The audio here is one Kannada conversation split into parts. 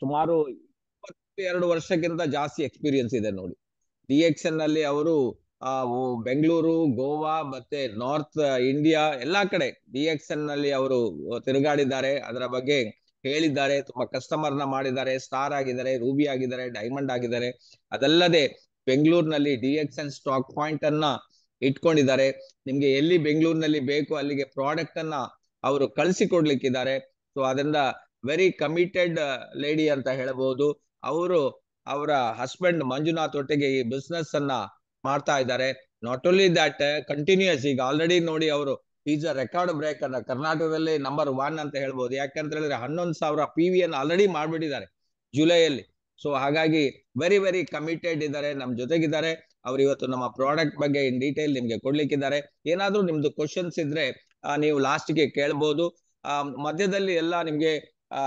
ಸುಮಾರು ಎರಡು ವರ್ಷಕ್ಕಿಂತ ಜಾಸ್ತಿ ಎಕ್ಸ್ಪೀರಿಯನ್ಸ್ ಇದೆ ನೋಡಿ ಡಿ ಎಕ್ಸ್ ಎನ್ ನಲ್ಲಿ ಅವರು ಬೆಂಗಳೂರು ಗೋವಾ ಮತ್ತೆ ನಾರ್ತ್ ಇಂಡಿಯಾ ಎಲ್ಲಾ ಕಡೆ ಡಿ ಎಕ್ಸ್ ಎನ್ ನಲ್ಲಿ ಅವರು ತಿರುಗಾಡಿದ್ದಾರೆ ಅದರ ಬಗ್ಗೆ ಹೇಳಿದ್ದಾರೆ ತುಂಬಾ ಕಸ್ಟಮರ್ ಮಾಡಿದ್ದಾರೆ ಸ್ಟಾರ್ ಆಗಿದ್ದಾರೆ ರೂಬಿ ಆಗಿದ್ದಾರೆ ಡೈಮಂಡ್ ಆಗಿದ್ದಾರೆ ಅದಲ್ಲದೆ ಬೆಂಗಳೂರಿನಲ್ಲಿ D X N stock point ಅನ್ನ ಇಟ್ಕೊಂಡಿದ್ದಾರೆ ನಿಮ್ಗೆ ಎಲ್ಲಿ ಬೆಂಗಳೂರಿನಲ್ಲಿ ಬೇಕು ಅಲ್ಲಿಗೆ ಪ್ರಾಡಕ್ಟ್ ಅನ್ನ ಅವರು ಕಳಿಸಿಕೊಡ್ಲಿಕ್ಕಿದ್ದಾರೆ ಸೊ ಅದರಿಂದ ವೆರಿ ಕಮಿಟೆಡ್ ಲೇಡಿ ಅಂತ ಹೇಳಬಹುದು ಅವರು ಅವರ ಹಸ್ಬೆಂಡ್ ಮಂಜುನಾಥ್ ಒಟ್ಟಿಗೆ ಈ ಬಿಸ್ನೆಸ್ ಅನ್ನ ಮಾಡ್ತಾ ಇದ್ದಾರೆ ನಾಟ್ ಓನ್ಲಿ ದಟ್ ಕಂಟಿನ್ಯೂಸ್ ಈಗ ಆಲ್ರೆಡಿ ನೋಡಿ ಅವರು ಈಸ್ ಅ ರೆಕಾರ್ಡ್ ಬ್ರೇಕರ್ ಕರ್ನಾಟಕದಲ್ಲಿ ನಂಬರ್ ಒನ್ ಅಂತ ಹೇಳ್ಬೋದು ಯಾಕಂತ ಹೇಳಿದ್ರೆ ಹನ್ನೊಂದು ಸಾವಿರ ಪಿ ವಿ ಅನ್ನು ಆಲ್ರೆಡಿ ಮಾಡ್ಬಿಟ್ಟಿದ್ದಾರೆ ಜುಲೈಯಲ್ಲಿ ಸೊ ಹಾಗಾಗಿ ವೆರಿ ವೆರಿ ಕಮಿಟೆಡ್ ಇದ್ದಾರೆ ನಮ್ಮ ಜೊತೆಗಿದ್ದಾರೆ ಅವ್ರು ಇವತ್ತು ನಮ್ಮ ಪ್ರಾಡಕ್ಟ್ ಬಗ್ಗೆ ಇನ್ ಡೀಟೇಲ್ ನಿಮ್ಗೆ ಕೊಡ್ಲಿಕ್ಕಿದ್ದಾರೆ ಏನಾದ್ರೂ ನಿಮ್ದು ಕ್ವಶನ್ಸ್ ಇದ್ರೆ ನೀವು ಲಾಸ್ಟ್ಗೆ ಕೇಳ್ಬೋದು ಮಧ್ಯದಲ್ಲಿ ಎಲ್ಲ ನಿಮ್ಗೆ ಆ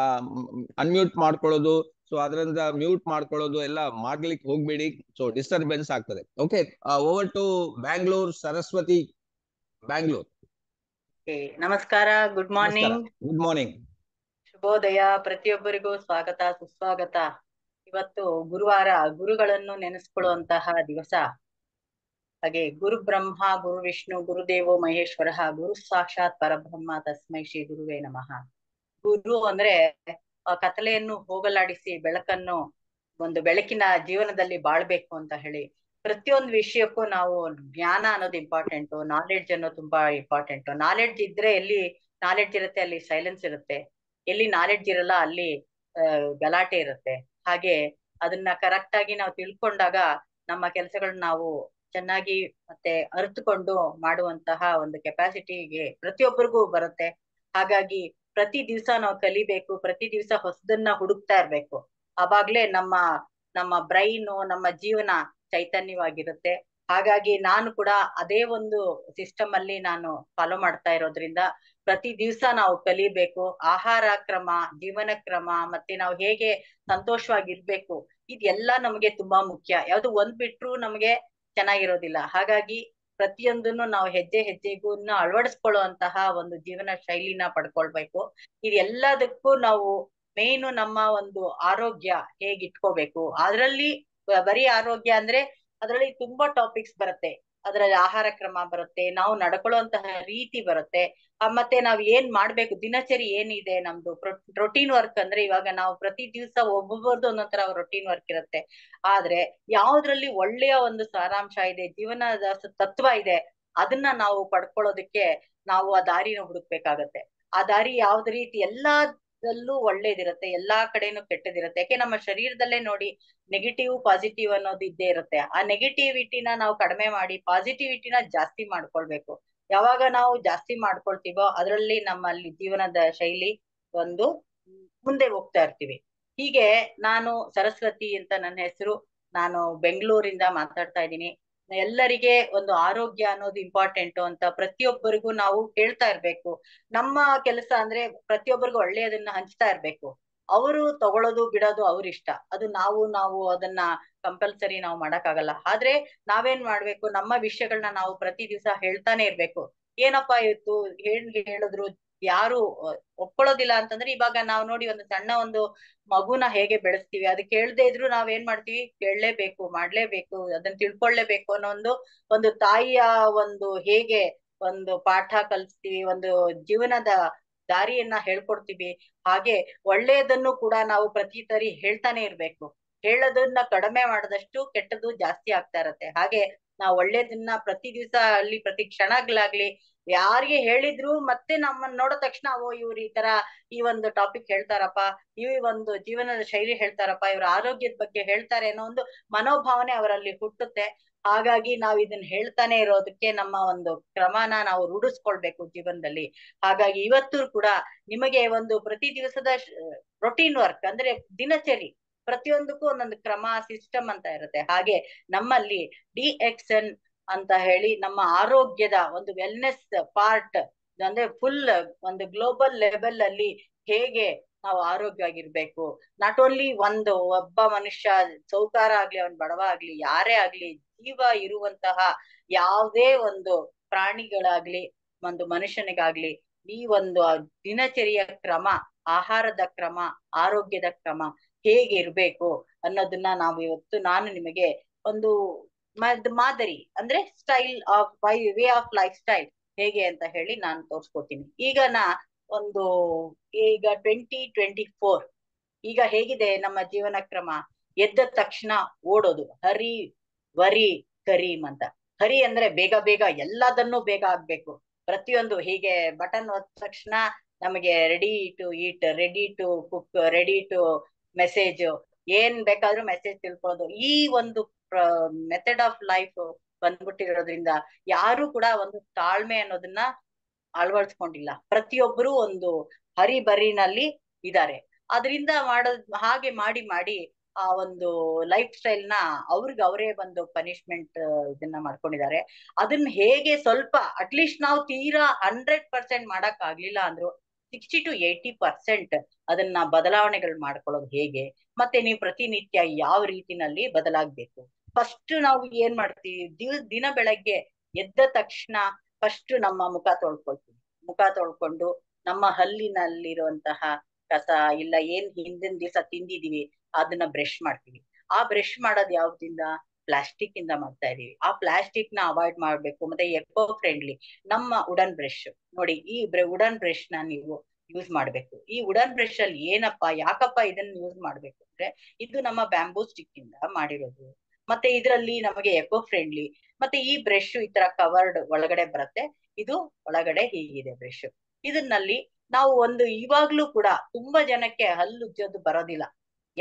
ಅನ್ಮ್ಯೂಟ್ ಮಾಡ್ಕೊಳ್ಳೋದು ಸೊ ಅದರಿಂದ ಮ್ಯೂಟ್ ಮಾಡ್ಕೊಳ್ಳೋದು ಎಲ್ಲ ಮಾಡ್ಲಿಕ್ಕೆ ಹೋಗ್ಬೇಡಿ ಸೊ ಡಿಸ್ಟರ್ಬೆನ್ಸ್ ಆಗ್ತದೆ okay over to Bangalore Saraswati Bangalore ನಮಸ್ಕಾರ ಗುಡ್ ಮಾರ್ನಿಂಗ್ ಗುಡ್ ಮಾರ್ನಿಂಗ್ ಶುಭೋದಯ ಪ್ರತಿಯೊಬ್ಬರಿಗೂ ಸ್ವಾಗತ ಸುಸ್ವಾಗತ ಇವತ್ತು ಗುರುವಾರ ಗುರುಗಳನ್ನು ನೆನೆಸ್ಕೊಳ್ಳುವಂತಹ ದಿವಸ ಹಾಗೆ ಗುರು ಬ್ರಹ್ಮ ಗುರು ವಿಷ್ಣು ಗುರುದೇವೋ ಮಹೇಶ್ವರ ಗುರು ಸಾಕ್ಷಾತ್ ಪರಬ್ರಹ್ಮ ತಸ್ಮೈ ಶ್ರೀ ಗುರುವೇ ನಮಃ ಗುರು ಅಂದ್ರೆ ಕತ್ತಲೆಯನ್ನು ಹೋಗಲಾಡಿಸಿ ಬೆಳಕನ್ನು ಒಂದು ಬೆಳಕಿನ ಜೀವನದಲ್ಲಿ ಬಾಳ್ಬೇಕು ಅಂತ ಹೇಳಿ ಪ್ರತಿಯೊಂದು ವಿಷಯಕ್ಕೂ ನಾವು ಜ್ಞಾನ ಅನ್ನೋದು ಇಂಪಾರ್ಟೆಂಟ್ ನಾಲೆಡ್ಜ್ ಅನ್ನೋದು ತುಂಬಾ ಇಂಪಾರ್ಟೆಂಟ್ ನಾಲೆಡ್ಜ್ ಇದ್ರೆ ಎಲ್ಲಿ ನಾಲೆಡ್ಜ್ ಇರುತ್ತೆ ಅಲ್ಲಿ ಸೈಲೆನ್ಸ್ ಇರುತ್ತೆ ಎಲ್ಲಿ ನಾಲೆಡ್ಜ್ ಇರಲ್ಲ ಅಲ್ಲಿ ಗಲಾಟೆ ಇರುತ್ತೆ ಹಾಗೆ ಅದನ್ನ ಕರೆಕ್ಟ್ ಆಗಿ ನಾವು ತಿಳ್ಕೊಂಡಾಗ ನಮ್ಮ ಕೆಲಸಗಳನ್ನ ನಾವು ಚೆನ್ನಾಗಿ ಮತ್ತೆ ಅರಿತುಕೊಂಡು ಮಾಡುವಂತಹ ಒಂದು ಕೆಪಾಸಿಟಿಗೆ ಪ್ರತಿಯೊಬ್ಬರಿಗೂ ಬರುತ್ತೆ ಹಾಗಾಗಿ ಪ್ರತಿ ದಿವ್ಸ ನಾವು ಕಲಿಬೇಕು ಪ್ರತಿ ದಿವ್ಸ ಹೊಸದನ್ನ ಹುಡುಕ್ತಾ ಇರ್ಬೇಕು ಅವಾಗ್ಲೇ ನಮ್ಮ ನಮ್ಮ ಬ್ರೈನು ನಮ್ಮ ಜೀವನ ಚೈತನ್ಯವಾಗಿರುತ್ತೆ ಹಾಗಾಗಿ ನಾನು ಕೂಡ ಅದೇ ಒಂದು ಸಿಸ್ಟಮ್ ಅಲ್ಲಿ ನಾನು ಫಾಲೋ ಮಾಡ್ತಾ ಇರೋದ್ರಿಂದ ಪ್ರತಿ ದಿವ್ಸ ನಾವು ಕಲಿಬೇಕು ಆಹಾರ ಕ್ರಮ ಜೀವನ ಕ್ರಮ ಮತ್ತೆ ನಾವು ಹೇಗೆ ಸಂತೋಷವಾಗಿರ್ಬೇಕು ಇದೆಲ್ಲ ನಮ್ಗೆ ತುಂಬಾ ಮುಖ್ಯ ಯಾವ್ದು ಒಂದ್ ಬಿಟ್ರು ನಮ್ಗೆ ಚೆನ್ನಾಗಿರೋದಿಲ್ಲ ಹಾಗಾಗಿ ಪ್ರತಿಯೊಂದನ್ನು ನಾವು ಹೆಜ್ಜೆ ಹೆಜ್ಜೆಗೂ ಅಳವಡಿಸ್ಕೊಳ್ಳುವಂತಹ ಒಂದು ಜೀವನ ಶೈಲಿನ ಪಡ್ಕೊಳ್ಬೇಕು ಇದೆಲ್ಲದಕ್ಕೂ ನಾವು ಮೇನ್ ನಮ್ಮ ಒಂದು ಆರೋಗ್ಯ ಹೇಗೆ ಇಟ್ಕೋಬೇಕು ಅದರಲ್ಲಿ ಬರೀ ಆರೋಗ್ಯ ಅಂದ್ರೆ ಅದರಲ್ಲಿ ತುಂಬಾ ಟಾಪಿಕ್ಸ್ ಬರುತ್ತೆ ಅದರಲ್ಲಿ ಆಹಾರ ಕ್ರಮ ಬರುತ್ತೆ ನಾವು ನಡ್ಕೊಳ್ಳುವಂತಹ ರೀತಿ ಬರುತ್ತೆ ಮತ್ತೆ ನಾವ್ ಏನ್ ಮಾಡ್ಬೇಕು ದಿನಚರಿ ಏನಿದೆ ನಮ್ದು ರೊಟೀನ್ ವರ್ಕ್ ಅಂದ್ರೆ ಇವಾಗ ನಾವು ಪ್ರತಿ ದಿವ್ಸ ಒಬ್ಬೊಬ್ಬರದ್ದು ಒಂದೊಂದರ ರೊಟೀನ್ ವರ್ಕ್ ಇರುತ್ತೆ ಆದ್ರೆ ಯಾವ್ದ್ರಲ್ಲಿ ಒಳ್ಳೆಯ ಒಂದು ಸಾರಾಂಶ ಇದೆ ಜೀವನದ ತತ್ವ ಇದೆ ಅದನ್ನ ನಾವು ಪಡ್ಕೊಳ್ಳೋದಕ್ಕೆ ನಾವು ಆ ದಾರಿನ ಹುಡುಕ್ಬೇಕಾಗತ್ತೆ ಆ ದಾರಿ ಯಾವ್ದ್ ರೀತಿ ಲ್ಲೂ ಒಳ್ಳೇದಿರತ್ತೆ ಎಲ್ಲಾ ಕಡೆನೂ ಕೆಟ್ಟದಿರುತ್ತೆ ಯಾಕೆ ನಮ್ಮ ಶರೀರದಲ್ಲೇ ನೋಡಿ ನೆಗೆಟಿವ್ ಪಾಸಿಟಿವ್ ಅನ್ನೋದು ಇದ್ದೇ ಇರುತ್ತೆ ಆ ನೆಗೆಟಿವಿಟಿನ ನಾವು ಕಡಿಮೆ ಮಾಡಿ ಪಾಸಿಟಿವಿಟಿನ ಜಾಸ್ತಿ ಮಾಡ್ಕೊಳ್ಬೇಕು ಯಾವಾಗ ನಾವು ಜಾಸ್ತಿ ಮಾಡ್ಕೊಳ್ತೀವೋ ಅದರಲ್ಲಿ ನಮ್ಮಲ್ಲಿ ಜೀವನದ ಶೈಲಿ ಒಂದು ಮುಂದೆ ಹೋಗ್ತಾ ಇರ್ತೀವಿ ಹೀಗೆ ನಾನು ಸರಸ್ವತಿ ಅಂತ ನನ್ನ ಹೆಸರು ನಾನು ಬೆಂಗಳೂರಿಂದ ಮಾತಾಡ್ತಾ ಇದ್ದೀನಿ ಎಲ್ಲರಿಗೆ ಒಂದು ಆರೋಗ್ಯ ಅನ್ನೋದು ಇಂಪಾರ್ಟೆಂಟ್ ಅಂತ ಪ್ರತಿಯೊಬ್ಬರಿಗೂ ನಾವು ಹೇಳ್ತಾ ಇರ್ಬೇಕು ನಮ್ಮ ಕೆಲಸ ಅಂದ್ರೆ ಪ್ರತಿಯೊಬ್ಬರಿಗೂ ಒಳ್ಳೆಯದನ್ನ ಹಂಚ್ತಾ ಇರ್ಬೇಕು ಅವರು ತಗೊಳ್ಳೋದು ಬಿಡೋದು ಅವ್ರ ಇಷ್ಟ ಅದು ನಾವು ನಾವು ಅದನ್ನ ಕಂಪಲ್ಸರಿ ನಾವು ಮಾಡೋಕ್ಕಾಗಲ್ಲ ಆದ್ರೆ ನಾವೇನ್ ಮಾಡ್ಬೇಕು ನಮ್ಮ ವಿಷಯಗಳನ್ನ ನಾವು ಪ್ರತಿ ದಿವಸ ಹೇಳ್ತಾನೆ ಇರ್ಬೇಕು ಏನಪ್ಪಾ ಇತ್ತು ಏನ್ ಹೇಳಿದ್ರು ಯಾರು ಒಪ್ಕೊಳ್ಳೋದಿಲ್ಲ ಅಂತಂದ್ರೆ ಇವಾಗ ನಾವು ನೋಡಿ ಒಂದು ಸಣ್ಣ ಒಂದು ಮಗುನ ಹೇಗೆ ಬೆಳೆಸ್ತೀವಿ ಅದು ಕೇಳದೆ ಇದ್ರು ನಾವ್ ಏನ್ ಮಾಡ್ತೀವಿ ಕೇಳಲೇಬೇಕು ಮಾಡ್ಲೇಬೇಕು ಅದನ್ನ ತಿಳ್ಕೊಳ್ಲೇಬೇಕು ಅನ್ನೋ ಒಂದು ಒಂದು ತಾಯಿಯ ಒಂದು ಹೇಗೆ ಒಂದು ಪಾಠ ಕಲಿಸ್ತೀವಿ ಒಂದು ಜೀವನದ ದಾರಿಯನ್ನ ಹೇಳ್ಕೊಡ್ತೀವಿ ಹಾಗೆ ಒಳ್ಳೆಯದನ್ನು ಕೂಡ ನಾವು ಪ್ರತಿ ಸರಿ ಹೇಳ್ತಾನೆ ಇರ್ಬೇಕು ಹೇಳೋದನ್ನ ಕಡಿಮೆ ಮಾಡದಷ್ಟು ಕೆಟ್ಟದ್ದು ಜಾಸ್ತಿ ಆಗ್ತಾ ಇರತ್ತೆ ಹಾಗೆ ನಾವು ಒಳ್ಳೇದನ್ನ ಪ್ರತಿ ದಿವಸ ಅಲ್ಲಿ ಪ್ರತಿ ಕ್ಷಣಗಳಾಗ್ಲಿ ಯಾರಿಗೆ ಹೇಳಿದ್ರು ಮತ್ತೆ ನಮ್ಮನ್ನ ನೋಡಿದ ತಕ್ಷಣ ಓ ಇವ್ರು ಈ ತರ ಈ ಒಂದು ಟಾಪಿಕ್ ಹೇಳ್ತಾರಪ್ಪ ಈ ಒಂದು ಜೀವನದ ಶೈಲಿ ಹೇಳ್ತಾರಪ್ಪ ಇವ್ರ ಆರೋಗ್ಯದ ಬಗ್ಗೆ ಹೇಳ್ತಾರೆ ಅನ್ನೋ ಒಂದು ಮನೋಭಾವನೆ ಅವರಲ್ಲಿ ಹುಟ್ಟುತ್ತೆ ಹಾಗಾಗಿ ನಾವು ಇದನ್ನ ಹೇಳ್ತಾನೆ ಇರೋದಕ್ಕೆ ನಮ್ಮ ಒಂದು ಕ್ರಮನ ನಾವು ರೂಢಿಸ್ಕೊಳ್ಬೇಕು ಜೀವನದಲ್ಲಿ ಹಾಗಾಗಿ ಇವತ್ತು ಕೂಡ ನಿಮಗೆ ಒಂದು ಪ್ರತಿ ದಿವಸದ ರೊಟೀನ್ ವರ್ಕ್ ಅಂದ್ರೆ ದಿನಚರಿ ಪ್ರತಿಯೊಂದಕ್ಕೂ ಒಂದೊಂದು ಕ್ರಮ ಸಿಸ್ಟಮ್ ಅಂತ ಇರುತ್ತೆ ಹಾಗೆ ನಮ್ಮಲ್ಲಿ ಡಿ ಎಕ್ಸ್ ಎನ್ ಅಂತ ಹೇಳಿ ನಮ್ಮ ಆರೋಗ್ಯದ ಒಂದು ವೆಲ್ನೆಸ್ ಪಾರ್ಟ್ ಅಂದ್ರೆ ಫುಲ್ ಒಂದು ಗ್ಲೋಬಲ್ ಲೆವೆಲ್ ಅಲ್ಲಿ ಹೇಗೆ ನಾವು ಆರೋಗ್ಯವಾಗಿರ್ಬೇಕು ನಾಟ್ ಓನ್ಲಿ ಒಂದು ಒಬ್ಬ ಮನುಷ್ಯ ಸೌಕಾರ ಆಗ್ಲಿ ಅವ್ನ್ ಬಡವ ಆಗ್ಲಿ ಯಾರೇ ಆಗ್ಲಿ ಜೀವ ಇರುವಂತಹ ಯಾವುದೇ ಒಂದು ಪ್ರಾಣಿಗಳಾಗ್ಲಿ ಒಂದು ಮನುಷ್ಯನಿಗಾಗ್ಲಿ ಈ ಒಂದು ದಿನಚರಿಯ ಕ್ರಮ ಆಹಾರದ ಕ್ರಮ ಆರೋಗ್ಯದ ಕ್ರಮ ಹೇಗೆ ಇರಬೇಕು ಅನ್ನೋದನ್ನ ನಾವು ಇವತ್ತು ನಾನು ನಿಮಗೆ ಒಂದು ಮಾದರಿ ಅಂದ್ರೆ style of by way of life style ಹೇಗೆ ಅಂತ ಹೇಳಿ ನಾನು ತೋರಿಸ್ಕೊತೀನಿ ಈಗ ನಾ ಒಂದು ಈಗ ಟ್ವೆಂಟಿ ಟ್ವೆಂಟಿ ಫೋರ್ ಈಗ ಹೇಗಿದೆ ನಮ್ಮ ಜೀವನ ಕ್ರಮ ಎದ್ದ ತಕ್ಷಣ ಓಡೋದು ಹರಿ ವರಿ ಕರೀಂ ಅಂತ ಹರಿ ಅಂದ್ರೆ ಬೇಗ ಬೇಗ ಎಲ್ಲದನ್ನೂ ಬೇಗ ಆಗ್ಬೇಕು ಪ್ರತಿಯೊಂದು ಹೀಗೆ ಬಟನ್ ಹೊತ್ತ ತಕ್ಷಣ ನಮಗೆ ready to eat ready to cook ready to message ಏನ್ ಬೇಕಾದ್ರೂ ಮೆಸೇಜ್ ತಿಳ್ಕೊಳ್ಳೋದು ಈ ಒಂದು ಮೆಥಡ್ ಆಫ್ ಲೈಫ್ ಬಂದ್ಬಿಟ್ಟಿರೋದ್ರಿಂದ ಯಾರು ಕೂಡ ಒಂದು ತಾಳ್ಮೆ ಅನ್ನೋದನ್ನ ಅಳವಡಿಸ್ಕೊಂಡಿಲ್ಲ ಪ್ರತಿಯೊಬ್ಬರು ಒಂದು ಹರಿ ಬರಿನಲ್ಲಿ ಇದ್ದಾರೆ ಅದರಿಂದ ಮಾಡೋದ್ ಹಾಗೆ ಮಾಡಿ ಮಾಡಿ ಆ ಒಂದು ಲೈಫ್ ಸ್ಟೈಲ್ ನ ಅವ್ರಿಗೆ ಅವರೇ ಒಂದು ಪನಿಷ್ಮೆಂಟ್ ಇದನ್ನ ಮಾಡ್ಕೊಂಡಿದ್ದಾರೆ ಅದನ್ನ ಹೇಗೆ ಸ್ವಲ್ಪ ಅಟ್ಲೀಸ್ಟ್ ನಾವು ತೀರಾ ಹಂಡ್ರೆಡ್ ಪರ್ಸೆಂಟ್ ಮಾಡಕ್ ಆಗ್ಲಿಲ್ಲ ಅಂದ್ರು ಸಿಕ್ಸ್ಟಿ ಟು ಏಯ್ಟಿ ಪರ್ಸೆಂಟ್ ಅದನ್ನ ಬದಲಾವಣೆಗಳು ಮಾಡ್ಕೊಳ್ಳೋದು ಹೇಗೆ ಮತ್ತೆ ನೀವು ಪ್ರತಿನಿತ್ಯ ಯಾವ ರೀತಿನಲ್ಲಿ ಬದಲಾಗ್ಬೇಕು ಫಸ್ಟ್ ನಾವು ಏನ್ ಮಾಡ್ತೀವಿ ದಿನ ಬೆಳಗ್ಗೆ ಎದ್ದ ತಕ್ಷಣ ಫಸ್ಟ್ ನಮ್ಮ ಮುಖ ತೊಳ್ಕೊಳ್ತೀವಿ ಮುಖ ತೊಳ್ಕೊಂಡು ನಮ್ಮ ಹಲ್ಲಿನಲ್ಲಿರುವಂತಹ ಕಸ ಇಲ್ಲ ಏನ್ ಹಿಂದಿನ ದಿವಸ ತಿಂದಿದೀವಿ ಅದನ್ನ ಬ್ರಷ್ ಮಾಡ್ತೀವಿ ಆ ಬ್ರಷ್ ಮಾಡೋದು ಯಾವ್ದಿಂದ ಪ್ಲಾಸ್ಟಿಕ್ ಇಂದ ಮಾಡ್ತಾ ಇದೀವಿ ಆ ಪ್ಲಾಸ್ಟಿಕ್ ನ ಅವಾಯ್ಡ್ ಮಾಡ್ಬೇಕು ಮತ್ತೆ ಎಕೋ ಫ್ರೆಂಡ್ಲಿ ನಮ್ಮ ವುಡನ್ ಬ್ರಷ್ ನೋಡಿ ಈ ವುಡನ್ ಬ್ರಷ್ ನ ನೀವು ಯೂಸ್ ಮಾಡ್ಬೇಕು ಈ ವುಡನ್ ಬ್ರಷ್ ಅಲ್ಲಿ ಏನಪ್ಪ ಯಾಕಪ್ಪ ಇದನ್ನ ಯೂಸ್ ಮಾಡ್ಬೇಕು ಅಂದ್ರೆ ಇದು ನಮ್ಮ ಬ್ಯಾಂಬೂ ಸ್ಟಿಕ್ ಇಂದ ಮಾಡಿರೋದು ಮತ್ತೆ ಇದರಲ್ಲಿ ನಮಗೆ ಎಕೋ ಫ್ರೆಂಡ್ಲಿ ಮತ್ತೆ ಈ ಬ್ರಷ್ ಈ ತರ ಕವರ್ಡ್ ಒಳಗಡೆ ಬರುತ್ತೆ ಇದು ಒಳಗಡೆ ಹೀಗಿದೆ ಬ್ರಷ್ ಇದನ್ನಲ್ಲಿ ನಾವು ಒಂದು ಇವಾಗ್ಲೂ ಕೂಡ ತುಂಬಾ ಜನಕ್ಕೆ ಹಲ್ಲು ಹಲ್ಲುಜ್ಜೋದು ಬರೋದಿಲ್ಲ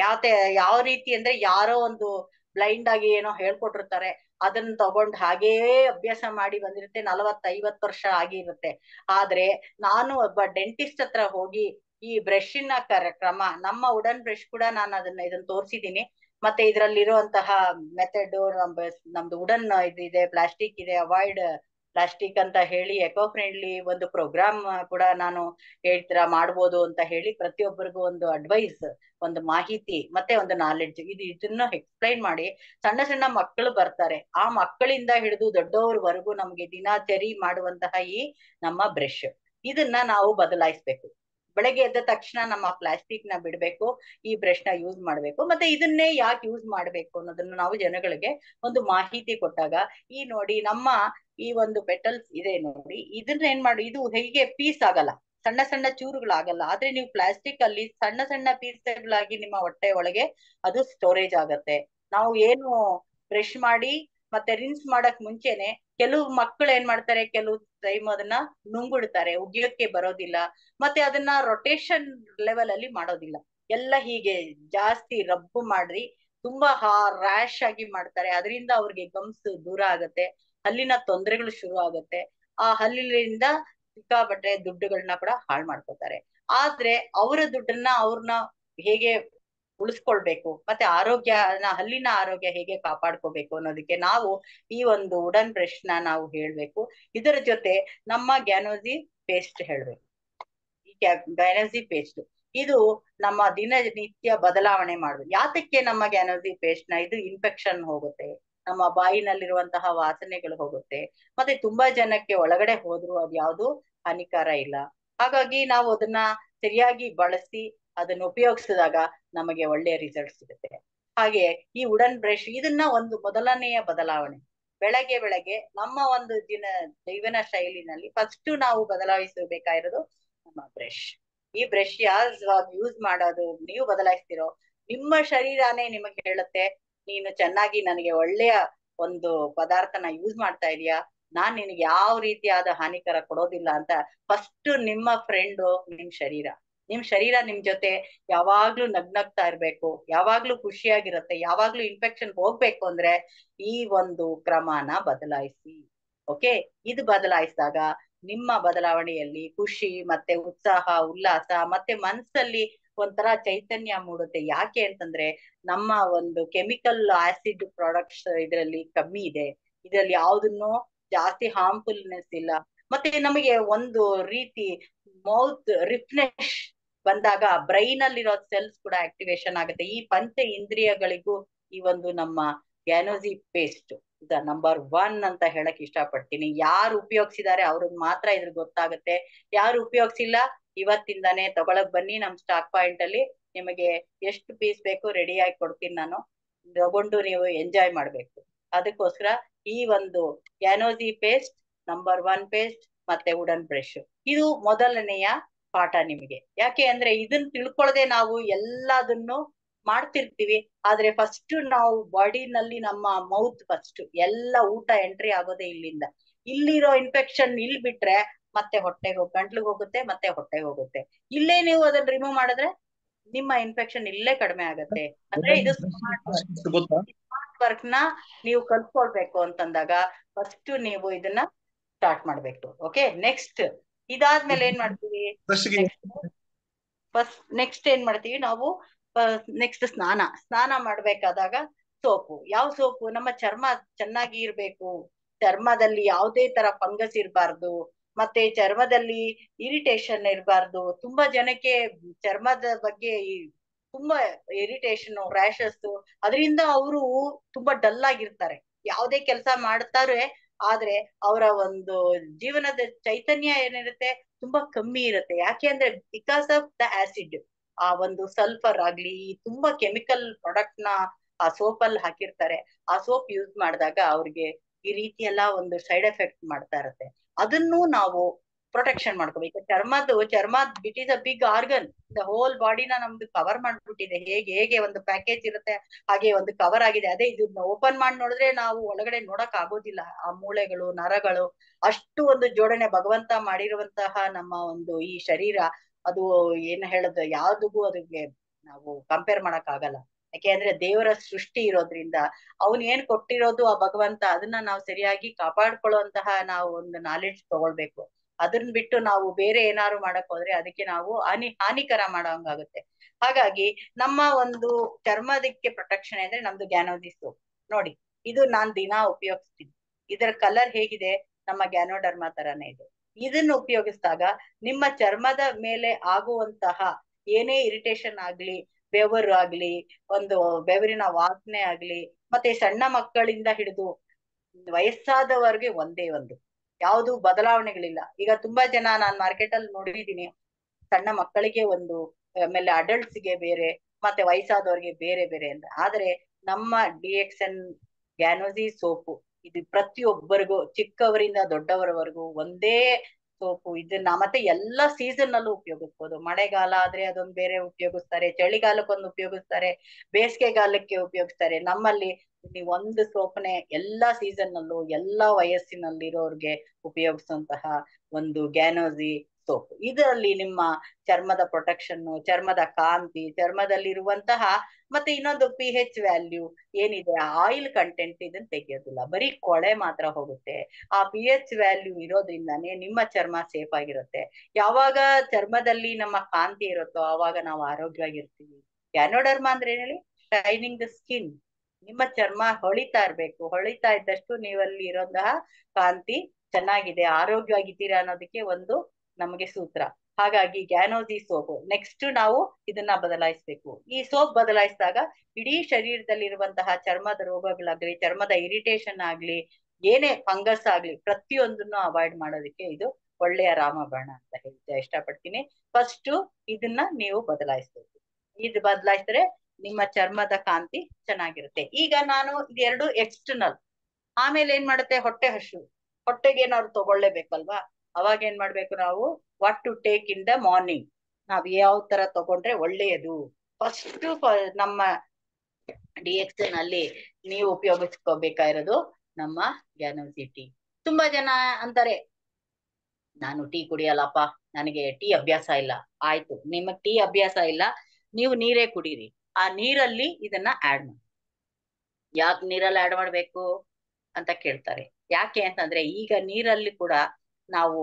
ಯಾತೆ ಯಾವ ರೀತಿ ಅಂದ್ರೆ ಯಾರೋ ಒಂದು ಬ್ಲೈಂಡ್ ಆಗಿ ಏನೋ ಹೇಳ್ಕೊಟ್ಟಿರ್ತಾರೆ ಅದನ್ನ ತಗೊಂಡ್ ಹಾಗೇ ಅಭ್ಯಾಸ ಮಾಡಿ ಬಂದಿರುತ್ತೆ ನಲವತ್ತೈವತ್ತು ವರ್ಷ ಆಗಿರುತ್ತೆ ಆದ್ರೆ ನಾನು ಒಬ್ಬ ಡೆಂಟಿಸ್ಟ್ ಹತ್ರ ಹೋಗಿ ಈ ಬ್ರಷಿನ ಕಾರ್ಯಕ್ರಮ ನಮ್ಮ ಉಡನ್ ಬ್ರಷ್ ಕೂಡ ನಾನು ಅದನ್ನ ಇದನ್ನ ತೋರಿಸಿದ್ದೀನಿ ಮತ್ತೆ ಇದ್ರಲ್ಲಿರುವಂತಹ ಇರುವಂತಹ ಮೆಥಡ್ ನಮ್ದು ವುಡನ್ ಇದೆ ಪ್ಲಾಸ್ಟಿಕ್ ಇದೆ ಅವಾಯ್ಡ್ ಪ್ಲಾಸ್ಟಿಕ್ ಅಂತ ಹೇಳಿ ಎಕೋ ಫ್ರೆಂಡ್ಲಿ ಒಂದು ಪ್ರೋಗ್ರಾಮ್ ಕೂಡ ನಾನು ಹೇಳ್ತೀರಾ ಮಾಡ್ಬೋದು ಅಂತ ಹೇಳಿ ಪ್ರತಿಯೊಬ್ಬರಿಗೂ ಒಂದು ಅಡ್ವೈಸ್ ಒಂದು ಮಾಹಿತಿ ಮತ್ತೆ ಒಂದು ನಾಲೆಡ್ಜ್ ಇದು ಇದನ್ನ ಎಕ್ಸ್ಪ್ಲೈನ್ ಮಾಡಿ ಸಣ್ಣ ಸಣ್ಣ ಮಕ್ಕಳು ಬರ್ತಾರೆ ಆ ಮಕ್ಕಳಿಂದ ಹಿಡಿದು ದೊಡ್ಡವರವರೆಗೂ ನಮ್ಗೆ ದಿನಾಚರಿ ಮಾಡುವಂತಹ ಈ ನಮ್ಮ ಬ್ರಷ್ ಇದನ್ನ ನಾವು ಬದಲಾಯಿಸ್ಬೇಕು ಬೆಳಗ್ಗೆ ಎದ್ದ ತಕ್ಷಣ ನಮ್ಮ ಪ್ಲಾಸ್ಟಿಕ್ ನ ಬಿಡ್ಬೇಕು ಈ ಬ್ರಷ್ ನ ಯೂಸ್ ಮಾಡ್ಬೇಕು ಮತ್ತೆ ಇದನ್ನೇ ಯಾಕೆ ಯೂಸ್ ಮಾಡ್ಬೇಕು ಅನ್ನೋದನ್ನ ನಾವು ಜನಗಳಿಗೆ ಒಂದು ಮಾಹಿತಿ ಕೊಟ್ಟಾಗ ಈ ನೋಡಿ ನಮ್ಮ ಈ ಒಂದು ಪೆಟಲ್ಸ್ ಇದೆ ನೋಡಿ ಇದನ್ನ ಏನ್ ಮಾಡಿ ಇದು ಹೇಗೆ ಪೀಸ್ ಆಗಲ್ಲ ಸಣ್ಣ ಸಣ್ಣ ಚೂರುಗಳಾಗಲ್ಲ ಆದ್ರೆ ನೀವು ಪ್ಲಾಸ್ಟಿಕ್ ಅಲ್ಲಿ ಸಣ್ಣ ಸಣ್ಣ ಪೀಸ್ಗಳಾಗಿ ನಿಮ್ಮ ಹೊಟ್ಟೆ ಒಳಗೆ ಅದು ಸ್ಟೋರೇಜ್ ಆಗತ್ತೆ ನಾವು ಏನು ಬ್ರಷ್ ಮಾಡಿ ಮತ್ತೆ ರಿನ್ಸ್ ಮಾಡಕ್ ಮುಂಚೆನೆ ಕೆಲವು ಮಕ್ಕಳು ಏನ್ ಮಾಡ್ತಾರೆ ಕೆಲವು ಟೈಮ್ ಅದನ್ನ ನುಂಗುಡ್ತಾರೆ ಉಗಿಯೋಕೆ ಬರೋದಿಲ್ಲ ಮತ್ತೆ ಅದನ್ನ ರೊಟೇಷನ್ ಲೆವೆಲ್ ಅಲ್ಲಿ ಮಾಡೋದಿಲ್ಲ ಎಲ್ಲ ಹೀಗೆ ಜಾಸ್ತಿ ರಬ್ಬು ಮಾಡ್ರಿ ತುಂಬಾ ಹಾ ರ್ಯಾಶ್ ಆಗಿ ಮಾಡ್ತಾರೆ ಅದರಿಂದ ಅವ್ರಿಗೆ ಗಮ್ಸ್ ದೂರ ಆಗತ್ತೆ ಹಲ್ಲಿನ ತೊಂದರೆಗಳು ಶುರು ಆಗತ್ತೆ ಆ ಹಲ್ಲಿನಿಂದ ಸಿಕ್ಕಾಪಟ್ಟೆ ದುಡ್ಡುಗಳನ್ನ ಕೂಡ ಹಾಳು ಮಾಡ್ಕೋತಾರೆ ಆದ್ರೆ ಅವರ ದುಡ್ಡನ್ನ ಅವ್ರನ್ನ ಹೇಗೆ ಉಳಿಸ್ಕೊಳ್ಬೇಕು ಮತ್ತೆ ಆರೋಗ್ಯನ ಹಲ್ಲಿನ ಆರೋಗ್ಯ ಹೇಗೆ ಕಾಪಾಡ್ಕೋಬೇಕು ಅನ್ನೋದಕ್ಕೆ ನಾವು ಈ ಒಂದು ಉಡನ್ ಬ್ರಷ್ ನ ನಾವು ಹೇಳ್ಬೇಕು ಇದರ ಜೊತೆ ನಮ್ಮ ಗ್ಯಾನೋಜಿ ಪೇಸ್ಟ್ ಹೇಳ್ಬೇಕು ಈ ಗ್ಯಾನೋಜಿ ಪೇಸ್ಟ್ ಇದು ನಮ್ಮ ದಿನನಿತ್ಯ ಬದಲಾವಣೆ ಮಾಡುದು ಯಾತಕ್ಕೆ ನಮ್ಮ ಗ್ಯಾನೋಜಿ ಪೇಸ್ಟ್ ನ ಇದು ಇನ್ಫೆಕ್ಷನ್ ಹೋಗುತ್ತೆ ನಮ್ಮ ಬಾಯಿನಲ್ಲಿರುವಂತಹ ವಾಸನೆಗಳು ಹೋಗುತ್ತೆ ಮತ್ತೆ ತುಂಬಾ ಜನಕ್ಕೆ ಒಳಗಡೆ ಹೋದ್ರು ಯಾವ್ದು ಹಾನಿಕಾರ ಇಲ್ಲ ಹಾಗಾಗಿ ನಾವು ಅದನ್ನ ಸರಿಯಾಗಿ ಬಳಸಿ ಅದನ್ನು ಉಪಯೋಗಿಸಿದಾಗ ನಮಗೆ ಒಳ್ಳೆಯ ರಿಸಲ್ಟ್ ಸಿಗುತ್ತೆ ಹಾಗೆ ಈ ವುಡನ್ ಬ್ರಷ್ ಇದನ್ನ ಒಂದು ಮೊದಲನೆಯ ಬದಲಾವಣೆ ಬೆಳಗ್ಗೆ ಬೆಳಗ್ಗೆ ನಮ್ಮ ಒಂದು ದಿನ ಜೀವನ ಶೈಲಿನಲ್ಲಿ ಫಸ್ಟ್ ನಾವು ಬದಲಾಯಿಸಬೇಕಾಗಿರೋದು ನಮ್ಮ ಬ್ರಷ್ ಈ ಬ್ರಷ್ ಯಾವಾಗ ಯೂಸ್ ಮಾಡೋದು ನೀವು ಬದಲಾಯಿಸ್ತಿರೋ ನಿಮ್ಮ ಶರೀರನೇ ನಿಮಗೆ ಹೇಳುತ್ತೆ ನೀನು ಚೆನ್ನಾಗಿ ನನಗೆ ಒಳ್ಳೆಯ ಒಂದು ಪದಾರ್ಥನ ಯೂಸ್ ಮಾಡ್ತಾ ಇದೀಯಾ ನಾನ್ ನಿನಗೆ ಯಾವ ರೀತಿಯಾದ ಹಾನಿಕರ ಕೊಡೋದಿಲ್ಲ ಅಂತ ಫಸ್ಟ್ ನಿಮ್ಮ ಫ್ರೆಂಡು ನಿಮ್ ಶರೀರ ನಿಮ್ ಶರೀರ ನಿಮ್ ಜೊತೆ ಯಾವಾಗ್ಲೂ ನಗ್ನಗ್ತಾ ಇರ್ಬೇಕು ಯಾವಾಗ್ಲೂ ಖುಷಿಯಾಗಿರುತ್ತೆ ಯಾವಾಗ್ಲೂ ಇನ್ಫೆಕ್ಷನ್ ಹೋಗ್ಬೇಕು ಅಂದ್ರೆ ಈ ಒಂದು ಕ್ರಮನ ಬದಲಾಯಿಸಿ ಓಕೆ ಇದು ಬದಲಾಯಿಸಿದಾಗ ನಿಮ್ಮ ಬದಲಾವಣೆಯಲ್ಲಿ ಖುಷಿ ಮತ್ತೆ ಉತ್ಸಾಹ ಉಲ್ಲಾಸ ಮತ್ತೆ ಮನಸ್ಸಲ್ಲಿ ಒಂಥರ ಚೈತನ್ಯ ಮೂಡುತ್ತೆ ಯಾಕೆ ಅಂತಂದ್ರೆ ನಮ್ಮ ಒಂದು ಕೆಮಿಕಲ್ ಆಸಿಡ್ ಪ್ರಾಡಕ್ಟ್ಸ್ ಇದರಲ್ಲಿ ಕಮ್ಮಿ ಇದೆ ಇದರಲ್ಲಿ ಯಾವ್ದನ್ನು ಜಾಸ್ತಿ ಹಾರ್ಮ್ಫುಲ್ನೆಸ್ ಇಲ್ಲ ಮತ್ತೆ ನಮಗೆ ಒಂದು ರೀತಿ ಮೌತ್ ರಿಫ್ರೆಶ್ ಬಂದಾಗ ಬ್ರೈನ್ ಅಲ್ಲಿರೋ ಸೆಲ್ಸ್ ಕೂಡ ಆಕ್ಟಿವೇಶನ್ ಆಗುತ್ತೆ ಈ ಪಂಚ ಇಂದ್ರಿಯಗಳಿಗೂ ಈ ಒಂದು ನಮ್ಮ Ganozhi paste the number one ಅಂತ ಹೇಳಕ್ ಇಷ್ಟಪಡ್ತೀನಿ ಯಾರು ಉಪಯೋಗಿಸಿದ್ದಾರೆ ಅವ್ರಿಗೆ ಮಾತ್ರ ಇದ್ರ ಗೊತ್ತಾಗುತ್ತೆ ಯಾರು ಉಪಯೋಗಿಸಿಲ್ಲ ಇವತ್ತಿಂದಾನೆ ತಗೊಳಕ್ ಬನ್ನಿ ನಮ್ ಸ್ಟಾಕ್ ಪಾಯಿಂಟ್ ಅಲ್ಲಿ ನಿಮಗೆ ಎಷ್ಟು ಪೀಸ್ ಬೇಕು ರೆಡಿ ಆಗಿ ಕೊಡ್ತೀನಿ ನಾನು ತಗೊಂಡು ನೀವು ಎಂಜಾಯ್ ಮಾಡ್ಬೇಕು ಅದಕ್ಕೋಸ್ಕರ ಈ ಒಂದು Ganozhi paste number one paste ಮತ್ತೆ ವುಡನ್ ಬ್ರಷ್ ಇದು ಮೊದಲನೆಯ ಪಾಠ ನಿಮಗೆ ಯಾಕೆ ಅಂದ್ರೆ ಇದನ್ನ ತಿಳ್ಕೊಳ್ಳದೆ ನಾವು ಎಲ್ಲದನ್ನು ಮಾಡ್ತಿರ್ತೀವಿ ಆದ್ರೆ ಫಸ್ಟ್ ನಾವು ಬಾಡಿನಲ್ಲಿ ನಮ್ಮ ಮೌತ್ ಫಸ್ಟ್ ಎಲ್ಲ ಊಟ ಎಂಟ್ರಿ ಆಗೋದೇ ಇಲ್ಲಿಂದ ಇಲ್ಲಿರೋ ಇನ್ಫೆಕ್ಷನ್ ಇಲ್ಲಿ ಬಿಟ್ರೆ ಮತ್ತೆ ಹೊಟ್ಟೆಗೆ ಗಂಟ್ಲಿಗೆ ಹೋಗುತ್ತೆ ಮತ್ತೆ ಹೊಟ್ಟೆಗೆ ಹೋಗುತ್ತೆ ಇಲ್ಲೇ ನೀವು ಅದನ್ನ ರಿಮೂವ್ ಮಾಡಿದ್ರೆ ನಿಮ್ಮ ಇನ್ಫೆಕ್ಷನ್ ಇಲ್ಲೇ ಕಡಿಮೆ ಆಗತ್ತೆ ಅಂದ್ರೆ ಇದು ಸ್ಮಾರ್ಟ್ ವರ್ಕ್ ನ ನೀವು ಕಲ್ತ್ಕೊಳ್ಬೇಕು ಅಂತಂದಾಗ ಫಸ್ಟ್ ನೀವು ಇದನ್ನ ಸ್ಟಾರ್ಟ್ ಮಾಡ್ಬೇಕು ಓಕೆ ನೆಕ್ಸ್ಟ್ ಇದಾದ್ಮೇಲೆ ಏನ್ ಮಾಡ್ತೀವಿ ಫಸ್ಟ್ ನೆಕ್ಸ್ಟ್ ಏನ್ ಮಾಡ್ತೀವಿ ನಾವು ನೆಕ್ಸ್ಟ್ ಸ್ನಾನ ಸ್ನಾನ ಮಾಡ್ಬೇಕಾದಾಗ ಸೋಪು ಯಾವ ಸೋಪು ನಮ್ಮ ಚರ್ಮ ಚೆನ್ನಾಗಿ ಇರ್ಬೇಕು ಚರ್ಮದಲ್ಲಿ ಯಾವುದೇ ತರ ಫಂಗಸ್ ಇರಬಾರ್ದು ಮತ್ತೆ ಚರ್ಮದಲ್ಲಿ ಇರಿಟೇಷನ್ ಇರಬಾರ್ದು ತುಂಬಾ ಜನಕ್ಕೆ ಚರ್ಮದ ಬಗ್ಗೆ ತುಂಬಾ ಇರಿಟೇಷನ್ ರ್ಯಾಶಸ್ ಅದರಿಂದ ಅವರು ತುಂಬಾ ಡಲ್ ಆಗಿರ್ತಾರೆ ಯಾವುದೇ ಕೆಲಸ ಮಾಡ್ತಾರೆ ಆದ್ರೆ ಅವರ ಒಂದು ಜೀವನದ ಚೈತನ್ಯ ಏನಿರುತ್ತೆ ತುಂಬಾ ಕಮ್ಮಿ ಇರುತ್ತೆ ಯಾಕೆ ಅಂದ್ರೆ ಬಿಕಾಸ್ ಆಫ್ ದ ಆಸಿಡ್ ಆ ಒಂದು ಸಲ್ಫರ್ ಆಗ್ಲಿ ತುಂಬಾ ಕೆಮಿಕಲ್ ಪ್ರಾಡಕ್ಟ್ ನ ಆ ಸೋಪ್ ಅಲ್ಲಿ ಹಾಕಿರ್ತಾರೆ ಆ ಸೋಪ್ ಯೂಸ್ ಮಾಡಿದಾಗ ಅವ್ರಿಗೆ ಈ ರೀತಿ ಎಲ್ಲ ಒಂದು ಸೈಡ್ ಎಫೆಕ್ಟ್ ಮಾಡ್ತಾ ಇರತ್ತೆ ಅದನ್ನು ನಾವು ಪ್ರೊಟೆಕ್ಷನ್ ಮಾಡ್ಕೋಬೇಕು ಚರ್ಮದ್ದು ಚರ್ಮ it is a big organ the whole ಬಾಡಿನ ನಮ್ದು ಕವರ್ ಮಾಡ್ಬಿಟ್ಟಿದೆ ಹೇಗೆ ಹೇಗೆ ಒಂದು ಪ್ಯಾಕೇಜ್ ಇರುತ್ತೆ ಹಾಗೆ ಒಂದು ಕವರ್ ಆಗಿದೆ ಅದೇ ಇದನ್ನ ಓಪನ್ ಮಾಡಿ ನೋಡಿದ್ರೆ ನಾವು ಒಳಗಡೆ ನೋಡಕ್ ಆಗೋದಿಲ್ಲ ಆ ಮೂಳೆಗಳು ನರಗಳು ಅಷ್ಟು ಒಂದು ಜೋಡಣೆ ಭಗವಂತ ಮಾಡಿರುವಂತಹ ನಮ್ಮ ಒಂದು ಈ ಶರೀರ ಅದು ಏನ್ ಹೇಳದ್ ಯಾವ್ದಿಗೂ ಅದಕ್ಕೆ ನಾವು ಕಂಪೇರ್ ಮಾಡಕ್ ಆಗಲ್ಲ ಯಾಕೆ ಅಂದ್ರೆ ದೇವರ ಸೃಷ್ಟಿ ಇರೋದ್ರಿಂದ ಅವನ್ ಏನ್ ಕೊಟ್ಟಿರೋದು ಆ ಭಗವಂತ ಅದನ್ನ ನಾವು ಸರಿಯಾಗಿ ಕಾಪಾಡ್ಕೊಳ್ಳುವಂತಹ ನಾವು ಒಂದು ನಾಲೆಡ್ಜ್ ತಗೊಳ್ಬೇಕು ಅದನ್ನ ಬಿಟ್ಟು ನಾವು ಬೇರೆ ಏನಾದ್ರು ಮಾಡಕ್ ಹೋದ್ರೆ ಅದಕ್ಕೆ ನಾವು ಹಾನಿ ಹಾನಿಕರ ಮಾಡೋಂಗಾಗುತ್ತೆ ಹಾಗಾಗಿ ನಮ್ಮ ಒಂದು ಚರ್ಮದಕ್ಕೆ ಪ್ರೊಟೆಕ್ಷನ್ ಅಂದ್ರೆ ನಮ್ದು ಗ್ಯಾನೋದಿ ಸೋಪ್ ನೋಡಿ ಇದು ನಾನ್ ದಿನಾ ಉಪಯೋಗಿಸ್ತೀನಿ ಇದರ ಕಲರ್ ಹೇಗಿದೆ ನಮ್ಮ ಗ್ಯಾನೋಡರ್ಮ ತರಾನೇ ಇದೆ ಇದನ್ನು ಉಪಯೋಗಿಸಿದಾಗ ನಿಮ್ಮ ಚರ್ಮದ ಮೇಲೆ ಆಗುವಂತಹ ಏನೇ ಇರಿಟೇಷನ್ ಆಗ್ಲಿ ಬೆವರು ಆಗ್ಲಿ ಒಂದು ಬೆವರಿನ ವಾಸನೆ ಆಗ್ಲಿ ಮತ್ತೆ ಸಣ್ಣ ಮಕ್ಕಳಿಂದ ಹಿಡಿದು ವಯಸ್ಸಾದವರಿಗೆ ಒಂದೇ ಒಂದು ಯಾವುದು ಬದಲಾವಣೆಗಳಿಲ್ಲ ಈಗ ತುಂಬಾ ಜನ ನಾನ್ ಮಾರ್ಕೆಟ್ ಅಲ್ಲಿ ನೋಡಿದೀನಿ ಸಣ್ಣ ಮಕ್ಕಳಿಗೆ ಒಂದು ಆಮೇಲೆ ಅಡಲ್ಟ್ಸ್ ಗೆ ಬೇರೆ ಮತ್ತೆ ವಯಸ್ಸಾದವ್ರಿಗೆ ಬೇರೆ ಬೇರೆ ಅಂತ ಆದ್ರೆ ನಮ್ಮ D X N Ganozhi soap ಇದು ಪ್ರತಿಯೊಬ್ಬರಿಗೂ ಚಿಕ್ಕವರಿಂದ ದೊಡ್ಡವರವರೆಗೂ ಒಂದೇ ಸೋಪು ಇದನ್ನ ಮತ್ತೆ ಎಲ್ಲಾ ಸೀಸನ್ ಅಲ್ಲೂ ಉಪಯೋಗಿಸ್ಬೋದು ಮಳೆಗಾಲ ಆದ್ರೆ ಅದೊಂದು ಬೇರೆ ಉಪಯೋಗಿಸ್ತಾರೆ ಚಳಿಗಾಲಕ್ಕೊಂದು ಉಪಯೋಗಿಸ್ತಾರೆ ಬೇಸಿಗೆಗಾಲಕ್ಕೆ ಉಪಯೋಗಿಸ್ತಾರೆ ನಮ್ಮಲ್ಲಿ ನೀವು ಒಂದು ಸೋಪನೆ ಎಲ್ಲಾ ಸೀಸನ್ ನಲ್ಲೂ ಎಲ್ಲಾ ವಯಸ್ಸಿನಲ್ಲಿರೋರ್ಗೆ ಉಪಯೋಗಿಸುವಂತಹ ಒಂದು ಗ್ಯಾನೋಜಿ ಸೋಪ್ ಇದರಲ್ಲಿ ನಿಮ್ಮ ಚರ್ಮದ ಪ್ರೊಟೆಕ್ಷನ್ ಚರ್ಮದ ಕಾಂತಿ ಚರ್ಮದಲ್ಲಿರುವಂತಹ ಮತ್ತೆ ಇನ್ನೊಂದು ಪಿ ಹೆಚ್ ವ್ಯಾಲ್ಯೂ ಏನಿದೆ ಆಯಿಲ್ ಕಂಟೆಂಟ್ ಇದನ್ನ ತೆಗೆಯೋದಿಲ್ಲ ಬರೀ ಕೊಳೆ ಮಾತ್ರ ಹೋಗುತ್ತೆ ಆ ಪಿ ಹೆಚ್ ವ್ಯಾಲ್ಯೂ ಇರೋದ್ರಿಂದಾನೇ ನಿಮ್ಮ ಚರ್ಮ ಸೇಫ್ ಆಗಿರುತ್ತೆ ಯಾವಾಗ ಚರ್ಮದಲ್ಲಿ ನಮ್ಮ ಕಾಂತಿ ಇರುತ್ತೋ ಆವಾಗ ನಾವು ಆರೋಗ್ಯವಾಗಿರ್ತೀವಿ ಗ್ಯಾನೋಡರ್ಮಾ ಅಂದ್ರೆ ಹೇಳಿ ಶೈನಿಂಗ್ ದ ಸ್ಕಿನ್ ನಿಮ್ಮ ಚರ್ಮ ಹೊಳಿತಾ ಇರ್ಬೇಕು ಹೊಳಿತಾ ಇದ್ದಷ್ಟು ನೀವಲ್ಲಿ ಇರೋಂತಹ ಕಾಂತಿ ಚೆನ್ನಾಗಿದೆ ಆರೋಗ್ಯವಾಗಿದ್ದೀರಾ ಅನ್ನೋದಕ್ಕೆ ಒಂದು ನಮಗೆ ಸೂತ್ರ ಹಾಗಾಗಿ ಗ್ಯಾನೋಜಿ ಸೋಪು ನೆಕ್ಸ್ಟ್ ನಾವು ಇದನ್ನ ಬದಲಾಯಿಸ್ಬೇಕು ಈ ಸೋಪ್ ಬದಲಾಯಿಸಿದಾಗ ಇಡೀ ಶರೀರದಲ್ಲಿರುವಂತಹ ಚರ್ಮದ ರೋಗಗಳಾಗ್ಲಿ ಚರ್ಮದ ಇರಿಟೇಷನ್ ಆಗ್ಲಿ ಏನೇ ಫಂಗಸ್ ಆಗ್ಲಿ ಪ್ರತಿಯೊಂದನ್ನು ಅವಾಯ್ಡ್ ಮಾಡೋದಕ್ಕೆ ಇದು ಒಳ್ಳೆಯ ರಾಮಬಾಣ ಅಂತ ಹೇಳ್ತಾ ಇಷ್ಟಪಡ್ತೀನಿ ಫಸ್ಟ್ ಇದನ್ನ ನೀವು ಬದಲಾಯಿಸ್ಬೇಕು ಇದು ಬದಲಾಯಿಸಿದ್ರೆ ನಿಮ್ಮ ಚರ್ಮದ ಕಾಂತಿ ಚೆನ್ನಾಗಿರುತ್ತೆ ಈಗ ನಾನು ಇದೆರಡು ಎಕ್ಸ್ಟರ್ನಲ್ ಆಮೇಲೆ ಏನ್ ಮಾಡುತ್ತೆ ಹೊಟ್ಟೆ ಹಸು ಹೊಟ್ಟೆಗೆ ಏನಾದ್ರು ತಗೊಳ್ಳೇಬೇಕಲ್ವಾ ಅವಾಗ ಏನ್ ಮಾಡ್ಬೇಕು ನಾವು what to take in the morning ನಾವ್ ಯಾವ ತರ ತಗೊಂಡ್ರೆ ಒಳ್ಳೆಯದು ಫಸ್ಟ್ ನಮ್ಮ ಡಿ ಎಕ್ಸ್ ನಲ್ಲಿ ನೀವು ಉಪಯೋಗಿಸ್ಕೋಬೇಕಾಗಿರೋದು ನಮ್ಮ ಗ್ಯಾನೋಸಿ ಟೀ ತುಂಬಾ ಜನ ಅಂತಾರೆ ನಾನು ಟೀ ಕುಡಿಯಲ್ಲಪ್ಪ ನನಗೆ ಟೀ ಅಭ್ಯಾಸ ಇಲ್ಲ ಆಯ್ತು ನಿಮಗ್ ಟೀ ಅಭ್ಯಾಸ ಇಲ್ಲ ನೀವು ನೀರೇ ಕುಡೀರಿ ಆ ನೀರಲ್ಲಿ ಇದನ್ನ ಆಡ್ ಮಾಡಿ ಯಾಕೆ ನೀರಲ್ಲಿ ಆಡ್ ಮಾಡ್ಬೇಕು ಅಂತ ಕೇಳ್ತಾರೆ ಯಾಕೆ ಅಂತಂದ್ರೆ ಈಗ ನೀರಲ್ಲಿ ಕೂಡ ನಾವು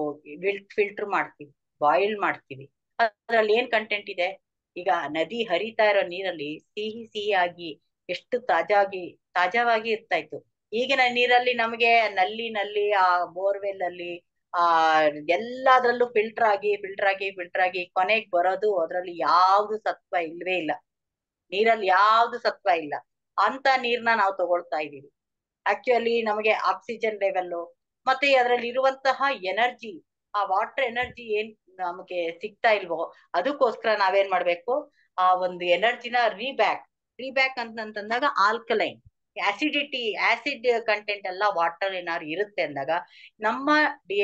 ಫಿಲ್ಟರ್ ಮಾಡ್ತೀವಿ ಬಾಯಿಲ್ ಮಾಡ್ತೀವಿ ಅದ್ರಲ್ಲಿ ಏನ್ ಕಂಟೆಂಟ್ ಇದೆ ಈಗ ನದಿ ಹರಿತಾ ಇರೋ ನೀರಲ್ಲಿ ಸಿಹಿ ಸಿಹಿಯಾಗಿ ಎಷ್ಟು ತಾಜಾಗಿ ತಾಜಾವಾಗಿ ಇರ್ತಾ ಇತ್ತು ಈಗಿನ ನೀರಲ್ಲಿ ನಮಗೆ ನಲ್ಲಿ ನಲ್ಲಿ ಆ ಬೋರ್ವೆಲ್ ಅಲ್ಲಿ ಆ ಎಲ್ಲದ್ರಲ್ಲೂ ಫಿಲ್ಟರ್ ಆಗಿ ಫಿಲ್ಟರ್ ಆಗಿ ಫಿಲ್ಟರ್ ಆಗಿ ಕೊನೆಗೆ ಬರೋದು ಅದ್ರಲ್ಲಿ ಯಾವ್ದು ಸತ್ವ ಇಲ್ವೇ ಇಲ್ಲ ನೀರಲ್ಲಿ ಯಾವ್ದು ಸತ್ವ ಇಲ್ಲ ಅಂತ ನೀರ್ನ ನಾವು ತಗೊಳ್ತಾ ಇದ್ದೀವಿ ಆಕ್ಚುಲಿ ನಮಗೆ ಆಕ್ಸಿಜನ್ ಲೆವೆಲ್ಲು ಮತ್ತೆ ಅದರಲ್ಲಿ ಇರುವಂತಹ ಎನರ್ಜಿ ಆ ವಾಟರ್ ಎನರ್ಜಿ ಏನ್ ನಮಗೆ ಸಿಗ್ತಾ ಇಲ್ವೋ ಅದಕ್ಕೋಸ್ಕರ ನಾವೇನ್ ಮಾಡ್ಬೇಕು ಆ ಒಂದು ಎನರ್ಜಿನ ರೀಬ್ಯಾಕ್ ರೀಬ್ಯಾಕ್ ಅಂತಂದಾಗ ಆಲ್ಕಲೈನ್ ಆಸಿಡಿಟಿ ಆಸಿಡ್ ಕಂಟೆಂಟ್ ಎಲ್ಲ ವಾಟರ್ ಏನಾದ್ರು ಇರುತ್ತೆ ಅಂದಾಗ ನಮ್ಮ ಡಿ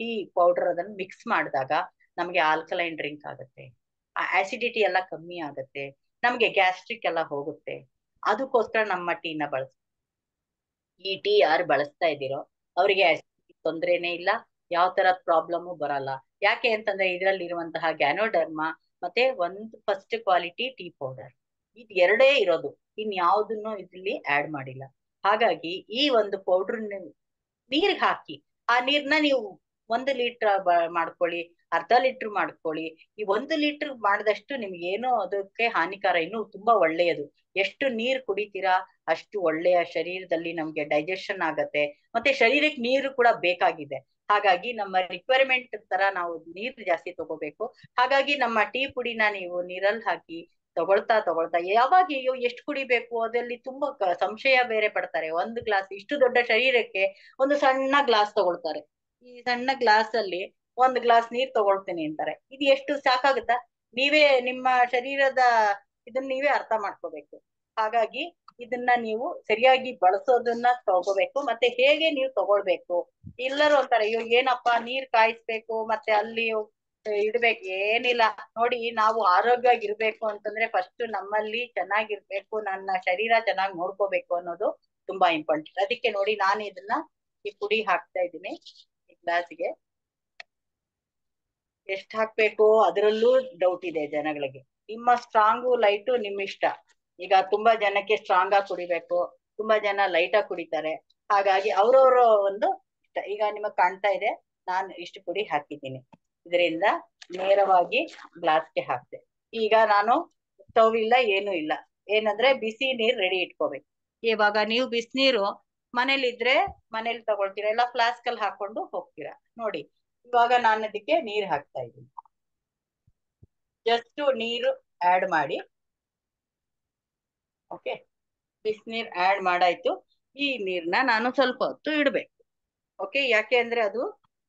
ಟೀ ಪೌಡರ್ ಅದನ್ನ ಮಿಕ್ಸ್ ಮಾಡಿದಾಗ ನಮಗೆ ಆಲ್ಕಲೈನ್ ಡ್ರಿಂಕ್ ಆಗುತ್ತೆ ಆ ಆಸಿಡಿಟಿ ಎಲ್ಲ ಕಮ್ಮಿ ಆಗುತ್ತೆ ನಮ್ಗೆ ಗ್ಯಾಸ್ಟ್ರಿಕ್ ಎಲ್ಲ ಹೋಗುತ್ತೆ ಅದಕ್ಕೋಸ್ಕರ ನಮ್ಮ ಟೀನ ಬಳಸ್ತೀವಿ ಈ ಟೀ ಯಾರು ಬಳಸ್ತಾ ಇದ್ದೀರೋ ಅವರಿಗೆ ತೊಂದರೆನೇ ಇಲ್ಲ ಯಾವ ತರದ್ ಪ್ರಾಬ್ಲಮ್ ಬರಲ್ಲ ಯಾಕೆ ಅಂತಂದ್ರೆ ಇದರಲ್ಲಿ ಇರುವಂತಹ ಗ್ಯಾನೋಡರ್ಮ ಮತ್ತೆ ಒಂದು ಫಸ್ಟ್ ಕ್ವಾಲಿಟಿ ಟೀ ಪೌಡರ್ ಇದ್ ಎರಡೇ ಇರೋದು ಇನ್ ಯಾವ್ದನ್ನು ಇದ್ರಲ್ಲಿ ಆಡ್ ಮಾಡಿಲ್ಲ ಹಾಗಾಗಿ ಈ ಒಂದು ಪೌಡರ್ ನೀರಿಗೆ ಹಾಕಿ ಆ ನೀರ್ನ ನೀವು ಒಂದು ಲೀಟರ್ ಮಾಡ್ಕೊಳ್ಳಿ ಅರ್ಧ ಲೀಟರ್ ಮಾಡ್ಕೊಳ್ಳಿ ಈ ಒಂದು ಲೀಟರ್ ಮಾಡಿದಷ್ಟು ನಿಮ್ಗೆ ಏನೋ ಅದಕ್ಕೆ ಹಾನಿಕಾರ ಇನ್ನು ತುಂಬಾ ಒಳ್ಳೆಯದು ಎಷ್ಟು ನೀರ್ ಕುಡಿತೀರಾ ಅಷ್ಟು ಒಳ್ಳೆಯ ಶರೀರದಲ್ಲಿ ನಮ್ಗೆ ಡೈಜೆಷನ್ ಆಗತ್ತೆ ಮತ್ತೆ ಶರೀರಕ್ಕೆ ನೀರು ಕೂಡ ಬೇಕಾಗಿದೆ ಹಾಗಾಗಿ ನಮ್ಮ ರಿಕ್ವೈರ್ಮೆಂಟ್ ತರ ನಾವು ನೀರು ಜಾಸ್ತಿ ತಗೋಬೇಕು ಹಾಗಾಗಿ ನಮ್ಮ ಟೀ ಪುಡಿನ ನೀವು ನೀರಲ್ಲಿ ಹಾಕಿ ತಗೊಳ್ತಾ ತಗೊಳ್ತಾ ಯಾವಾಗ ಅಯ್ಯೋ ಎಷ್ಟು ಕುಡಿಬೇಕು ಅದ್ರಲ್ಲಿ ತುಂಬಾ ಸಂಶಯ ಬೇರೆ ಪಡ್ತಾರೆ ಒಂದು ಗ್ಲಾಸ್ ಇಷ್ಟು ದೊಡ್ಡ ಶರೀರಕ್ಕೆ ಒಂದು ಸಣ್ಣ ಗ್ಲಾಸ್ ತಗೊಳ್ತಾರೆ ಈ ಸಣ್ಣ ಗ್ಲಾಸ್ ಅಲ್ಲಿ ಒಂದು ಗ್ಲಾಸ್ ನೀರ್ ತಗೊಳ್ತೀನಿ ಅಂತಾರೆ ಇದು ಎಷ್ಟು ಸಾಕಾಗುತ್ತಾ ನೀವೇ ನಿಮ್ಮ ಶರೀರದ ಇದನ್ನ ನೀವೇ ಅರ್ಥ ಮಾಡ್ಕೋಬೇಕು ಹಾಗಾಗಿ ಇದನ್ನ ನೀವು ಸರಿಯಾಗಿ ಬಳಸೋದನ್ನ ತಗೋಬೇಕು ಮತ್ತೆ ಹೇಗೆ ನೀವು ತಗೊಳ್ಬೇಕು ಎಲ್ಲರೂ ಅಂತಾರೆ ಅಯ್ಯೋ ಏನಪ್ಪಾ ನೀರ್ ಕಾಯಿಸ್ಬೇಕು ಮತ್ತೆ ಅಲ್ಲಿ ಇಡ್ಬೇಕು ಏನಿಲ್ಲ ನೋಡಿ ನಾವು ಆರೋಗ್ಯವಾಗಿ ಇರ್ಬೇಕು ಅಂತಂದ್ರೆ ಫಸ್ಟ್ ನಮ್ಮಲ್ಲಿ ಚೆನ್ನಾಗಿರ್ಬೇಕು ನನ್ನ ಶರೀರ ಚೆನ್ನಾಗಿ ನೋಡ್ಕೋಬೇಕು ಅನ್ನೋದು ತುಂಬಾ ಇಂಪಾರ್ಟೆಂಟ್ ಅದಕ್ಕೆ ನೋಡಿ ನಾನು ಇದನ್ನ ಈ ಪುಡಿ ಹಾಕ್ತಾ ಇದ್ದೀನಿ ಗ್ಲಾಸ್ಗೆ ಎಷ್ಟ್ ಹಾಕ್ಬೇಕು ಅದರಲ್ಲೂ ಡೌಟ್ ಇದೆ ಜನಗಳಿಗೆ ನಿಮ್ಮ ಸ್ಟ್ರಾಂಗು ಲೈಟು ನಿಮ್ ಇಷ್ಟ ಈಗ ತುಂಬಾ ಜನಕ್ಕೆ ಸ್ಟ್ರಾಂಗ್ ಆಗಿ ಕುಡಿಬೇಕು ತುಂಬಾ ಜನ ಲೈಟ್ ಆಗಿ ಕುಡಿತಾರೆ ಹಾಗಾಗಿ ಅವ್ರವ್ರ ಒಂದು ಇಷ್ಟ ಈಗ ನಿಮಗ್ ಕಾಣ್ತಾ ಇದೆ ನಾನು ಇಷ್ಟು ಪುಡಿ ಹಾಕಿದ್ದೀನಿ ಇದರಿಂದ ನೇರವಾಗಿ ಗ್ಲಾಸ್ಗೆ ಹಾಕ್ತೆ ಈಗ ನಾನು ಸ್ಟವ್ ಇಲ್ಲ ಏನು ಇಲ್ಲ ಏನಂದ್ರೆ ಬಿಸಿ ನೀರ್ ರೆಡಿ ಇಟ್ಕೋಬೇಕು ಇವಾಗ ನೀವು ಬಿಸಿನೀರು ಮನೇಲಿದ್ರೆ ಮನೇಲಿ ತಗೊಳ್ತೀರಾ ಎಲ್ಲ ಫ್ಲಾಸ್ಕ್ ಅಲ್ಲಿ ಹಾಕೊಂಡು ಹೋಗ್ತೀರಾ ನೋಡಿ ಇವಾಗ ನಾನು ಅದಕ್ಕೆ ನೀರ್ ಹಾಕ್ತಾ ಇದ್ದೀನಿ ಜಸ್ಟ್ ನೀರು ಆಡ್ ಮಾಡಿ ಓಕೆ ನೀರ್ ಆಡ್ ಮಾಡಾಯ್ತು ಈ ನೀರ್ನ ನಾನು ಸ್ವಲ್ಪ ಹೊತ್ತು ಇಡ್ಬೇಕು ಓಕೆ ಯಾಕೆ ಅಂದ್ರೆ ಅದು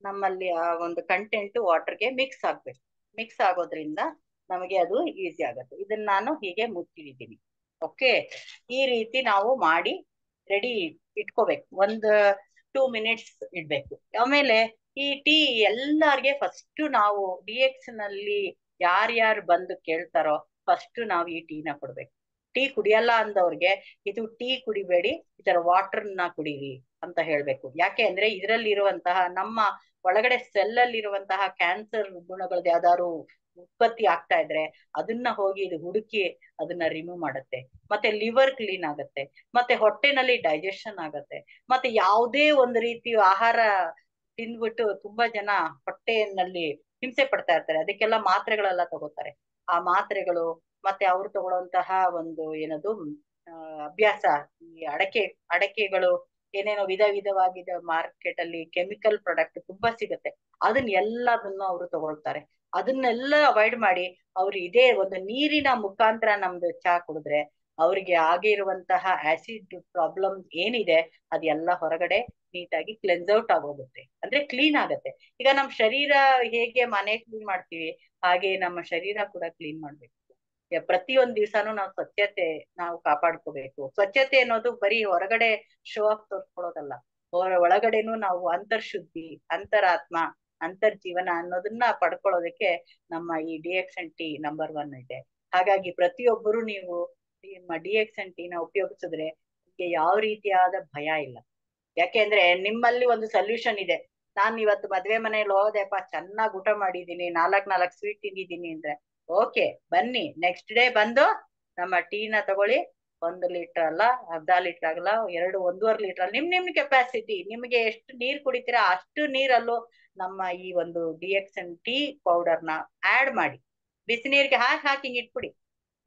ನಮ್ಮಲ್ಲಿ ಆ ಒಂದು ಕಂಟೆಂಟ್ ವಾಟರ್ಗೆ ಮಿಕ್ಸ್ ಆಗ್ಬೇಕು ಮಿಕ್ಸ್ ಆಗೋದ್ರಿಂದ ನಮಗೆ ಅದು ಈಸಿ ಆಗುತ್ತೆ ಇದನ್ನ ನಾನು ಹೀಗೆ ಮುಟ್ಟಿದೀನಿ ಓಕೆ ಈ ರೀತಿ ನಾವು ಮಾಡಿ ರೆಡಿ ಇಟ್ಕೋಬೇಕು ಒಂದ್ ಟೂ ಮಿನಿಟ್ಸ್ ಇಡ್ಬೇಕು ಆಮೇಲೆ ಈ ಟೀ ಎಲ್ಲಾರ್ಗೆ ಫಸ್ಟ್ ನಾವು ಡಿ ಎಕ್ಸ್ ನಲ್ಲಿ ಯಾರ್ಯಾರು ಬಂದು ಕೇಳ್ತಾರೋ ಫಸ್ಟ್ ನಾವು ಈ ಟೀನ ಕೊಡ್ಬೇಕು ಟೀ ಕುಡಿಯಲ್ಲ ಅಂದವ್ರಿಗೆ ಇದು ಟೀ ಕುಡಿಬೇಡಿ ಇದರ ವಾಟರ್ನ ಕುಡೀರಿ ಅಂತ ಹೇಳ್ಬೇಕು ಯಾಕೆ ಅಂದ್ರೆ ಇದ್ರಲ್ಲಿರುವಂತಹ ನಮ್ಮ ಒಳಗಡೆ ಸೆಲ್ ಅಲ್ಲಿ ಇರುವಂತಹ ಕ್ಯಾನ್ಸರ್ ಗುಣಗಳದ್ದು ಯಾವ್ದಾದ್ರು ಉತ್ಪತ್ತಿ ಆಗ್ತಾ ಇದ್ರೆ ಅದನ್ನ ಹೋಗಿ ಇದು ಹುಡುಕಿ ಅದನ್ನ ರಿಮೂವ್ ಮಾಡುತ್ತೆ ಮತ್ತೆ ಲಿವರ್ ಕ್ಲೀನ್ ಆಗತ್ತೆ ಮತ್ತೆ ಹೊಟ್ಟೆನಲ್ಲಿ ಡೈಜೆಷನ್ ಆಗತ್ತೆ ಮತ್ತೆ ಯಾವುದೇ ಒಂದು ರೀತಿ ಆಹಾರ ತಿಂದ್ಬಿಟ್ಟು ತುಂಬಾ ಜನ ಹೊಟ್ಟೆನಲ್ಲಿ ಹಿಂಸೆ ಪಡ್ತಾ ಇರ್ತಾರೆ ಅದಕ್ಕೆಲ್ಲ ಮಾತ್ರೆಗಳೆಲ್ಲ ತಗೋತಾರೆ ಆ ಮಾತ್ರೆಗಳು ಮತ್ತೆ ಅವ್ರು ತಗೊಳ್ಳುವಂತಹ ಒಂದು ಏನದು ಅಭ್ಯಾಸ ಈ ಅಡಕೆ ಅಡಕೆಗಳು ಏನೇನೋ ವಿಧ ವಿಧವಾಗಿದೆ ಮಾರ್ಕೆಟ್ ಅಲ್ಲಿ ಕೆಮಿಕಲ್ ಪ್ರಾಡಕ್ಟ್ ತುಂಬಾ ಸಿಗುತ್ತೆ ಅದನ್ನ ಎಲ್ಲದನ್ನು ಅವರು ತಗೊಳ್ತಾರೆ ಅದನ್ನೆಲ್ಲ ಅವಾಯ್ಡ್ ಮಾಡಿ ಅವ್ರು ಇದೇ ಒಂದು ನೀರಿನ ಮುಖಾಂತರ ನಮ್ದು ಚಹಾ ಕುಡಿದ್ರೆ ಅವ್ರಿಗೆ ಆಗಿರುವಂತಹ ಆಸಿಡ್ ಪ್ರಾಬ್ಲಮ್ ಏನಿದೆ ಅದೆಲ್ಲ ಹೊರಗಡೆ ನೀಟಾಗಿ ಕ್ಲೆನ್ಸ್ ಔಟ್ ಆಗೋಗುತ್ತೆ ಅಂದ್ರೆ ಕ್ಲೀನ್ ಆಗುತ್ತೆ ಈಗ ನಮ್ಮ ಶರೀರ ಹೇಗೆ ಮನೆ ಕ್ಲೀನ್ ಮಾಡ್ತೀವಿ ಹಾಗೆ ನಮ್ಮ ಶರೀರ ಕೂಡ ಕ್ಲೀನ್ ಮಾಡ್ಬೇಕು ಪ್ರತಿಯೊಂದ್ ದಿವ್ಸಾನು ನಾವು ಸ್ವಚ್ಛತೆ ನಾವು ಕಾಪಾಡ್ಕೋಬೇಕು ಸ್ವಚ್ಛತೆ ಅನ್ನೋದು ಬರೀ ಹೊರಗಡೆ ಶೋ ಆಫ್ ತೋರ್ಸ್ಕೊಳೋದಲ್ಲ ಒಳಗಡೆನು ನಾವು ಅಂತರ್ಶುದ್ಧಿ ಅಂತರಾತ್ಮ ಅಂತರ್ಜೀವನ ಅನ್ನೋದನ್ನ ಪಡ್ಕೊಳ್ಳೋದಕ್ಕೆ ನಮ್ಮ ಈ D X N T number one ಇದೆ ಹಾಗಾಗಿ ಪ್ರತಿಯೊಬ್ಬರು ನೀವು ನಿಮ್ಮ ಡಿ ಎಕ್ಸ್ ಎನ್ ನ ಉಪಯೋಗಿಸಿದ್ರೆ ನಿಮಗೆ ಯಾವ ರೀತಿಯಾದ ಭಯ ಇಲ್ಲ ಯಾಕೆಂದ್ರೆ ನಿಮ್ಮಲ್ಲಿ ಒಂದು ಸೊಲ್ಯೂಷನ್ ಇದೆ ನಾನು ಇವತ್ತು ಮದ್ವೆ ಮನೆಯಲ್ಲಿ ಹೋದೆಪ್ಪ ಚೆನ್ನಾಗ್ ಊಟ ಮಾಡಿದೀನಿ ನಾಲ್ಕ್ ನಾಲ್ಕು ಸ್ವೀಟ್ ತಿಂದಿದ್ದೀನಿ ಅಂದ್ರೆ ಓಕೆ ಬನ್ನಿ ನೆಕ್ಸ್ಟ್ ಡೇ ಬಂದು ನಮ್ಮ ಟೀನ ತಗೊಳ್ಳಿ ಒಂದು ಲೀಟರ್ ಅಲ್ಲ ಅರ್ಧ ಲೀಟರ್ ಆಗಲ್ಲ ಎರಡು ಒಂದೂವರೆ ಲೀಟರ್ ನಿಮ್ ನಿಮ್ ಕೆಪಾಸಿಟಿ ನಿಮ್ಗೆ ಎಷ್ಟು ನೀರ್ ಕುಡಿತೀರಾ ಅಷ್ಟು ನೀರಲ್ಲೂ ನಮ್ಮ ಈ ಒಂದು ಡಿ ಎಕ್ಸ್ ಎನ್ ಪೌಡರ್ ನ ಆಡ್ ಮಾಡಿ ಬಿಸಿ ನೀರಿಗೆ ಹಾಕಿ ಹಾಕಿ ಇಟ್ಬಿಡಿ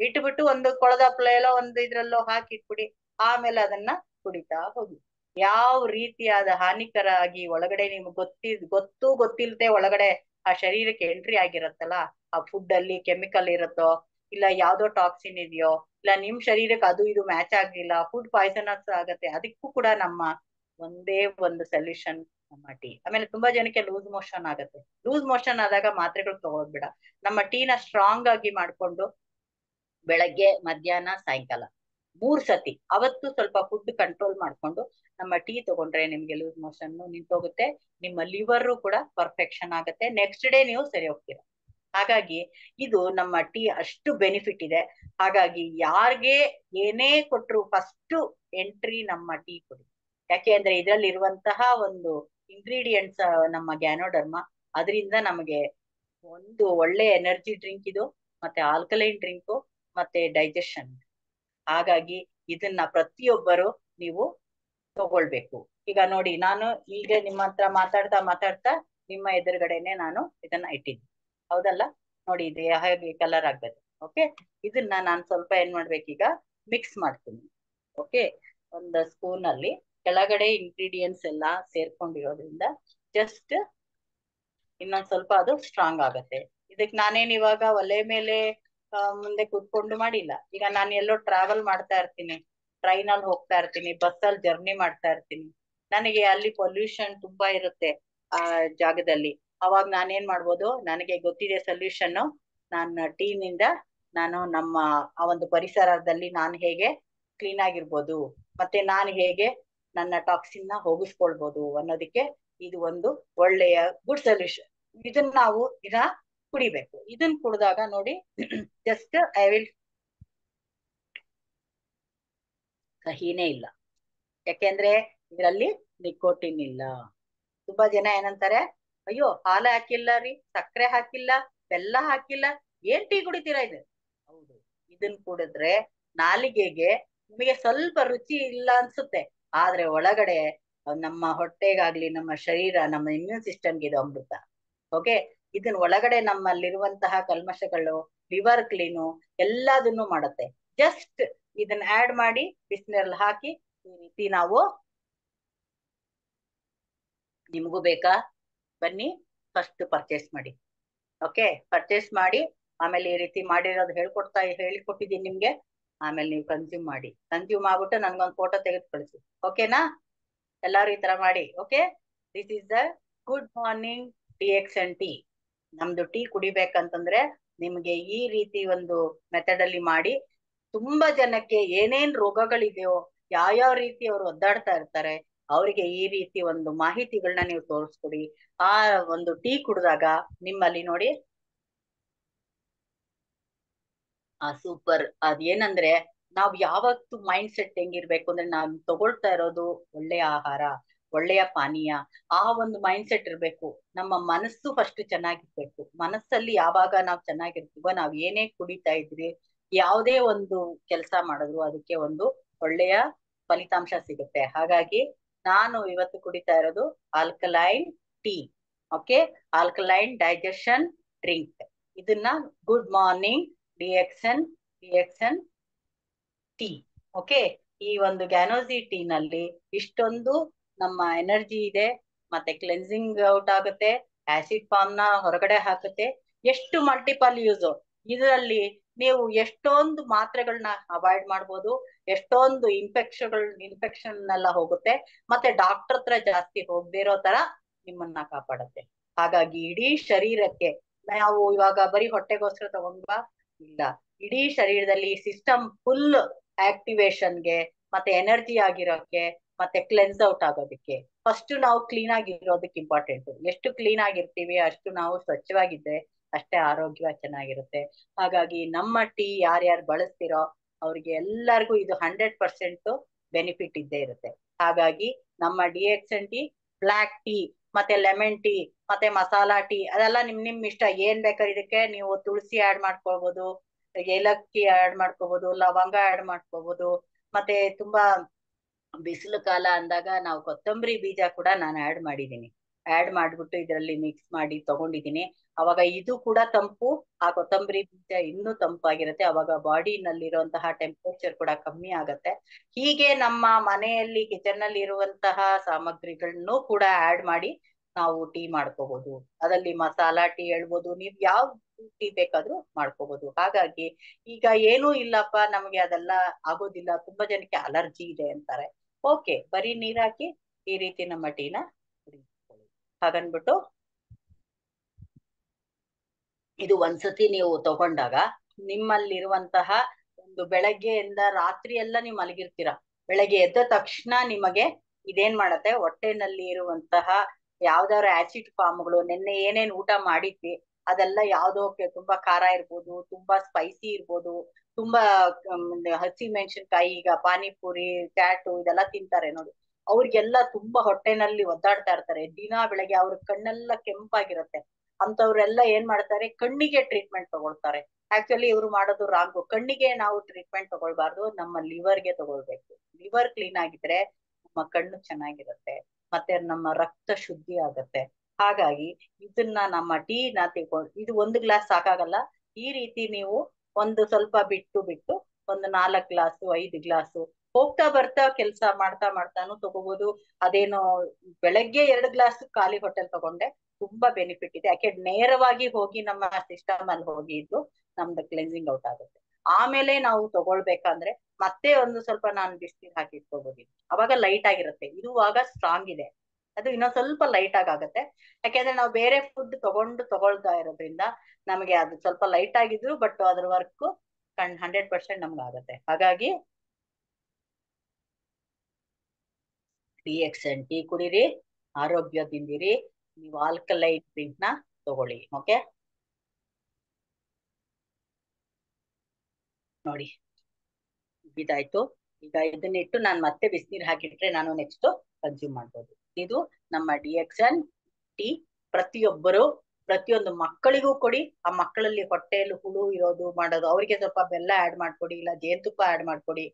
ಇಟ್ಬಿಟ್ಟು ಒಂದು ಕೊಳದ ಪ್ಲೇಲೋ ಒಂದು ಇದ್ರಲ್ಲೋ ಹಾಕಿ ಇಟ್ಬಿಡಿ ಆಮೇಲೆ ಅದನ್ನ ಕುಡಿತಾ ಹೋಗಿ ಯಾವ ರೀತಿಯಾದ ಹಾನಿಕರ ಆಗಿ ಒಳಗಡೆ ನಿಮ್ಗೆ ಗೊತ್ತಿ ಗೊತ್ತು ಗೊತ್ತಿಲ್ದೆ ಒಳಗಡೆ ಆ ಶರೀರಕ್ಕೆ ಎಂಟ್ರಿ ಆಗಿರತ್ತಲ್ಲ ಆ ಫುಡ್ ಅಲ್ಲಿ ಕೆಮಿಕಲ್ ಇರುತ್ತೋ ಇಲ್ಲ ಯಾವ್ದೋ ಟಾಕ್ಸಿನ್ ಇದೆಯೋ ಇಲ್ಲ ನಿಮ್ ಶರೀರಕ್ಕೆ ಅದು ಇದು ಮ್ಯಾಚ್ ಆಗ್ಲಿಲ್ಲ ಫುಡ್ ಪಾಯ್ಸನಸ್ ಆಗತ್ತೆ ಅದಕ್ಕೂ ಕೂಡ ನಮ್ಮ ಒಂದೇ ಒಂದು ಸೊಲ್ಯೂಷನ್ ನಮ್ಮ ಟೀ ಆಮೇಲೆ ತುಂಬಾ ಜನಕ್ಕೆ ಲೂಸ್ ಮೋಷನ್ ಆಗುತ್ತೆ ಲೂಸ್ ಮೋಷನ್ ಆದಾಗ ಮಾತ್ರೆಗಳು ತಗೋದ್ಬೇಡ ನಮ್ಮ ಟೀನ ಸ್ಟ್ರಾಂಗ್ ಆಗಿ ಮಾಡ್ಕೊಂಡು ಬೆಳಗ್ಗೆ ಮಧ್ಯಾಹ್ನ ಸಾಯಂಕಾಲ ಮೂರ್ ಸತಿ ಅವತ್ತು ಸ್ವಲ್ಪ ಫುಡ್ ಕಂಟ್ರೋಲ್ ಮಾಡ್ಕೊಂಡು ನಮ್ಮ ಟೀ ತಗೊಂಡ್ರೆ ನಿಮ್ಗೆ ಲೂಸ್ ಮೋಷನ್ ನಿಂತೋಗುತ್ತೆ ನಿಮ್ಮ ಲಿವರ್ ಕೂಡ ಪರ್ಫೆಕ್ಷನ್ ಆಗುತ್ತೆ ನೆಕ್ಸ್ಟ್ ಡೇ ನೀವು ಸರಿ ಹೋಗ್ತೀರಾ ಹಾಗಾಗಿ ಇದು ನಮ್ಮ ಟೀ ಅಷ್ಟು ಬೆನಿಫಿಟ್ ಇದೆ ಹಾಗಾಗಿ ಯಾರಿಗೆ ಏನೇ ಕೊಟ್ರು ಫಸ್ಟ್ ಎಂಟ್ರಿ ನಮ್ಮ ಟೀ ಕೊಡಿ ಯಾಕೆ ಅಂದ್ರೆ ಇರುವಂತಹ ಒಂದು ಇಂಗ್ರೀಡಿಯೆಂಟ್ಸ್ ನಮ್ಮ ಗ್ಯಾನೋಡರ್ಮ ಅದರಿಂದ ನಮಗೆ ಒಂದು ಒಳ್ಳೆ ಎನರ್ಜಿ ಡ್ರಿಂಕ್ ಇದು ಮತ್ತೆ ಆಲ್ಕಲೈನ್ ಡ್ರಿಂಕು ಮತ್ತೆ ಡೈಜೆಷನ್ ಹಾಗಾಗಿ ಇದನ್ನ ಪ್ರತಿಯೊಬ್ಬರು ನೀವು ತಗೊಳ್ಬೇಕು ಈಗ ನೋಡಿ ನಾನು ಈಗ ನಿಮ್ಮ ಹತ್ರ ಮಾತಾಡ್ತಾ ಮಾತಾಡ್ತಾ ನಿಮ್ಮ ಎದುರುಗಡೆನೆ ನಾನು ಇದನ್ನ ಇಟ್ಟಿದ್ದೀನಿ ಹೌದಲ್ಲ ನೋಡಿ ಇದು ಹಾಗೆ ಕಲರ್ ಆಗ್ಬೇಕು ಓಕೆ ಇದನ್ನ ನಾನು ಸ್ವಲ್ಪ ಏನ್ ಈಗ ಮಿಕ್ಸ್ ಮಾಡ್ತೀನಿ ಓಕೆ ಒಂದು ಸ್ಪೂನ್ ಅಲ್ಲಿ ಕೆಳಗಡೆ ಇಂಗ್ರೀಡಿಯೆಂಟ್ಸ್ ಎಲ್ಲ ಸೇರ್ಕೊಂಡಿರೋದ್ರಿಂದ ಜಸ್ಟ್ ಇನ್ನೊಂದ್ ಸ್ವಲ್ಪ ಅದು ಸ್ಟ್ರಾಂಗ್ ಆಗತ್ತೆ ಇದಕ್ ನಾನೇನು ಇವಾಗ ಒಲೆ ಮೇಲೆ ಮುಂದೆ ಕೂತ್ಕೊಂಡು ಮಾಡಿಲ್ಲ ಈಗ ನಾನು ಎಲ್ಲೋ ಟ್ರಾವೆಲ್ ಮಾಡ್ತಾ ಇರ್ತೀನಿ ಟ್ರೈನ್ ಅಲ್ಲಿ ಹೋಗ್ತಾ ಇರ್ತೀನಿ ಬಸ್ ಅಲ್ಲಿ ಜರ್ನಿ ಮಾಡ್ತಾ ಇರ್ತೀನಿ ನನಗೆ ಅಲ್ಲಿ ಪೊಲ್ಯೂಷನ್ ತುಂಬಾ ಇರುತ್ತೆ ಆ ಜಾಗದಲ್ಲಿ ಅವಾಗ ನಾನೇನ್ ಮಾಡ್ಬೋದು ನನಗೆ ಗೊತ್ತಿದೆ ಸೊಲ್ಯೂಷನ್ ನನ್ನ ನಿಂದ ನಾನು ನಮ್ಮ ಆ ಒಂದು ಪರಿಸರದಲ್ಲಿ ನಾನು ಹೇಗೆ ಕ್ಲೀನ್ ಆಗಿರ್ಬೋದು ಮತ್ತೆ ನಾನು ಹೇಗೆ ನನ್ನ ಟಾಕ್ಸಿನ್ ನ ಹೋಗಿಸ್ಕೊಳ್ಬಹುದು ಅನ್ನೋದಕ್ಕೆ ಇದು ಒಂದು ಒಳ್ಳೆಯ ಗುಡ್ ಸೊಲ್ಯೂಷನ್ ಇದನ್ನ ನಾವು ದಿನ ಕುಡಿಬೇಕು ಇದನ್ನ ಕುಡಿದಾಗ ನೋಡಿ ಜಸ್ಟ್ ಐ ವಿಲ್ ಸಹಿನೇ ಇಲ್ಲ ಯಾಕೆಂದ್ರೆ ಇದರಲ್ಲಿ ನಿಕೋಟಿನ್ ಇಲ್ಲ ತುಂಬಾ ಜನ ಏನಂತಾರೆ ಅಯ್ಯೋ ಹಾಲ ಹಾಕಿಲ್ಲ ರೀ ಸಕ್ಕರೆ ಹಾಕಿಲ್ಲ ಬೆಲ್ಲ ಹಾಕಿಲ್ಲ ಏನ್ ಟೀ ಕುಡಿತೀರಾ ಇದು ಹೌದು ಇದನ್ ಕುಡಿದ್ರೆ ನಾಲಿಗೆಗೆ ನಿಮಗೆ ಸ್ವಲ್ಪ ರುಚಿ ಇಲ್ಲ ಅನ್ಸುತ್ತೆ ಆದ್ರೆ ಒಳಗಡೆ ನಮ್ಮ ಹೊಟ್ಟೆಗಾಗ್ಲಿ ನಮ್ಮ ಶರೀರ ನಮ್ಮ ಇಮ್ಯೂನ್ ಸಿಸ್ಟಮ್ಗೆ ಇದು ಅಮೃತ ಓಕೆ ಇದನ್ ಒಳಗಡೆ ನಮ್ಮಲ್ಲಿರುವಂತಹ ಕಲ್ಮಶಗಳು ಲಿವರ್ ಕ್ಲೀನು ಎಲ್ಲದನ್ನು ಮಾಡುತ್ತೆ ಜಸ್ಟ್ ಇದನ್ನ ಆಡ್ ಮಾಡಿ ಬಿಸಿನೀರಲ್ಲಿ ಹಾಕಿ ಈ ರೀತಿ ನಾವು ನಿಮಗೂ ಬೇಕಾ ಬನ್ನಿ ಫಸ್ಟ್ ಪರ್ಚೇಸ್ ಮಾಡಿ ಓಕೆ ಪರ್ಚೇಸ್ ಮಾಡಿ ಆಮೇಲೆ ಈ ರೀತಿ ಮಾಡಿರೋದು ಹೇಳ್ಕೊಡ್ತಾ ಹೇಳಿಕೊಟ್ಟಿದ್ದೀನಿ ನಿಮ್ಗೆ ಆಮೇಲೆ ನೀವು ಕನ್ಸ್ಯೂಮ್ ಮಾಡಿ ಕನ್ಸ್ಯೂಮ್ ಆಗ್ಬಿಟ್ಟು ನನ್ಗೊಂದು ಫೋಟೋ ತೆಗೆದು ಓಕೆನಾ ಎಲ್ಲಾರು ಈ ತರ ಮಾಡಿ okay this is the good morning T X N T ನಮ್ದು ಟೀ ಕುಡಿಬೇಕಂತಂದ್ರೆ ನಿಮ್ಗೆ ಈ ರೀತಿ ಒಂದು ಮೆಥಡ್ ಅಲ್ಲಿ ಮಾಡಿ ತುಂಬಾ ಜನಕ್ಕೆ ಏನೇನ್ ರೋಗಗಳಿದೆಯೋ ಯಾವ್ಯಾವ ರೀತಿ ಅವರು ಒದ್ದಾಡ್ತಾ ಇರ್ತಾರೆ ಅವರಿಗೆ ಈ ರೀತಿ ಒಂದು ಮಾಹಿತಿಗಳನ್ನ ನೀವು ತೋರಿಸ್ಕೊಡಿ ಆ ಒಂದು ಟೀ ಕುಡಿದಾಗ ನಿಮ್ಮಲ್ಲಿ ನೋಡಿ ಆ ಸೂಪರ್ ಅದೇನಂದ್ರೆ ನಾವ್ ಯಾವತ್ತು ಮೈಂಡ್ ಸೆಟ್ ಹೆಂಗಿರ್ಬೇಕು ಅಂದ್ರೆ ನಾನ್ ತಗೊಳ್ತಾ ಇರೋದು ಒಳ್ಳೆಯ ಆಹಾರ ಒಳ್ಳೆಯ ಪಾನೀಯ ಆ ಒಂದು ಮೈಂಡ್ ಸೆಟ್ ಇರ್ಬೇಕು ನಮ್ಮ ಮನಸ್ಸು ಫಸ್ಟ್ ಚೆನ್ನಾಗಿರ್ಬೇಕು ಮನಸ್ಸಲ್ಲಿ ಯಾವಾಗ ನಾವು ಚೆನ್ನಾಗಿರ್ತೀವೋ ನಾವ್ ಏನೇ ಕುಡಿತಾ ಇದ್ರಿ ಯಾವುದೇ ಒಂದು ಕೆಲಸ ಮಾಡಿದ್ರು ಅದಕ್ಕೆ ಒಂದು ಒಳ್ಳೆಯ ಫಲಿತಾಂಶ ಸಿಗುತ್ತೆ ಹಾಗಾಗಿ ನಾನು ಇವತ್ತು ಕುಡಿತಾ ಇರೋದು alkaline tea okay alkaline digestion drink ಇದನ್ನ good morning DXN DXN T okay ಈ ಒಂದು ಗ್ಯಾನೋಜಿ ಟೀ ನಲ್ಲಿ ಇಷ್ಟೊಂದು ನಮ್ಮ ಎನರ್ಜಿ ಇದೆ ಮತ್ತೆ ಕ್ಲೆನ್ಸಿಂಗ್ ಔಟ್ ಆಗುತ್ತೆ ಆಸಿಡ್ ಫಾರ್ಮ್ ನ ಹೊರಗಡೆ ಹಾಕುತ್ತೆ ಎಷ್ಟು ಮಲ್ಟಿಪಲ್ ಯೂಸ್ ಇದರಲ್ಲಿ ನೀವು ಎಷ್ಟೊಂದು ಮಾತ್ರೆಗಳನ್ನ ಅವಾಯ್ಡ್ ಮಾಡ್ಬೋದು ಎಷ್ಟೊಂದು ಇನ್ಫೆಕ್ಷನ್ ಇನ್ಫೆಕ್ಷನ್ ಎಲ್ಲ ಹೋಗುತ್ತೆ ಮತ್ತೆ ಡಾಕ್ಟರ್ ಹತ್ರ ಜಾಸ್ತಿ ಹೋಗದೇ ತರ ನಿಮ್ಮನ್ನ ಕಾಪಾಡುತ್ತೆ ಹಾಗಾಗಿ ಇಡೀ ಶರೀರಕ್ಕೆ ನಾವು ಇವಾಗ ಬರೀ ಹೊಟ್ಟೆಗೋಸ್ಕರ ತಗೊಂಡ್ವಾ ಇಲ್ಲ ಇಡೀ ಶರೀರದಲ್ಲಿ ಸಿಸ್ಟಮ್ ಫುಲ್ ಆಕ್ಟಿವೇಶನ್ಗೆ ಮತ್ತೆ ಎನರ್ಜಿ ಆಗಿರೋಕೆ ಮತ್ತೆ ಕ್ಲೆನ್ಸ್ ಔಟ್ ಆಗೋದಕ್ಕೆ ಫಸ್ಟ್ ನಾವು ಕ್ಲೀನ್ ಆಗಿರೋದಕ್ಕೆ ಇಂಪಾರ್ಟೆಂಟ್ ಎಷ್ಟು ಕ್ಲೀನ್ ಆಗಿರ್ತೀವಿ ಅಷ್ಟು ನಾವು ಸ್ವಚ್ಛವಾಗಿದ್ದೆ ಅಷ್ಟೇ ಆರೋಗ್ಯ ಚೆನ್ನಾಗಿರುತ್ತೆ ಹಾಗಾಗಿ ನಮ್ಮ ಟೀ ಯಾರ್ಯಾರು ಬಳಸ್ತಿರೋ ಅವ್ರಿಗೆ ಎಲ್ಲರಿಗೂ ಇದು ಹಂಡ್ರೆಡ್ ಪರ್ಸೆಂಟ್ ಬೆನಿಫಿಟ್ ಇದ್ದೇ ಇರುತ್ತೆ ಹಾಗಾಗಿ ನಮ್ಮ D X N T black tea ಮತ್ತೆ ಲೆಮನ್ ಟೀ ಮತ್ತೆ ಮಸಾಲಾ ಟೀ ಅದೆಲ್ಲ ನಿಮ್ ನಿಮ್ ಇಷ್ಟ ಏನ್ ಬೇಕಾದ್ರೆ ಇದಕ್ಕೆ ನೀವು ತುಳಸಿ ಆಡ್ ಮಾಡ್ಕೊಳ್ಬಹುದು ಏಲಕ್ಕಿ ಆಡ್ ಮಾಡ್ಕೋಬಹುದು ಲವಂಗ ಆಡ್ ಮಾಡ್ಕೋಬಹುದು ಮತ್ತೆ ತುಂಬಾ ಬಿಸಿಲು ಕಾಲ ಅಂದಾಗ ನಾವು ಕೊತ್ತಂಬರಿ ಬೀಜ ಕೂಡ ನಾನು ಆಡ್ ಮಾಡಿದೀನಿ ಆಡ್ ಮಾಡಿಬಿಟ್ಟು ಇದರಲ್ಲಿ ಮಿಕ್ಸ್ ಮಾಡಿ ತಗೊಂಡಿದ್ದೀನಿ ಅವಾಗ ಇದು ಕೂಡ ತಂಪು ಆ ಕೊತ್ತಂಬರಿ ಬೀಜ ಇನ್ನೂ ತಂಪಾಗಿರುತ್ತೆ ಅವಾಗ ಬಾಡಿನಲ್ಲಿರುವಂತಹ ಟೆಂಪರೇಚರ್ ಕೂಡ ಕಮ್ಮಿ ಆಗತ್ತೆ ಹೀಗೆ ನಮ್ಮ ಮನೆಯಲ್ಲಿ ಕಿಚನ್ ನಲ್ಲಿ ಇರುವಂತಹ ಸಾಮಗ್ರಿಗಳನ್ನು ಕೂಡ ಆಡ್ ಮಾಡಿ ನಾವು ಟೀ ಮಾಡ್ಕೋಬಹುದು ಅದರಲ್ಲಿ ಮಸಾಲಾ ಟೀ ಹೇಳ್ಬೋದು ನೀವ್ ಯಾವ ಟೀ ಬೇಕಾದ್ರೂ ಮಾಡ್ಕೋಬಹುದು ಹಾಗಾಗಿ ಈಗ ಏನೂ ಇಲ್ಲಪ್ಪ ನಮ್ಗೆ ಅದೆಲ್ಲ ಆಗೋದಿಲ್ಲ ತುಂಬಾ ಜನಕ್ಕೆ ಅಲರ್ಜಿ ಇದೆ ಅಂತಾರೆ ಓಕೆ ಬರೀ ಹಾಕಿ ಈ ರೀತಿ ನಮ್ಮ ಟೀನ ಹಾಗನ್ಬಿಟ್ಟು ಇದು ಒಂದ್ಸತಿ ನೀವು ತಗೊಂಡಾಗ ನಿಮ್ಮಲ್ಲಿರುವಂತಹ ಒಂದು ಬೆಳಗ್ಗೆಯಿಂದ ರಾತ್ರಿ ಎಲ್ಲ ನೀವು ಮಲಗಿರ್ತೀರ ಬೆಳಗ್ಗೆ ಎದ್ದ ತಕ್ಷಣ ನಿಮಗೆ ಇದೇನ್ ಮಾಡತ್ತೆ ಹೊಟ್ಟೆನಲ್ಲಿ ಇರುವಂತಹ ಯಾವ್ದಾದ್ರು ಆಸಿಡ್ ಫಾರ್ಮ್ಗಳು ನಿನ್ನೆ ಏನೇನ್ ಊಟ ಮಾಡಿದ್ವಿ ಅದೆಲ್ಲ ಯಾವ್ದೋ ತುಂಬಾ ಖಾರ ಇರ್ಬೋದು ತುಂಬಾ ಸ್ಪೈಸಿ ಇರ್ಬೋದು ತುಂಬಾ ಹಸಿ ಮೆಣಸಿನ್ಕಾಯಿ ಈಗ ಪಾನಿಪುರಿ ಚಾಟು ಇದೆಲ್ಲ ತಿಂತಾರೆ ನೋಡಿ ಅವ್ರಿಗೆಲ್ಲ ತುಂಬಾ ಹೊಟ್ಟೆನಲ್ಲಿ ಒದ್ದಾಡ್ತಾ ಇರ್ತಾರೆ ದಿನಾ ಬೆಳಗ್ಗೆ ಅವ್ರ ಕಣ್ಣೆಲ್ಲ ಕೆಂಪಾಗಿರುತ್ತೆ ಅಂತವ್ರೆಲ್ಲ ಏನ್ ಮಾಡ್ತಾರೆ ಕಣ್ಣಿಗೆ ಟ್ರೀಟ್ಮೆಂಟ್ ತಗೊಳ್ತಾರೆ ಆಕ್ಚುಲಿ ಇವ್ರು ಮಾಡೋದು ರಾಂಗ್ ಕಣ್ಣಿಗೆ ನಾವು ಟ್ರೀಟ್ಮೆಂಟ್ ತಗೊಳ್ಬಾರ್ದು ನಮ್ಮ ಲಿವರ್ಗೆ ತಗೊಳ್ಬೇಕು ಲಿವರ್ ಕ್ಲೀನ್ ಆಗಿದ್ರೆ ನಮ್ಮ ಕಣ್ಣು ಚೆನ್ನಾಗಿರುತ್ತೆ ಮತ್ತೆ ನಮ್ಮ ರಕ್ತ ಶುದ್ಧಿ ಆಗತ್ತೆ ಹಾಗಾಗಿ ಇದನ್ನ ನಮ್ಮ ಟೀನ ತಿಳ್ಕೊಂಡು ಇದು ಒಂದು ಗ್ಲಾಸ್ ಸಾಕಾಗಲ್ಲ ಈ ರೀತಿ ನೀವು ಒಂದು ಸ್ವಲ್ಪ ಬಿಟ್ಟು ಬಿಟ್ಟು ಒಂದು ನಾಲ್ಕು ಗ್ಲಾಸು ಐದು ಗ್ಲಾಸು ಹೋಗ್ತಾ ಬರ್ತಾ ಕೆಲಸ ಮಾಡ್ತಾ ಮಾಡ್ತಾನು ತಗೋಬಹುದು ಅದೇನೋ ಬೆಳಗ್ಗೆ ಎರಡು ಗ್ಲಾಸ್ ಖಾಲಿ ಹೋಟೆಲ್ ತಗೊಂಡೆ ತುಂಬಾ ಬೆನಿಫಿಟ್ ಇದೆ ಯಾಕೆ ನೇರವಾಗಿ ಹೋಗಿ ನಮ್ಮ ಸಿಸ್ಟಮ್ ಅಲ್ಲಿ ಹೋಗಿ ಇದ್ದು ನಮ್ದು ಕ್ಲೆನ್ಸಿಂಗ್ ಔಟ್ ಆಗುತ್ತೆ ಆಮೇಲೆ ನಾವು ತಗೊಳ್ಬೇಕಂದ್ರೆ ಮತ್ತೆ ಒಂದು ಸ್ವಲ್ಪ ನಾನು ಬಿಸ್ನೀರ್ ಹಾಕಿ ಇಟ್ಕೋಬಹುದು ಅವಾಗ ಲೈಟ್ ಆಗಿರುತ್ತೆ ಇರುವಾಗ ಸ್ಟ್ರಾಂಗ್ ಇದೆ ಅದು ಇನ್ನೊಂದ್ ಸ್ವಲ್ಪ ಲೈಟ್ ಆಗುತ್ತೆ ಯಾಕೆಂದ್ರೆ ನಾವು ಬೇರೆ ಫುಡ್ ತಗೊಂಡು ತಗೊಳ್ತಾ ಇರೋದ್ರಿಂದ ನಮಗೆ ಅದು ಸ್ವಲ್ಪ ಲೈಟ್ ಆಗಿದ್ರು ಬಟ್ ಅದ್ರ ವರ್ಕ್ ಹಂಡ್ರೆಡ್ ಪರ್ಸೆಂಟ್ ನಮ್ಗೆ ಆಗುತ್ತೆ ಹಾಗಾಗಿ ಟಿ ಎಕ್ಸೆನ್ ಟೀ ಕುಡೀರಿ ಆರೋಗ್ಯದಿಂದಿರಿ ನೀವು ಆಲ್ಕಲೈಟ್ ಡ್ರಿಂಕ್ ನ ತಗೊಳ್ಳಿ ಓಕೆ ನೋಡಿ ಇದಾಯ್ತು ಈಗ ಇದನ್ನಿಟ್ಟು ನಾನು ಮತ್ತೆ ಬಿಸಿನೀರು ಹಾಕಿಟ್ರೆ ನಾನು ನೆಕ್ಸ್ಟ್ ಕನ್ಸ್ಯೂಮ್ ಮಾಡ್ಬೋದು ಇದು ನಮ್ಮ ಡಿ ಎನ್ ಟೀ ಪ್ರತಿಯೊಬ್ಬರು ಪ್ರತಿಯೊಂದು ಮಕ್ಕಳಿಗೂ ಕೊಡಿ ಆ ಮಕ್ಕಳಲ್ಲಿ ಹೊಟ್ಟೆಯಲ್ಲಿ ಹುಳು ಇರೋದು ಮಾಡೋದು ಅವರಿಗೆ ಸ್ವಲ್ಪ ಬೆಲ್ಲ ಆಡ್ ಮಾಡ್ಕೊಡಿ ಇಲ್ಲ ಜೇನುತುಪ್ಪ ಆಡ್ ಮಾಡ್ಕೊಡಿ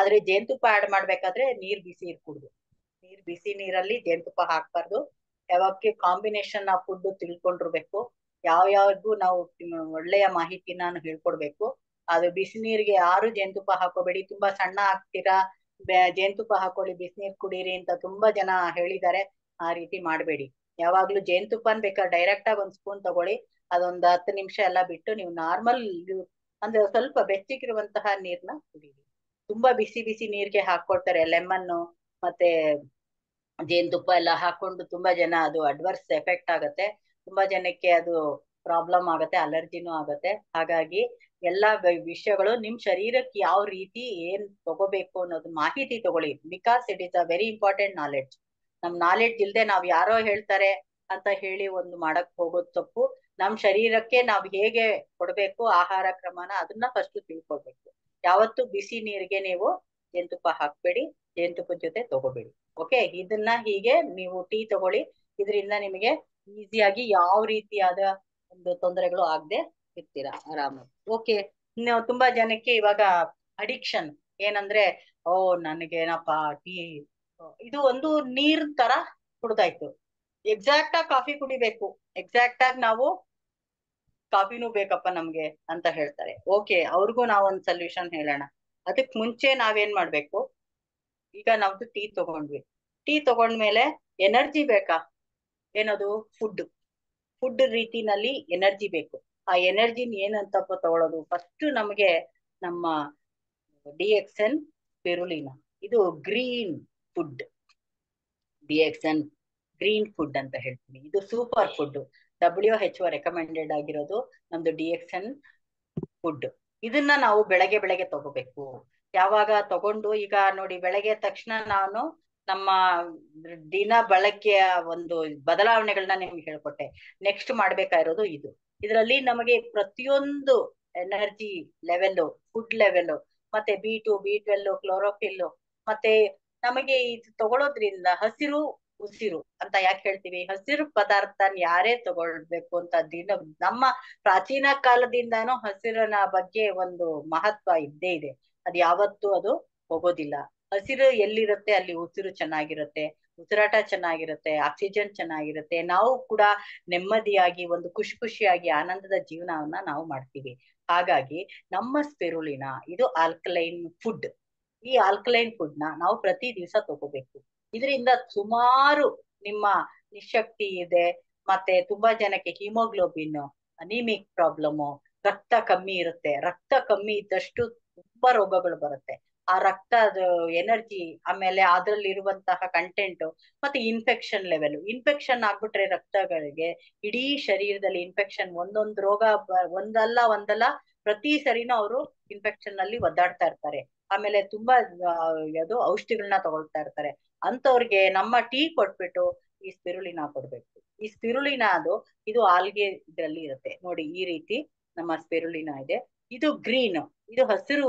ಆದ್ರೆ ಜೇನುತುಪ್ಪ ಆಡ್ ಮಾಡ್ಬೇಕಾದ್ರೆ ನೀರ್ ಬಿಸಿ ಇರ್ ನೀರ್ ಬಿಸಿ ನೀರಲ್ಲಿ ಜೇನುತುಪ್ಪ ಹಾಕ್ಬಾರ್ದು ಯಾವಾಗ್ಕೆ ಕಾಂಬಿನೇಷನ್ ಆ ಫುಡ್ ತಿಳ್ಕೊಂಡಿರ್ಬೇಕು ಯಾವ ಯಾವ್ದು ನಾವು ಒಳ್ಳೆಯ ಮಾಹಿತಿನ ನಾನು ಹೇಳ್ಕೊಡ್ಬೇಕು ಅದು ಬಿಸಿ ನೀರಿಗೆ ಯಾರು ಜೇನುತುಪ್ಪ ಹಾಕೋಬೇಡಿ ತುಂಬಾ ಸಣ್ಣ ಆಗ್ತೀರಾ ಜೇನುತುಪ್ಪ ಹಾಕೊಳ್ಳಿ ನೀರ್ ಕುಡೀರಿ ಅಂತ ತುಂಬಾ ಜನ ಹೇಳಿದ್ದಾರೆ ಆ ರೀತಿ ಮಾಡಬೇಡಿ ಯಾವಾಗ್ಲೂ ಜೇನುತುಪ್ಪನ್ ಬೇಕಾದ್ರೆ ಡೈರೆಕ್ಟ್ ಆಗಿ ಒಂದ್ ಸ್ಪೂನ್ ತಗೊಳ್ಳಿ ಅದೊಂದ್ ಹತ್ತು ನಿಮಿಷ ಎಲ್ಲ ಬಿಟ್ಟು ನೀವು ನಾರ್ಮಲ್ ಅಂದ್ರೆ ಸ್ವಲ್ಪ ಬೆಚ್ಚಗಿರುವಂತಹ ನೀರ್ನ ಕುಡೀರಿ ತುಂಬಾ ಬಿಸಿ ಬಿಸಿ ನೀರಿಗೆ ಹಾಕೊಡ್ತಾರೆ ಲೆಮನ್ ಮತ್ತೆ ಜೇನುತುಪ್ಪ ಎಲ್ಲ ಹಾಕೊಂಡು ತುಂಬಾ ಜನ ಅದು ಅಡ್ವರ್ಸ್ ಎಫೆಕ್ಟ್ ಆಗತ್ತೆ ತುಂಬಾ ಜನಕ್ಕೆ ಅದು ಪ್ರಾಬ್ಲಮ್ ಆಗತ್ತೆ ಅಲರ್ಜಿನೂ ಆಗತ್ತೆ ಹಾಗಾಗಿ ಎಲ್ಲಾ ವಿಷಯಗಳು ನಿಮ್ ಶರೀರಕ್ಕೆ ಯಾವ ರೀತಿ ಏನ್ ತಗೋಬೇಕು ಅನ್ನೋದು ಮಾಹಿತಿ ತಗೊಳ್ಳಿ because it is a very important knowledge ನಮ್ ನಾಲೆಡ್ಜ್ ಇಲ್ದೆ ನಾವ್ ಯಾರೋ ಹೇಳ್ತಾರೆ ಅಂತ ಹೇಳಿ ಒಂದು ಮಾಡಕ್ ಹೋಗೋದ್ ತಪ್ಪು ನಮ್ ಶರೀರಕ್ಕೆ ನಾವ್ ಹೇಗೆ ಕೊಡ್ಬೇಕು ಆಹಾರ ಕ್ರಮನ ಅದನ್ನ ಫಸ್ಟ್ ತಿಳ್ಕೊಬೇಕು ಯಾವತ್ತು ಬಿಸಿ ನೀರಿಗೆ ನೀವು ಜೇನುತುಪ್ಪ ಹಾಕ್ಬೇಡಿ ಜೇನುತುಪ್ಪದ ಜೊತೆ ತಗೋಬೇಡಿ ಓಕೆ ಇದನ್ನ ಹೀಗೆ ನೀವು ಟೀ ತಗೊಳ್ಳಿ ಇದರಿಂದ ನಿಮಗೆ ಈಸಿಯಾಗಿ ಯಾವ ರೀತಿಯಾದ ಒಂದು ತೊಂದರೆಗಳು ಆಗದೆ ಇರ್ತೀರಾ ಆರಾಮಾಗಿ ಓಕೆ ತುಂಬಾ ಜನಕ್ಕೆ ಇವಾಗ ಅಡಿಕ್ಷನ್ ಏನಂದ್ರೆ ಓ ನನಗೇನಪ್ಪ ಟೀ ಇದು ಒಂದು ನೀರ್ ತರ ಕುಡ್ದಾಯ್ತು ಎಕ್ಸಾಕ್ಟ್ ಆಗಿ ಕಾಫಿ ಕುಡಿಬೇಕು ಎಕ್ಸಾಕ್ಟ್ ಆಗಿ ನಾವು ಕಾಫಿನೂ ಬೇಕಪ್ಪ ನಮ್ಗೆ ಅಂತ ಹೇಳ್ತಾರೆ ಓಕೆ ಅವ್ರಿಗೂ ನಾವೊಂದು ಒಂದ್ ಸೊಲ್ಯೂಷನ್ ಹೇಳೋಣ ಅದಕ್ ಮುಂಚೆ ನಾವೇನ್ ಮಾಡ್ಬೇಕು ಈಗ ನಾವು ಟೀ ತಗೊಂಡ್ವಿ ಟೀ ತಗೊಂಡ್ಮೇಲೆ ಎನರ್ಜಿ ಬೇಕಾ ಏನದು ಫುಡ್ ಫುಡ್ ರೀತಿನಲ್ಲಿ ಎನರ್ಜಿ ಬೇಕು ಆ ಎನರ್ಜಿನ ಏನಂತಪ್ಪ ತಗೊಳ್ಳೋದು ಫಸ್ಟ್ ನಮಗೆ ನಮ್ಮ ಡಿ ಎಕ್ಸ್ ಎನ್ ಪೆರುಲಿನ ಇದು green food D X N green food ಅಂತ ಹೇಳ್ತೀನಿ ಇದು super food W H O recommended ಆಗಿರೋದು ನಮ್ದು ಡಿ ಎಕ್ಸ್ ಎನ್ ಫುಡ್ ಇದನ್ನ ನಾವು ಬೆಳಗ್ಗೆ ಬೆಳಗ್ಗೆ ತಗೋಬೇಕು ಯಾವಾಗ ತಗೊಂಡು ಈಗ ನೋಡಿ ಬೆಳಗ್ಗೆ ತಕ್ಷಣ ನಾನು ನಮ್ಮ ದಿನ ಬಳಕೆಯ ಒಂದು ಬದಲಾವಣೆಗಳನ್ನ ನಿಮ್ಗೆ ಹೇಳ್ಕೊಟ್ಟೆ ನೆಕ್ಸ್ಟ್ ಮಾಡ್ಬೇಕಾಗಿರೋದು ಇದು ಇದರಲ್ಲಿ ನಮಗೆ ಪ್ರತಿಯೊಂದು ಎನರ್ಜಿ ಲೆವೆಲ್ ಫುಡ್ ಲೆವೆಲ್ ಮತ್ತೆ B two B twelve chlorophyll ಮತ್ತೆ ನಮಗೆ ಇದು ತಗೊಳೋದ್ರಿಂದ ಹಸಿರು ಉಸಿರು ಅಂತ ಯಾಕೆ ಹೇಳ್ತೀವಿ ಹಸಿರು ಪದಾರ್ಥನ ಯಾರೇ ತಗೊಳ್ಬೇಕು ಅಂತ ದಿನ ನಮ್ಮ ಪ್ರಾಚೀನ ಕಾಲದಿಂದಾನು ಹಸಿರನ ಬಗ್ಗೆ ಒಂದು ಮಹತ್ವ ಇದ್ದೇ ಇದೆ ಅದ್ ಯಾವತ್ತೂ ಅದು ಹೋಗೋದಿಲ್ಲ ಹಸಿರು ಎಲ್ಲಿರುತ್ತೆ ಅಲ್ಲಿ ಉಸಿರು ಚೆನ್ನಾಗಿರುತ್ತೆ ಉಸಿರಾಟ ಚೆನ್ನಾಗಿರುತ್ತೆ ಆಕ್ಸಿಜನ್ ಚೆನ್ನಾಗಿರುತ್ತೆ ನಾವು ಕೂಡ ನೆಮ್ಮದಿಯಾಗಿ ಒಂದು ಖುಷಿ ಖುಷಿಯಾಗಿ ಆನಂದದ ಜೀವನವನ್ನ ನಾವು ಮಾಡ್ತೀವಿ ಹಾಗಾಗಿ ನಮ್ಮ ಸ್ಪೆರುಳಿನ ಇದು ಆಲ್ಕಲೈನ್ ಫುಡ್ ಈ ಆಲ್ಕಲೈನ್ ಫುಡ್ ನ ನಾವು ಪ್ರತಿ ದಿವಸ ತಗೋಬೇಕು ಇದರಿಂದ ಸುಮಾರು ನಿಮ್ಮ ನಿಶಕ್ತಿ ಇದೆ ಮತ್ತೆ ತುಂಬಾ ಜನಕ್ಕೆ ಹಿಮೋಗ್ಲೋಬಿನ್ ಅನಿಮಿಕ್ ಪ್ರಾಬ್ಲಮ್ ರಕ್ತ ಕಮ್ಮಿ ಇರುತ್ತೆ ರಕ್ತ ಕಮ್ಮಿ ಇದ್ದಷ್ಟು ತುಂಬಾ ರೋಗಗಳು ಬರುತ್ತೆ ಆ ರಕ್ತದ ಎನರ್ಜಿ ಆಮೇಲೆ ಅದ್ರಲ್ಲಿ ಇರುವಂತಹ ಕಂಟೆಂಟ್ ಮತ್ತೆ ಇನ್ಫೆಕ್ಷನ್ ಲೆವೆಲ್ ಇನ್ಫೆಕ್ಷನ್ ಆಗ್ಬಿಟ್ರೆ ರಕ್ತಗಳಿಗೆ ಇಡೀ ಶರೀರದಲ್ಲಿ ಇನ್ಫೆಕ್ಷನ್ ಒಂದೊಂದ್ ರೋಗ ಒಂದಲ್ಲ ಒಂದಲ್ಲ ಪ್ರತಿ ಸರಿನೂ ಅವರು ಇನ್ಫೆಕ್ಷನ್ ಅಲ್ಲಿ ಒದ್ದಾಡ್ತಾ ಇರ್ತಾರೆ ಆಮೇಲೆ ತುಂಬಾ ಯಾವುದು ಔಷಧಿಗಳನ್ನ ತಗೊಳ್ತಾ ಇರ್ತಾರೆ ಅಂತವ್ರಿಗೆ ನಮ್ಮ ಟೀ ಕೊಟ್ಬಿಟ್ಟು ಈ ಸ್ಪಿರುಳಿನ ಕೊಡ್ಬೇಕು ಈ ಸ್ಪಿರುಳಿನ ಅದು ಇದು ಆಲ್ಗೆ ಇದ್ರಲ್ಲಿ ಇರುತ್ತೆ ನೋಡಿ ಈ ರೀತಿ ನಮ್ಮ ಸ್ಪೆರುಳಿನ ಇದೆ ಇದು ಗ್ರೀನ್ ಇದು ಹಸಿರು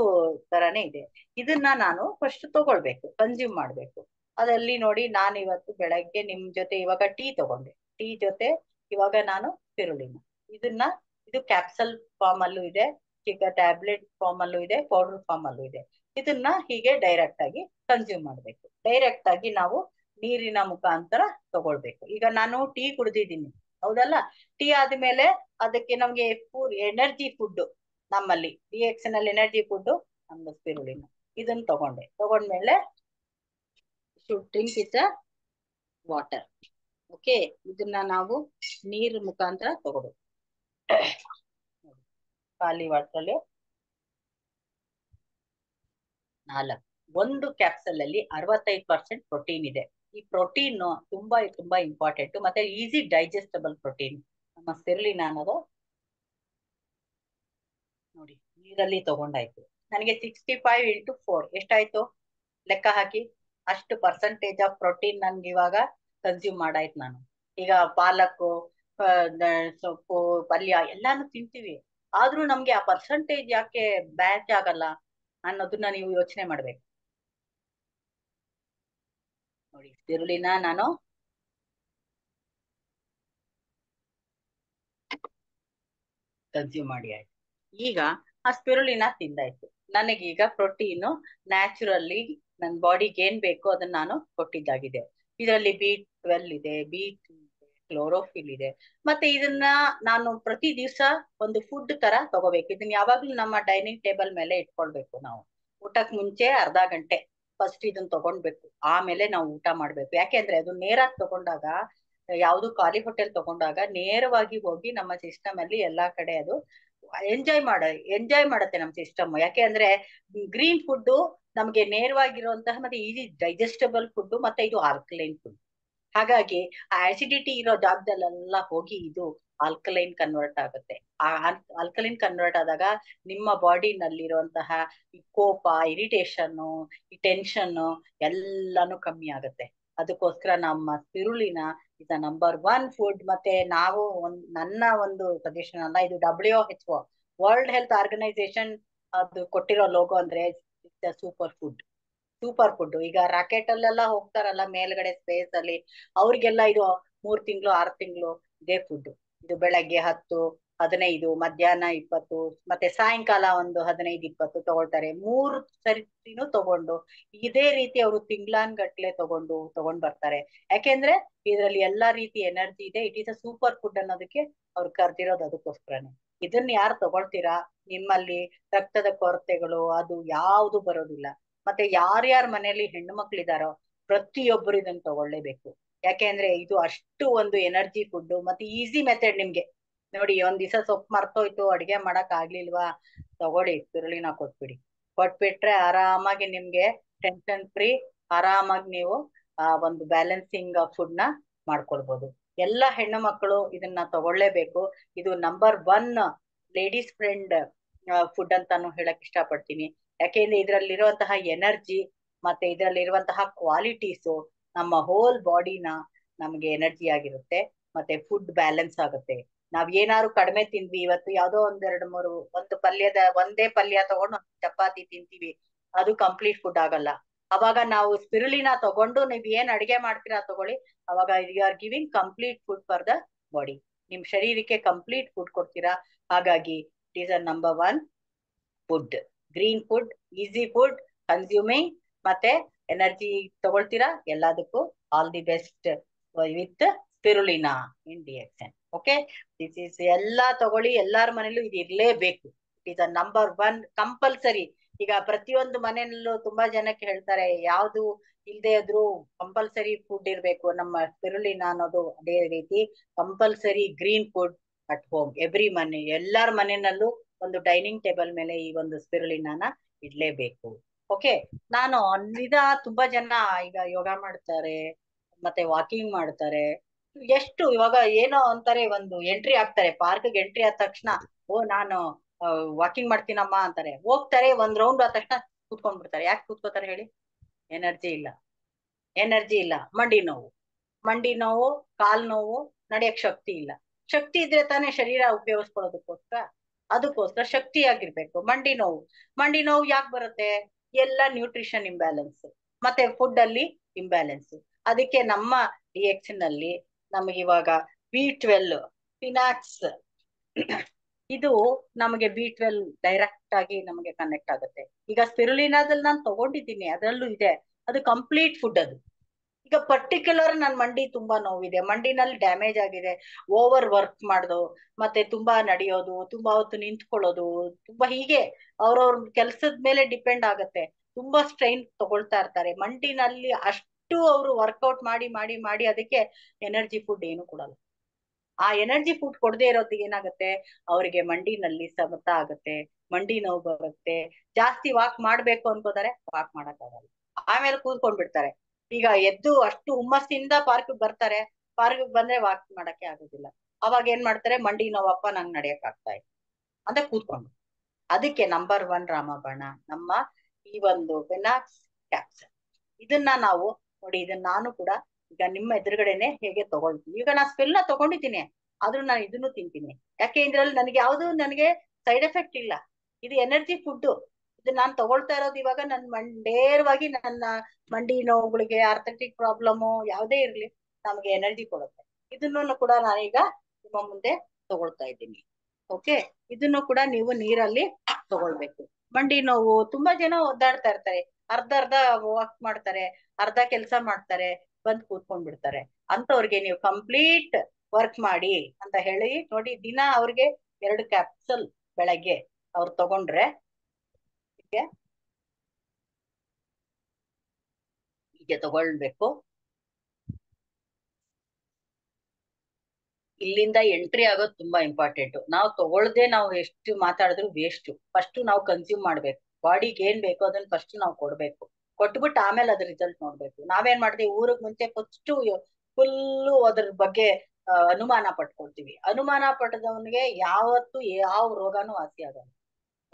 ತರಾನೇ ಇದೆ ಇದನ್ನ ನಾನು ಫಸ್ಟ್ ತಗೊಳ್ಬೇಕು ಕನ್ಸ್ಯೂಮ್ ಮಾಡ್ಬೇಕು ಅದಲ್ಲಿ ನೋಡಿ ನಾನು ಇವತ್ತು ಬೆಳಗ್ಗೆ ನಿಮ್ ಜೊತೆ ಇವಾಗ ಟೀ ತಗೊಂಡೆ ಟೀ ಜೊತೆ ಇವಾಗ ನಾನು ತಿರುಳಿನ ಇದನ್ನ ಇದು ಕ್ಯಾಪ್ಸಲ್ ಫಾರ್ಮ್ ಅಲ್ಲೂ ಇದೆ ಚಿಕ್ಕ ಟ್ಯಾಬ್ಲೆಟ್ ಫಾರ್ಮ್ ಅಲ್ಲೂ ಇದೆ ಪೌಡರ್ ಫಾರ್ಮ್ ಅಲ್ಲೂ ಇದೆ ಇದನ್ನ ಹೀಗೆ ಡೈರೆಕ್ಟ್ ಆಗಿ ಕನ್ಸ್ಯೂಮ್ ಮಾಡ್ಬೇಕು ಡೈರೆಕ್ಟ್ ಆಗಿ ನಾವು ನೀರಿನ ಮುಖಾಂತರ ತಗೊಳ್ಬೇಕು ಈಗ ನಾನು ಟೀ ಕುಡ್ದಿದ್ದೀನಿ ಹೌದಲ್ಲ ಟೀ ಆದ್ಮೇಲೆ ಅದಕ್ಕೆ ನಮ್ಗೆ ಎನರ್ಜಿ ಫುಡ್ ನಮ್ಮಲ್ಲಿ ಡಿ ಎಕ್ಸ್ ನಲ್ಲಿ ಎನರ್ಜಿ ಫುಡ್ ನಮ್ದು ಸ್ಪಿರುಲಿನ ಇದನ್ನ ತಗೊಂಡೆ ತಗೊಂಡ್ಮೇಲೆ should drink is water okay ಇದನ್ನ ನಾವು ನೀರ್ ಮುಖಾಂತರ ತಗೋಬೇಕು ಖಾಲಿ ವಾಟರ್ ಅಲ್ಲಿ ನಾಲ್ಕು ಒಂದು ಕ್ಯಾಪ್ಸಲ್ ಅಲ್ಲಿ ಅರವತ್ತೈದು ಪರ್ಸೆಂಟ್ ಪ್ರೋಟೀನ್ ಇದೆ ಈ ಪ್ರೋಟೀನ್ ತುಂಬಾ ತುಂಬಾ ಇಂಪಾರ್ಟೆಂಟ್ ಮತ್ತೆ ಈಸಿ ಡೈಜೆಸ್ಟಬಲ್ ಪ್ರೋಟೀನ್ ನಮ್ಮ ಸ್ಪೆರ್ಲಿನ ಅನ್ನೋದು ನೋಡಿ ನೀರಲ್ಲಿ ತಗೊಂಡಾಯ್ತು ನನಗೆ ಸಿಕ್ಸ್ಟಿ ಫೈವ್ ಇಂಟು ಫೋರ್ ಎಷ್ಟಾಯ್ತು ಲೆಕ್ಕ ಹಾಕಿ ಅಷ್ಟು ಪರ್ಸೆಂಟೇಜ್ ಆಫ್ ಪ್ರೋಟೀನ್ ನನ್ಗೆ ಇವಾಗ ಕನ್ಸ್ಯೂಮ್ ಮಾಡಾಯ್ತು ನಾನು ಈಗ ಪಾಲಕ್ ಸೊಪ್ಪು ಪಲ್ಯ ಎಲ್ಲಾನು ತಿಂತೀವಿ ಆದ್ರೂ ನಮ್ಗೆ ಆ ಪರ್ಸೆಂಟೇಜ್ ಯಾಕೆ ಬ್ಯಾಚ್ ಆಗಲ್ಲ ಅನ್ನೋದನ್ನ ನೀವು ಯೋಚನೆ ಮಾಡ್ಬೇಕು ನೋಡಿ ತಿರುಳಿನ ನಾನು ಕನ್ಸ್ಯೂಮ್ ಮಾಡಿ ಆಯ್ತು ಈಗ ಆ ಸ್ಪಿರುಲಿನ ತಿಂದಾಯ್ತು ಈಗ ಪ್ರೋಟೀನು ನ್ಯಾಚುರಲಿ ನನ್ನ ಬಾಡಿಗೆ ಏನ್ ಬೇಕೋ ಅದನ್ನ ನಾನು ಕೊಟ್ಟಿದ್ದಾಗಿದೆ ಇದರಲ್ಲಿ ಬಿ ಟ್ವೆಲ್ ಇದೆ ಬಿ ಕ್ಲೋರೋಫಿಲ್ ಇದೆ ಮತ್ತೆ ಇದನ್ನ ನಾನು ಪ್ರತಿ ದಿವಸ ಒಂದು ಫುಡ್ ತರ ತಗೋಬೇಕು ಇದನ್ನ ಯಾವಾಗ್ಲೂ ನಮ್ಮ ಡೈನಿಂಗ್ ಟೇಬಲ್ ಮೇಲೆ ಇಟ್ಕೊಳ್ಬೇಕು ನಾವು ಊಟಕ್ ಮುಂಚೆ ಅರ್ಧ ಗಂಟೆ ಫಸ್ಟ್ ಇದನ್ನ ತಗೊಂಡ್ಬೇಕು ಆಮೇಲೆ ನಾವು ಊಟ ಮಾಡ್ಬೇಕು ಯಾಕೆಂದ್ರೆ ಅದು ನೇರಾಗಿ ತಗೊಂಡಾಗ ಯಾವುದು ಖಾಲಿ ಹೋಟೆಲ್ ತಗೊಂಡಾಗ ನೇರವಾಗಿ ಹೋಗಿ ನಮ್ಮ ಸಿಸ್ಟಮ್ ಅಲ್ಲಿ ಎಲ್ಲಾ ಕಡೆ ಅದು ಎಂಜಾಯ್ ಮಾಡ ಎಂಜಾಯ್ ಮಾಡುತ್ತೆ ನಮ್ ಸಿಸ್ಟಮ್ ಯಾಕೆ ಅಂದ್ರೆ ಗ್ರೀನ್ ಫುಡ್ ನಮ್ಗೆ ನೇರವಾಗಿರುವಂತಹ ಮತ್ತೆ ಈಸಿ ಡೈಜೆಸ್ಟಬಲ್ ಫುಡ್ ಮತ್ತೆ ಇದು ಆಲ್ಕಲೈನ್ ಫುಡ್ ಹಾಗಾಗಿ ಆ ಆಸಿಡಿಟಿ ಇರೋ ಜಾಗದಲ್ಲೆಲ್ಲ ಹೋಗಿ ಇದು ಆಲ್ಕಲೈನ್ ಕನ್ವರ್ಟ್ ಆಗುತ್ತೆ ಆ ಆಲ್ಕಲೈನ್ ಕನ್ವರ್ಟ್ ಆದಾಗ ನಿಮ್ಮ ಬಾಡಿನಲ್ಲಿರುವಂತಹ ಈ ಕೋಪ ಇರಿಟೇಷನ್ ಈ ಟೆನ್ಷನ್ ಎಲ್ಲಾನು ಕಮ್ಮಿ ಆಗುತ್ತೆ ಅದಕ್ಕೋಸ್ಕರ ನಮ್ಮ ತಿರುಳಿನ ಇದು ನಂಬರ್ ಒನ್ ಫುಡ್ ಮತ್ತೆ ನಾವು ಒಂದ್ ನನ್ನ ಒಂದು ಸಜೆಷನ್ ಅಲ್ಲ ಇದು W H O world health organisation ಅದು ಕೊಟ್ಟಿರೋ ಲೋಗೋ ಅಂದ್ರೆ ಸೂಪರ್ ಫುಡ್ ಸೂಪರ್ ಫುಡ್ ಈಗ ರಾಕೆಟ್ ಅಲ್ಲೆಲ್ಲ ಹೋಗ್ತಾರಲ್ಲ ಮೇಲ್ಗಡೆ ಸ್ಪೇಸ್ ಅಲ್ಲಿ ಅವ್ರಿಗೆಲ್ಲ ಇದು ಮೂರ್ ತಿಂಗಳು ಆರ್ ತಿಂಗಳು ಇದೇ ಫುಡ್ ಇದು ಬೆಳಗ್ಗೆ ಹತ್ತು ಹದಿನೈದು ಮಧ್ಯಾಹ್ನ ಇಪ್ಪತ್ತು ಮತ್ತೆ ಸಾಯಂಕಾಲ ಒಂದು ಹದಿನೈದು ಇಪ್ಪತ್ತು ತಗೊಳ್ತಾರೆ ಮೂರು ಸರಿನೂ ತಗೊಂಡು ಇದೇ ರೀತಿ ಅವರು ತಿಂಗ್ಲಾನ್ ಗಟ್ಲೆ ತಗೊಂಡು ತಗೊಂಡ್ ಬರ್ತಾರೆ ಯಾಕೆಂದ್ರೆ ಇದರಲ್ಲಿ ಎಲ್ಲಾ ರೀತಿ ಎನರ್ಜಿ ಇದೆ it is a super food ಅನ್ನೋದಕ್ಕೆ ಅವ್ರು ಕರ್ದಿರೋದು ಅದಕ್ಕೋಸ್ಕರನೇ ಇದನ್ನ ಯಾರು ತಗೊಳ್ತೀರಾ ನಿಮ್ಮಲ್ಲಿ ರಕ್ತದ ಕೊರತೆಗಳು ಅದು ಯಾವುದು ಬರೋದಿಲ್ಲ ಮತ್ತೆ ಯಾರ್ಯಾರ ಮನೆಯಲ್ಲಿ ಹೆಣ್ಣು ಮಕ್ಳಿದಾರೋ ಪ್ರತಿಯೊಬ್ಬರು ಇದನ್ನ ತಗೊಳ್ಳೇಬೇಕು ಯಾಕೆ ಅಂದ್ರೆ ಇದು ಅಷ್ಟು ಒಂದು ಎನರ್ಜಿ ಫುಡ್ ಮತ್ತೆ ಈಸಿ ಮೆಥಡ್ ನಿಮ್ಗೆ ನೋಡಿ ಒಂದ್ ದಿವಸ ಸೊಪ್ಪು ಮರ್ತೋಯ್ತು ಅಡ್ಗೆ ಮಾಡಕ್ ಆಗ್ಲಿಲ್ವಾ ತಗೊಳ್ಳಿ ತಿರುಳಿನ ಕೊಟ್ಬಿಡಿ ಕೊಟ್ಬಿಟ್ರೆ ಆರಾಮಾಗಿ ನಿಮ್ಗೆ ಟೆನ್ಷನ್ ಫ್ರೀ ಆರಾಮಾಗಿ ನೀವು ಆ ಒಂದು ಬ್ಯಾಲೆನ್ಸಿಂಗ್ ಫುಡ್ ನ ಮಾಡ್ಕೊಳ್ಬಹುದು ಎಲ್ಲ ಹೆಣ್ಣು ಮಕ್ಕಳು ಇದನ್ನ ತಗೊಳ್ಲೇಬೇಕು ಇದು number one ladies friend food ಅಂತಾನು ಹೇಳಕ್ ಇಷ್ಟಪಡ್ತೀನಿ ಯಾಕೆಂದ್ರೆ ಇದ್ರಲ್ಲಿರುವಂತಹ ಎನರ್ಜಿ ಮತ್ತೆ ಇದ್ರಲ್ಲಿರುವಂತಹ ಕ್ವಾಲಿಟೀಸು ನಮ್ಮ ಹೋಲ್ ಬಾಡಿನ ನಮ್ಗೆ ಎನರ್ಜಿ ಆಗಿರುತ್ತೆ ಮತ್ತೆ ಫುಡ್ ಬ್ಯಾಲೆನ್ಸ್ ಆಗುತ್ತೆ ನಾವ್ ಏನಾದ್ರು ಕಡಿಮೆ ತಿಂದ್ವಿ ಇವತ್ತು ಯಾವ್ದೋ ಒಂದೆರಡು ಮೂರು ಒಂದು ಪಲ್ಯದ ಒಂದೇ ಪಲ್ಯ ತಗೊಂಡು ಚಪಾತಿ ತಿಂತೀವಿ ಅದು ಕಂಪ್ಲೀಟ್ ಫುಡ್ ಆಗಲ್ಲ ಅವಾಗ ನಾವು ಸ್ಪಿರುಲಿನ ತಗೊಂಡು ನೀವ್ ಏನ್ ಅಡಿಗೆ ಮಾಡ್ತೀರಾ ತಗೊಳ್ಳಿ ಅವಾಗ you are giving complete food for the body ನಿಮ್ ಶರೀರಕ್ಕೆ ಕಂಪ್ಲೀಟ್ ಫುಡ್ ಕೊಡ್ತೀರಾ ಹಾಗಾಗಿ it is number one food green food easy food consuming ಮತ್ತೆ ಎನರ್ಜಿ ತಗೊಳ್ತೀರಾ ಎಲ್ಲದಕ್ಕೂ all the best with spirulina in DXN okay this is ಎಲ್ಲಾ ತಗೊಳ್ಳಿ ಎಲ್ಲಾರ ಮನೇಲೂ ಇದು ಇರ್ಲೇಬೇಕು ಇಟ್ ನಂಬರ್ ಒನ್ ಕಂಪಲ್ಸರಿ ಈಗ ಪ್ರತಿಯೊಂದು ಮನೆಯಲ್ಲೂ ತುಂಬಾ ಜನಕ್ಕೆ ಹೇಳ್ತಾರೆ ಯಾವ್ದು ಇಲ್ದೇ ಆದ್ರೂ ಕಂಪಲ್ಸರಿ ಫುಡ್ ಇರ್ಬೇಕು ನಮ್ಮ ಸ್ಪಿರುಲಿನ ಅನ್ನೋದು ಅದೇ ರೀತಿ compulsory green food at home every ಮನೆ ಎಲ್ಲಾರ ಮನೆಯಲ್ಲೂ ಒಂದು ಡೈನಿಂಗ್ ಟೇಬಲ್ ಮೇಲೆ ಈ ಒಂದು ಸ್ಪಿರುಲಿನಾನ ಇಡ್ಲೇಬೇಕು ಓಕೆ ನಾನು ಅಲ್ಲಿದ ತುಂಬಾ ಜನ ಈಗ ಯೋಗ ಮಾಡ್ತಾರೆ ಮತ್ತೆ ವಾಕಿಂಗ್ ಮಾಡ್ತಾರೆ ಎಷ್ಟು ಇವಾಗ ಏನೋ ಅಂತಾರೆ ಒಂದು ಎಂಟ್ರಿ ಆಗ್ತಾರೆ ಪಾರ್ಕ್ಗೆ ಎಂಟ್ರಿ ಆದ ತಕ್ಷಣ ಓ ನಾನು ವಾಕಿಂಗ್ ಮಾಡ್ತೀನಮ್ಮ ಅಂತಾರೆ ಹೋಗ್ತಾರೆ ಒಂದ್ ರೌಂಡ್ ಆದ ತಕ್ಷಣ ಕೂತ್ಕೊಂಡ್ಬಿಡ್ತಾರೆ ಯಾಕೆ ಕೂತ್ಕೋತಾರೆ ಹೇಳಿ ಎನರ್ಜಿ ಇಲ್ಲ ಎನರ್ಜಿ ಇಲ್ಲ ಮಂಡಿ ನೋವು ಮಂಡಿ ನೋವು ಕಾಲ್ ನೋವು ನಡೆಯಕ್ ಶಕ್ತಿ ಇಲ್ಲ ಶಕ್ತಿ ಇದ್ರೆ ತಾನೇ ಶರೀರ ಉಪಯೋಗಿಸ್ಕೊಳ್ಳೋದಕ್ಕೋಸ್ಕರ ಅದಕ್ಕೋಸ್ಕರ ಶಕ್ತಿಯಾಗಿರ್ಬೇಕು ಮಂಡಿ ನೋವು ಮಂಡಿ ನೋವು ಯಾಕೆ ಬರುತ್ತೆ ಎಲ್ಲ ನ್ಯೂಟ್ರಿಷನ್ ಇಂಬ್ಯಾಲೆನ್ಸ್ ಮತ್ತೆ ಫುಡ್ ಅಲ್ಲಿ ಇಂಬ್ಯಾಲೆನ್ಸ್ ಅದಕ್ಕೆ ನಮ್ಮ ಡಿ ಎಕ್ಸ್ ನಲ್ಲಿ ಇವಾಗ ಬಿ ಟ್ವೆಲ್ ಫಿನಾಕ್ಸ್ ಇದು ನಮಗೆ ಬಿ ಟ್ವೆಲ್ ಡೈರೆಕ್ಟ್ ಆಗಿ ನಮಗೆ ಕನೆಕ್ಟ್ ಆಗುತ್ತೆ ಈಗ ಸ್ಪಿರುಲಿನಾದಲ್ಲಿ ನಾನು ತಗೊಂಡಿದ್ದೀನಿ ಅದರಲ್ಲೂ ಇದೆ ಅದು ಕಂಪ್ಲೀಟ್ ಫುಡ್ ಅದು ಈಗ ಪರ್ಟಿಕ್ಯುಲರ್ ನನ್ನ ಮಂಡಿ ತುಂಬಾ ನೋವಿದೆ ಮಂಡಿನಲ್ಲಿ ಡ್ಯಾಮೇಜ್ ಆಗಿದೆ ಓವರ್ ವರ್ಕ್ ಮಾಡೋದು ಮತ್ತೆ ತುಂಬಾ ನಡೆಯೋದು ತುಂಬಾ ಹೊತ್ತು ನಿಂತ್ಕೊಳ್ಳೋದು ತುಂಬಾ ಹೀಗೆ ಅವ್ರವ್ರ ಕೆಲಸದ ಮೇಲೆ ಡಿಪೆಂಡ್ ಆಗುತ್ತೆ ತುಂಬಾ ಸ್ಟ್ರೈನ್ ತಗೊಳ್ತಾ ಇರ್ತಾರೆ ಮಂಡಿನಲ್ಲಿ ಅಷ್ಟು ಎಷ್ಟು ಅವರು ವರ್ಕೌಟ್ ಮಾಡಿ ಮಾಡಿ ಮಾಡಿ ಅದಕ್ಕೆ ಎನರ್ಜಿ ಫುಡ್ ಏನು ಕೊಡಲ್ಲ ಆ ಎನರ್ಜಿ ಫುಡ್ ಕೊಡದೆ ಇರೋದ್ ಏನಾಗುತ್ತೆ ಅವರಿಗೆ ಮಂಡಿನಲ್ಲಿ ಸಮತ ಆಗತ್ತೆ ಮಂಡಿ ನೋವು ಬರುತ್ತೆ ಜಾಸ್ತಿ ವಾಕ್ ಮಾಡ್ಬೇಕು ಅನ್ಕೋತಾರೆ ವಾಕ್ ಮಾಡಕ್ ಆಮೇಲೆ ಕೂತ್ಕೊಂಡ್ ಬಿಡ್ತಾರೆ ಈಗ ಎದ್ದು ಅಷ್ಟು ಹುಮ್ಮಸ್ಸಿಂದ ಪಾರ್ಕ್ ಬರ್ತಾರೆ ಪಾರ್ಕ್ ಬಂದ್ರೆ ವಾಕ್ ಮಾಡಕ್ಕೆ ಆಗೋದಿಲ್ಲ ಅವಾಗ ಏನ್ ಮಾಡ್ತಾರೆ ಮಂಡಿ ನೋವಪ್ಪ ನಂಗೆ ನಡೆಯಕ್ ಆಗ್ತಾ ಇದೆ ಅಂತ ಕೂತ್ಕೊಂಡು ಅದಕ್ಕೆ ನಂಬರ್ ಒನ್ ರಾಮಬಾಣ ನಮ್ಮ ಈ ಒಂದು ಬೆನಾಕ್ಸ್ ಕ್ಯಾಪ್ಸಲ್ ಇದನ್ನ ನಾವು ನೋಡಿ ಇದನ್ನ ನಾನು ಕೂಡ ಈಗ ನಿಮ್ಮ ಎದುರುಗಡೆನೆ ಹೇಗೆ ತಗೊಳ್ತೀನಿ ಈಗ ನಾ ಸ್ಪೆಲ್ ನ ತಗೊಂಡಿದ್ದೀನಿ ಆದ್ರೂ ನಾನು ಇದನ್ನು ತಿಂತೀನಿ ಯಾಕೆ ಇದ್ರಲ್ಲಿ ನನಗೆ ಯಾವುದು ನನಗೆ ಸೈಡ್ ಎಫೆಕ್ಟ್ ಇಲ್ಲ ಇದು ಎನರ್ಜಿ ಫುಡ್ ಇದು ನಾನು ತಗೊಳ್ತಾ ಇರೋದು ಇವಾಗ ನನ್ನ ಮಂಡೇರವಾಗಿ ನನ್ನ ಮಂಡಿ ನೋವುಗಳಿಗೆ ಆರ್ಥೆಟಿಕ್ ಪ್ರಾಬ್ಲಮ್ ಯಾವುದೇ ಇರಲಿ ನಮಗೆ ಎನರ್ಜಿ ಕೊಡುತ್ತೆ ಇದನ್ನು ಕೂಡ ನಾನೀಗ ನಿಮ್ಮ ಮುಂದೆ ತಗೊಳ್ತಾ ಇದ್ದೀನಿ ಓಕೆ ಇದನ್ನು ಕೂಡ ನೀವು ನೀರಲ್ಲಿ ತಗೊಳ್ಬೇಕು ಮಂಡಿ ನೋವು ತುಂಬಾ ಜನ ಒದ್ದಾಡ್ತಾ ಇರ್ತಾರೆ ಅರ್ಧ ಅರ್ಧ ವಾಕ್ ಮಾಡ್ತಾರೆ ಅರ್ಧ ಕೆಲಸ ಮಾಡ್ತಾರೆ ಬಂದು ಕೂತ್ಕೊಂಡ್ ಬಿಡ್ತಾರೆ ಅಂತವ್ರಿಗೆ ನೀವು ಕಂಪ್ಲೀಟ್ ವರ್ಕ್ ಮಾಡಿ ಅಂತ ಹೇಳಿ ನೋಡಿ ದಿನ ಅವ್ರಿಗೆ ಎರಡು ಕ್ಯಾಪ್ಸಲ್ ಬೆಳಗ್ಗೆ ಅವ್ರು ತಗೊಂಡ್ರೆ ಹೀಗೆ ತಗೊಳ್ಬೇಕು ಇಲ್ಲಿಂದ ಎಂಟ್ರಿ ಆಗೋದು ತುಂಬಾ ಇಂಪಾರ್ಟೆಂಟ್ ನಾವು ತಗೊಳ್ದೆ ನಾವು ಎಷ್ಟು ಮಾತಾಡಿದ್ರು ವೇಸ್ಟ್ ಫಸ್ಟ್ ನಾವು ಕನ್ಸ್ಯೂಮ್ ಮಾಡ್ಬೇಕು ಬಾಡಿಗೆ ಏನ್ ಬೇಕೋ ಅದನ್ನ ಫಸ್ಟ್ ನಾವು ಕೊಡ್ಬೇಕು ಕೊಟ್ಬಿಟ್ಟು ಆಮೇಲೆ ಅದ್ರ ರಿಸಲ್ಟ್ ನೋಡ್ಬೇಕು ನಾವೇನ್ ಮಾಡ್ತೀವಿ ಊರಿಗೆ ಮುಂಚೆ ಫಸ್ಟ್ ಫುಲ್ಲು ಅದ್ರ ಬಗ್ಗೆ ಅನುಮಾನ ಪಟ್ಕೊಳ್ತೀವಿ ಅನುಮಾನ ಪಟ್ಟದವನ್ಗೆ ಯಾವತ್ತು ಯಾವ ರೋಗನೂ ವಾಸಿ ಆಗಲ್ಲ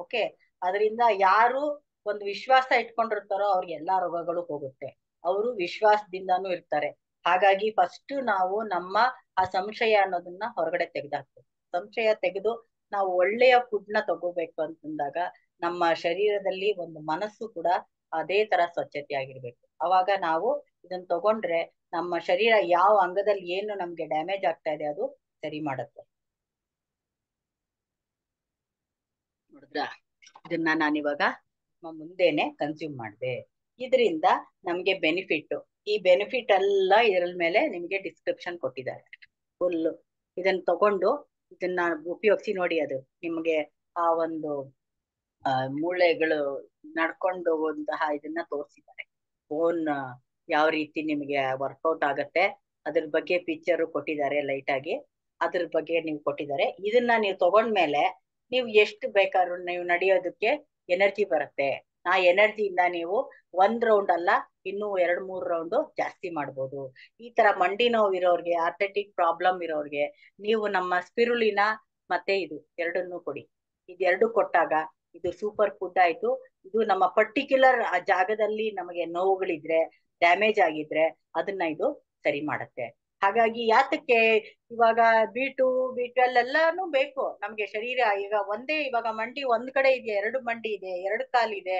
ಓಕೆ ಅದರಿಂದ ಯಾರು ಒಂದು ವಿಶ್ವಾಸ ಇಟ್ಕೊಂಡಿರ್ತಾರೋ ಅವ್ರಿಗೆ ಎಲ್ಲಾ ರೋಗಗಳು ಹೋಗುತ್ತೆ ಅವರು ವಿಶ್ವಾಸದಿಂದಾನು ಇರ್ತಾರೆ ಹಾಗಾಗಿ ಫಸ್ಟ್ ನಾವು ನಮ್ಮ ಆ ಸಂಶಯ ಅನ್ನೋದನ್ನ ಹೊರಗಡೆ ತೆಗೆದಾಕ್ತೇವೆ ಸಂಶಯ ತೆಗೆದು ನಾವು ಒಳ್ಳೆಯ ಫುಡ್ ನ ತಗೋಬೇಕು ಅಂತಂದಾಗ ನಮ್ಮ ಶರೀರದಲ್ಲಿ ಒಂದು ಮನಸ್ಸು ಕೂಡ ಅದೇ ತರ ಸ್ವಚ್ಛತೆ ಆಗಿರ್ಬೇಕು ಅವಾಗ ನಾವು ಇದನ್ನ ತಗೊಂಡ್ರೆ ನಮ್ಮ ಶರೀರ ಯಾವ ಅಂಗದಲ್ಲಿ ಏನು ನಮ್ಗೆ ಡ್ಯಾಮೇಜ್ ಆಗ್ತಾ ಇದೆ ಅದು ಸರಿ ಮಾಡುತ್ತೆ ಇದನ್ನ ನಾನು ಇವಾಗ ಮುಂದೆನೆ ಕನ್ಸ್ಯೂಮ್ ಮಾಡಿದೆ ಇದರಿಂದ ನಮ್ಗೆ ಬೆನಿಫಿಟ್ ಈ ಬೆನಿಫಿಟ್ ಎಲ್ಲ ಇದ್ರ ಮೇಲೆ ನಿಮ್ಗೆ ಡಿಸ್ಕ್ರಿಪ್ಷನ್ ಕೊಟ್ಟಿದ್ದಾರೆ ಫುಲ್ ಇದನ್ನ ತಗೊಂಡು ಇದನ್ನ ಉಪಯೋಗಿಸಿ ನೋಡಿ ಅದು ನಿಮ್ಗೆ ಆ ಒಂದು ಮೂಳೆಗಳು ನಡ್ಕೊಂಡು ಹೋಗುವಂತಹ ಇದನ್ನ ತೋರಿಸಿದ್ದಾರೆ ಫೋನ್ ಯಾವ ರೀತಿ ನಿಮಗೆ ವರ್ಕೌಟ್ ಆಗತ್ತೆ ಅದ್ರ ಬಗ್ಗೆ ಪಿಕ್ಚರ್ ಕೊಟ್ಟಿದ್ದಾರೆ ಲೈಟ್ ಆಗಿ ಅದ್ರ ಬಗ್ಗೆ ನೀವು ಕೊಟ್ಟಿದ್ದಾರೆ ಇದನ್ನ ನೀವು ತಗೊಂಡ್ಮೇಲೆ ನೀವು ಎಷ್ಟು ಬೇಕಾದ್ರೂ ನೀವು ನಡೆಯೋದಕ್ಕೆ ಎನರ್ಜಿ ಬರುತ್ತೆ ಆ ಎನರ್ಜಿಯಿಂದ ನೀವು ಒಂದ್ ರೌಂಡ್ ಅಲ್ಲ ಇನ್ನು ಎರಡ್ ಮೂರ್ ರೌಂಡ್ ಜಾಸ್ತಿ ಮಾಡ್ಬೋದು ಈ ತರ ಮಂಡಿ ನೋವು ಇರೋರ್ಗೆ ಆರ್ಥೆಟಿಕ್ ಪ್ರಾಬ್ಲಮ್ ಇರೋರ್ಗೆ ನೀವು ನಮ್ಮ ಸ್ಪಿರುಳಿನ ಮತ್ತೆ ಇದು ಎರಡನ್ನೂ ಕೊಡಿ ಇದೆರಡು ಕೊಟ್ಟಾಗ ಇದು ಸೂಪರ್ ಫುಡ್ ಆಯ್ತು ಇದು ನಮ್ಮ ಪರ್ಟಿಕ್ಯುಲರ್ ಆ ಜಾಗದಲ್ಲಿ ನಮಗೆ ನೋವುಗಳಿದ್ರೆ ಡ್ಯಾಮೇಜ್ ಆಗಿದ್ರೆ ಅದನ್ನ ಇದು ಸರಿ ಮಾಡುತ್ತೆ ಹಾಗಾಗಿ ಯಾತಕ್ಕೆ ಇವಾಗ ಬಿ ಟು ಬಿ ಎಲ್ಲಾನು ಬೇಕು ನಮ್ಗೆ ಶರೀರ ಈಗ ಒಂದೇ ಇವಾಗ ಮಂಡಿ ಒಂದ್ ಕಡೆ ಇದೆ ಎರಡು ಮಂಡಿ ಇದೆ ಎರಡು ಕಾಲಿದೆ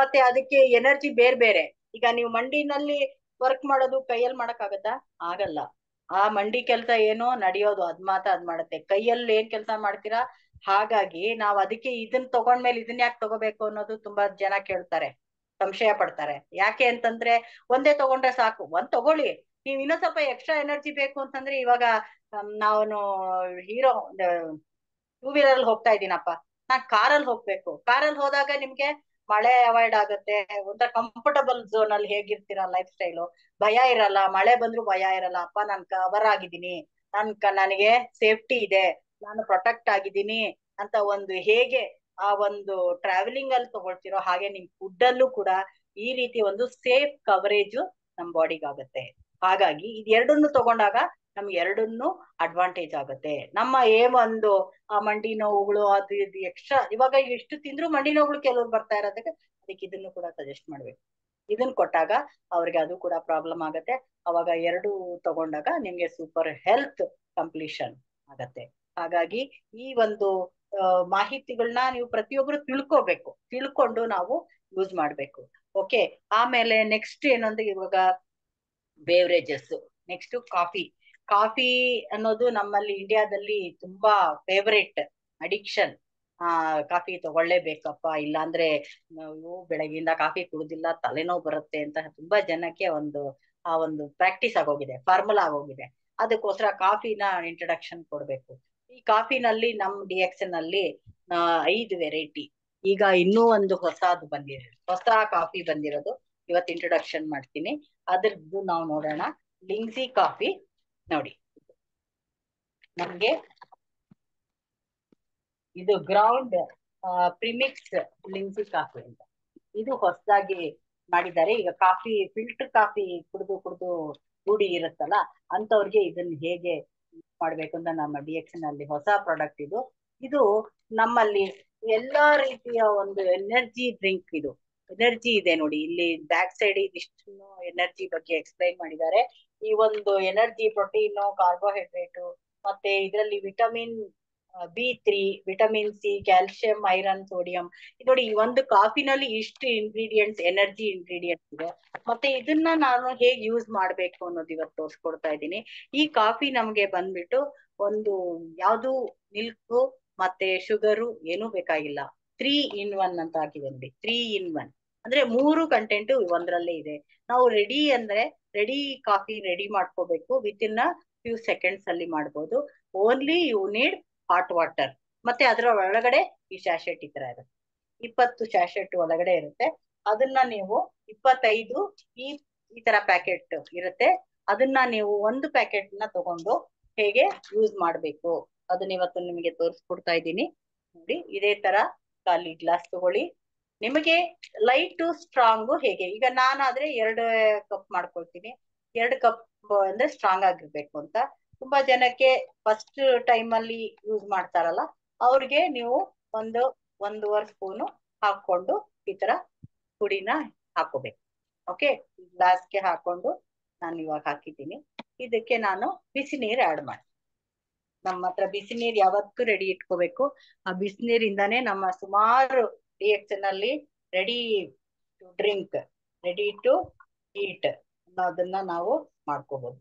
ಮತ್ತೆ ಅದಕ್ಕೆ ಎನರ್ಜಿ ಬೇರೆ ಬೇರೆ ಈಗ ನೀವು ಮಂಡಿನಲ್ಲಿ ವರ್ಕ್ ಮಾಡೋದು ಕೈಯಲ್ಲಿ ಮಾಡಕ್ ಆಗತ್ತಾ ಆಗಲ್ಲ ಆ ಮಂಡಿ ಕೆಲ್ಸ ಏನೋ ನಡೆಯೋದು ಅದ್ ಮಾತ್ರ ಅದ್ ಮಾಡುತ್ತೆ ಕೈಯಲ್ಲಿ ಏನ್ ಕೆಲಸ ಮಾಡ್ತೀರಾ ಹಾಗಾಗಿ ನಾವ್ ಅದಕ್ಕೆ ಇದನ್ನ ತಗೊಂಡ್ಮೇಲೆ ಇದನ್ನ ಯಾಕೆ ತಗೋಬೇಕು ಅನ್ನೋದು ತುಂಬಾ ಜನ ಕೇಳ್ತಾರೆ ಸಂಶಯ ಪಡ್ತಾರೆ ಯಾಕೆ ಅಂತಂದ್ರೆ ಒಂದೇ ತಗೊಂಡ್ರೆ ಸಾಕು ಒಂದ್ ತಗೊಳ್ಳಿ ನೀವ್ ಇನ್ನೊಂದ್ ಸ್ವಲ್ಪ ಎಕ್ಸ್ಟ್ರಾ ಎನರ್ಜಿ ಬೇಕು ಅಂತಂದ್ರೆ ಇವಾಗ ನಾನು ಹೀರೋ ಟೂ ವೀಲರ್ ಅಲ್ಲಿ ಹೋಗ್ತಾ ಇದ್ದೀನಪ್ಪ ನಾನ್ ಕಾರಲ್ಲಿ ಹೋಗ್ಬೇಕು ಕಾರಲ್ಲಿ ಹೋದಾಗ ನಿಮ್ಗೆ ಮಳೆ ಅವಾಯ್ಡ್ ಆಗುತ್ತೆ ಒಂಥರ ಕಂಫರ್ಟಬಲ್ ಝೋನ್ ಅಲ್ಲಿ ಹೇಗಿರ್ತೀರ ಲೈಫ್ ಸ್ಟೈಲು ಭಯ ಇರಲ್ಲ ಮಳೆ ಬಂದ್ರು ಭಯ ಇರಲ್ಲ ಅಪ್ಪ ನಾನ್ ಕವರ್ ಆಗಿದ್ದೀನಿ ನನ್ ನನಗೆ ಸೇಫ್ಟಿ ಇದೆ ನಾನು ಪ್ರೊಟೆಕ್ಟ್ ಆಗಿದ್ದೀನಿ ಅಂತ ಒಂದು ಹೇಗೆ ಆ ಒಂದು ಟ್ರಾವೆಲಿಂಗ್ ಅಲ್ಲಿ ತಗೊಳ್ತಿರೋ ಹಾಗೆ ನಿಮ್ ಫುಡ್ ಅಲ್ಲೂ ಕೂಡ ಈ ರೀತಿ ಒಂದು ಸೇಫ್ ಕವರೇಜು ನಮ್ ಆಗುತ್ತೆ ಹಾಗಾಗಿ ಇದೆರಡನ್ನು ತಗೊಂಡಾಗ ನಮ್ಗೆ ಎರಡನ್ನು ಅಡ್ವಾಂಟೇಜ್ ಆಗುತ್ತೆ ನಮ್ಮ ಏ ಒಂದು ಆ ಮಂಡಿ ನೋವುಗಳು ಅದು ಇದು ಎಕ್ಸ್ಟ್ರಾ ಇವಾಗ ಎಷ್ಟು ತಿಂದ್ರು ಮಂಡಿ ನೋವುಗಳು ಕೆಲವ್ರು ಬರ್ತಾ ಇರೋದಕ್ಕೆ ಅದಕ್ಕೆ ಇದನ್ನು ಕೂಡ ಸಜೆಸ್ಟ್ ಮಾಡ್ಬೇಕು ಇದನ್ನ ಕೊಟ್ಟಾಗ ಅವ್ರಿಗೆ ಅದು ಕೂಡ ಪ್ರಾಬ್ಲಮ್ ಆಗುತ್ತೆ ಅವಾಗ ಎರಡು ತಗೊಂಡಾಗ ನಿಮ್ಗೆ ಸೂಪರ್ ಹೆಲ್ತ್ ಕಂಪ್ಲೀಷನ್ ಆಗತ್ತೆ ಹಾಗಾಗಿ ಈ ಒಂದು ಮಾಹಿತಿಗಳನ್ನ ನೀವು ಪ್ರತಿಯೊಬ್ರು ತಿಳ್ಕೋಬೇಕು ತಿಳ್ಕೊಂಡು ನಾವು ಯೂಸ್ ಮಾಡ್ಬೇಕು ಓಕೆ ಆಮೇಲೆ ನೆಕ್ಸ್ಟ್ ಏನಂದ್ರೆ ಇವಾಗ ಬೇವ್ರೇಜಸ್ ನೆಕ್ಸ್ಟ್ ಕಾಫಿ ಕಾಫಿ ಅನ್ನೋದು ನಮ್ಮಲ್ಲಿ ಇಂಡಿಯಾದಲ್ಲಿ ತುಂಬಾ ಫೇವ್ರೇಟ್ ಅಡಿಕ್ಷನ್ ಆ ಕಾಫಿ ತಗೊಳ್ಳೇಬೇಕಪ್ಪ ಇಲ್ಲಾಂದ್ರೆ ನಾವು ಬೆಳಗಿಂದ ಕಾಫಿ ಕುಡುದಿಲ್ಲ ತಲೆನೋವು ಬರುತ್ತೆ ಅಂತ ತುಂಬಾ ಜನಕ್ಕೆ ಒಂದು ಆ ಒಂದು ಪ್ರಾಕ್ಟೀಸ್ ಆಗೋಗಿದೆ ಫಾರ್ಮುಲಾ ಆಗೋಗಿದೆ ಅದಕ್ಕೋಸ್ಕರ ಕಾಫಿನ ಇಂಟ್ರಡಕ್ಷನ್ ಕೊಡ್ಬೇಕು ಈ ಕಾಫಿನಲ್ಲಿ ನಮ್ ಡಿ ಎಕ್ಸ್ ನಲ್ಲಿ ಐದು ವೆರೈಟಿ ಈಗ ಇನ್ನೂ ಒಂದು ಹೊಸದು ಬಂದಿದೆ ಹೊಸ ಕಾಫಿ ಬಂದಿರೋದು ಇವತ್ತು ಇಂಟ್ರೊಡಕ್ಷನ್ ಮಾಡ್ತೀನಿ ಅದ್ರದ್ದು ನಾವು ನೋಡೋಣ ಲಿಂಗ್ಸಿ ಕಾಫಿ ನೋಡಿ ನಮ್ಗೆ ಇದು ಗ್ರೌಂಡ್ ಪ್ರಿಮಿಕ್ಸ್ ಲಿಂಗ್ಸಿ ಕಾಫಿ ಅಂತ ಇದು ಹೊಸದಾಗಿ ಮಾಡಿದ್ದಾರೆ ಈಗ ಕಾಫಿ ಫಿಲ್ಟರ್ ಕಾಫಿ ಕುಡಿದು ಕುಡಿದು ರೂಢಿ ಇರುತ್ತಲ್ಲ ಅಂತವ್ರಿಗೆ ಇದನ್ನ ಹೇಗೆ ಮಾಡ್ಬೇಕು ಅಂತ ನಮ್ಮ ಡಿ ಎಕ್ಸ್ ನಲ್ಲಿ ಹೊಸ ಪ್ರಾಡಕ್ಟ್ ಇದು ಇದು ನಮ್ಮಲ್ಲಿ ಎಲ್ಲಾ ರೀತಿಯ ಒಂದು ಎನರ್ಜಿ ಡ್ರಿಂಕ್ ಇದು ಎನರ್ಜಿ ಇದೆ ನೋಡಿ ಇಲ್ಲಿ ಬ್ಯಾಕ್ ಸೈಡ್ ಇದಿಷ್ಟು ಎನರ್ಜಿ ಬಗ್ಗೆ ಎಕ್ಸ್ಪ್ಲೈನ್ ಮಾಡಿದ್ದಾರೆ ಈ ಒಂದು ಎನರ್ಜಿ ಪ್ರೋಟೀನ್ ಕಾರ್ಬೋಹೈಡ್ರೇಟ್ ಮತ್ತೆ ಇದರಲ್ಲಿ vitamin B three vitamin C calcium iron sodium ನೋಡಿ ಈ ಒಂದು ಕಾಫಿನಲ್ಲಿ ಇಷ್ಟು ಇಂಗ್ರೀಡಿಯಂಟ್ಸ್ ಎನರ್ಜಿ ಇಂಗ್ರೀಡಿಯೆಂಟ್ಸ್ ಇದೆ ಮತ್ತೆ ಇದನ್ನ ನಾನು ಹೇಗೆ ಯೂಸ್ ಮಾಡ್ಬೇಕು ಅನ್ನೋದು ಇವತ್ತು ತೋರಿಸ್ಕೊಡ್ತಾ ಇದ್ದೀನಿ ಈ ಕಾಫಿ ನಮ್ಗೆ ಬಂದ್ಬಿಟ್ಟು ಒಂದು ಯಾವುದು ಮಿಲ್ಕು ಮತ್ತೆ ಶುಗರು ಏನು ಬೇಕಾಗಿಲ್ಲ ತ್ರೀ ಇನ್ ಒನ್ ಅಂತ ಹಾಕಿದೆ ನೋಡಿ ತ್ರೀ ಇನ್ ಒನ್ ಅಂದ್ರೆ ಮೂರು ಕಂಟೆಂಟ್ ಒಂದ್ರಲ್ಲೇ ಇದೆ ನಾವು ರೆಡಿ ಅಂದ್ರೆ ರೆಡಿ ಕಾಫಿ ರೆಡಿ ಮಾಡ್ಕೋಬೇಕು ವಿತ್ ಇನ್ ಫ್ಯೂ ಸೆಕೆಂಡ್ಸ್ ಅಲ್ಲಿ ಮಾಡ್ಬೋದು only you need hot water ಮತ್ತೆ ಅದರ ಒಳಗಡೆ ಈ ಶ್ಯಾಶೆಟ್ ಈ ತರ ಇರುತ್ತೆ ಇಪ್ಪತ್ತು ಶಾಶೆಟ್ ಒಳಗಡೆ ಇರುತ್ತೆ ಅದನ್ನ ನೀವು ಇಪ್ಪತ್ತೈದು ಈ ಈ ತರ ಪ್ಯಾಕೆಟ್ ಇರುತ್ತೆ ಅದನ್ನ ನೀವು ಒಂದು ಪ್ಯಾಕೆಟ್ ನ ತಗೊಂಡು ಹೇಗೆ ಯೂಸ್ ಮಾಡ್ಬೇಕು ಅದನ್ನ ಇವತ್ತು ನಿಮಗೆ ತೋರಿಸ್ಕೊಡ್ತಾ ಇದ್ದೀನಿ ನೋಡಿ ಇದೇ ತರ ಖಾಲಿ ಗ್ಲಾಸ್ ತಗೊಳ್ಳಿ ನಿಮಗೆ ಲೈಟ್ ಸ್ಟ್ರಾಂಗು ಹೇಗೆ ಈಗ ನಾನಾದ್ರೆ ಎರಡು ಕಪ್ ಮಾಡ್ಕೊಳ್ತೀನಿ ಎರಡು ಕಪ್ ಅಂದ್ರೆ ಸ್ಟ್ರಾಂಗ್ ಆಗಿರ್ಬೇಕು ಅಂತ ತುಂಬಾ ಜನಕ್ಕೆ ಫಸ್ಟ್ ಟೈಮ್ ಅಲ್ಲಿ ಯೂಸ್ ಮಾಡ್ತಾರಲ್ಲ ಅವ್ರಿಗೆ ನೀವು ಒಂದು ಒಂದೂವರೆ ಸ್ಪೂನು ಹಾಕೊಂಡು ಈ ತರ ಪುಡಿನ ಹಾಕೋಬೇಕು ಓಕೆ ಗ್ಲಾಸ್ಗೆ ಹಾಕೊಂಡು ನಾನು ಇವಾಗ ಹಾಕಿದ್ದೀನಿ ಇದಕ್ಕೆ ನಾನು ಬಿಸಿ ನೀರು ಆ್ಯಡ್ ಮಾಡಿ ನಮ್ಮ ಹತ್ರ ಬಿಸಿ ನೀರು ಯಾವತ್ತೂ ರೆಡಿ ಇಟ್ಕೋಬೇಕು ಆ ಬಿಸಿ ನೀರಿಂದಾನೇ ನಮ್ಮ ಸುಮಾರು ರಿಯಾಕ್ಷನ್ ಅಲ್ಲಿ ready to drink ready to eat ಅನ್ನೋದನ್ನ ನಾವು ಮಾಡ್ಕೋಬಹುದು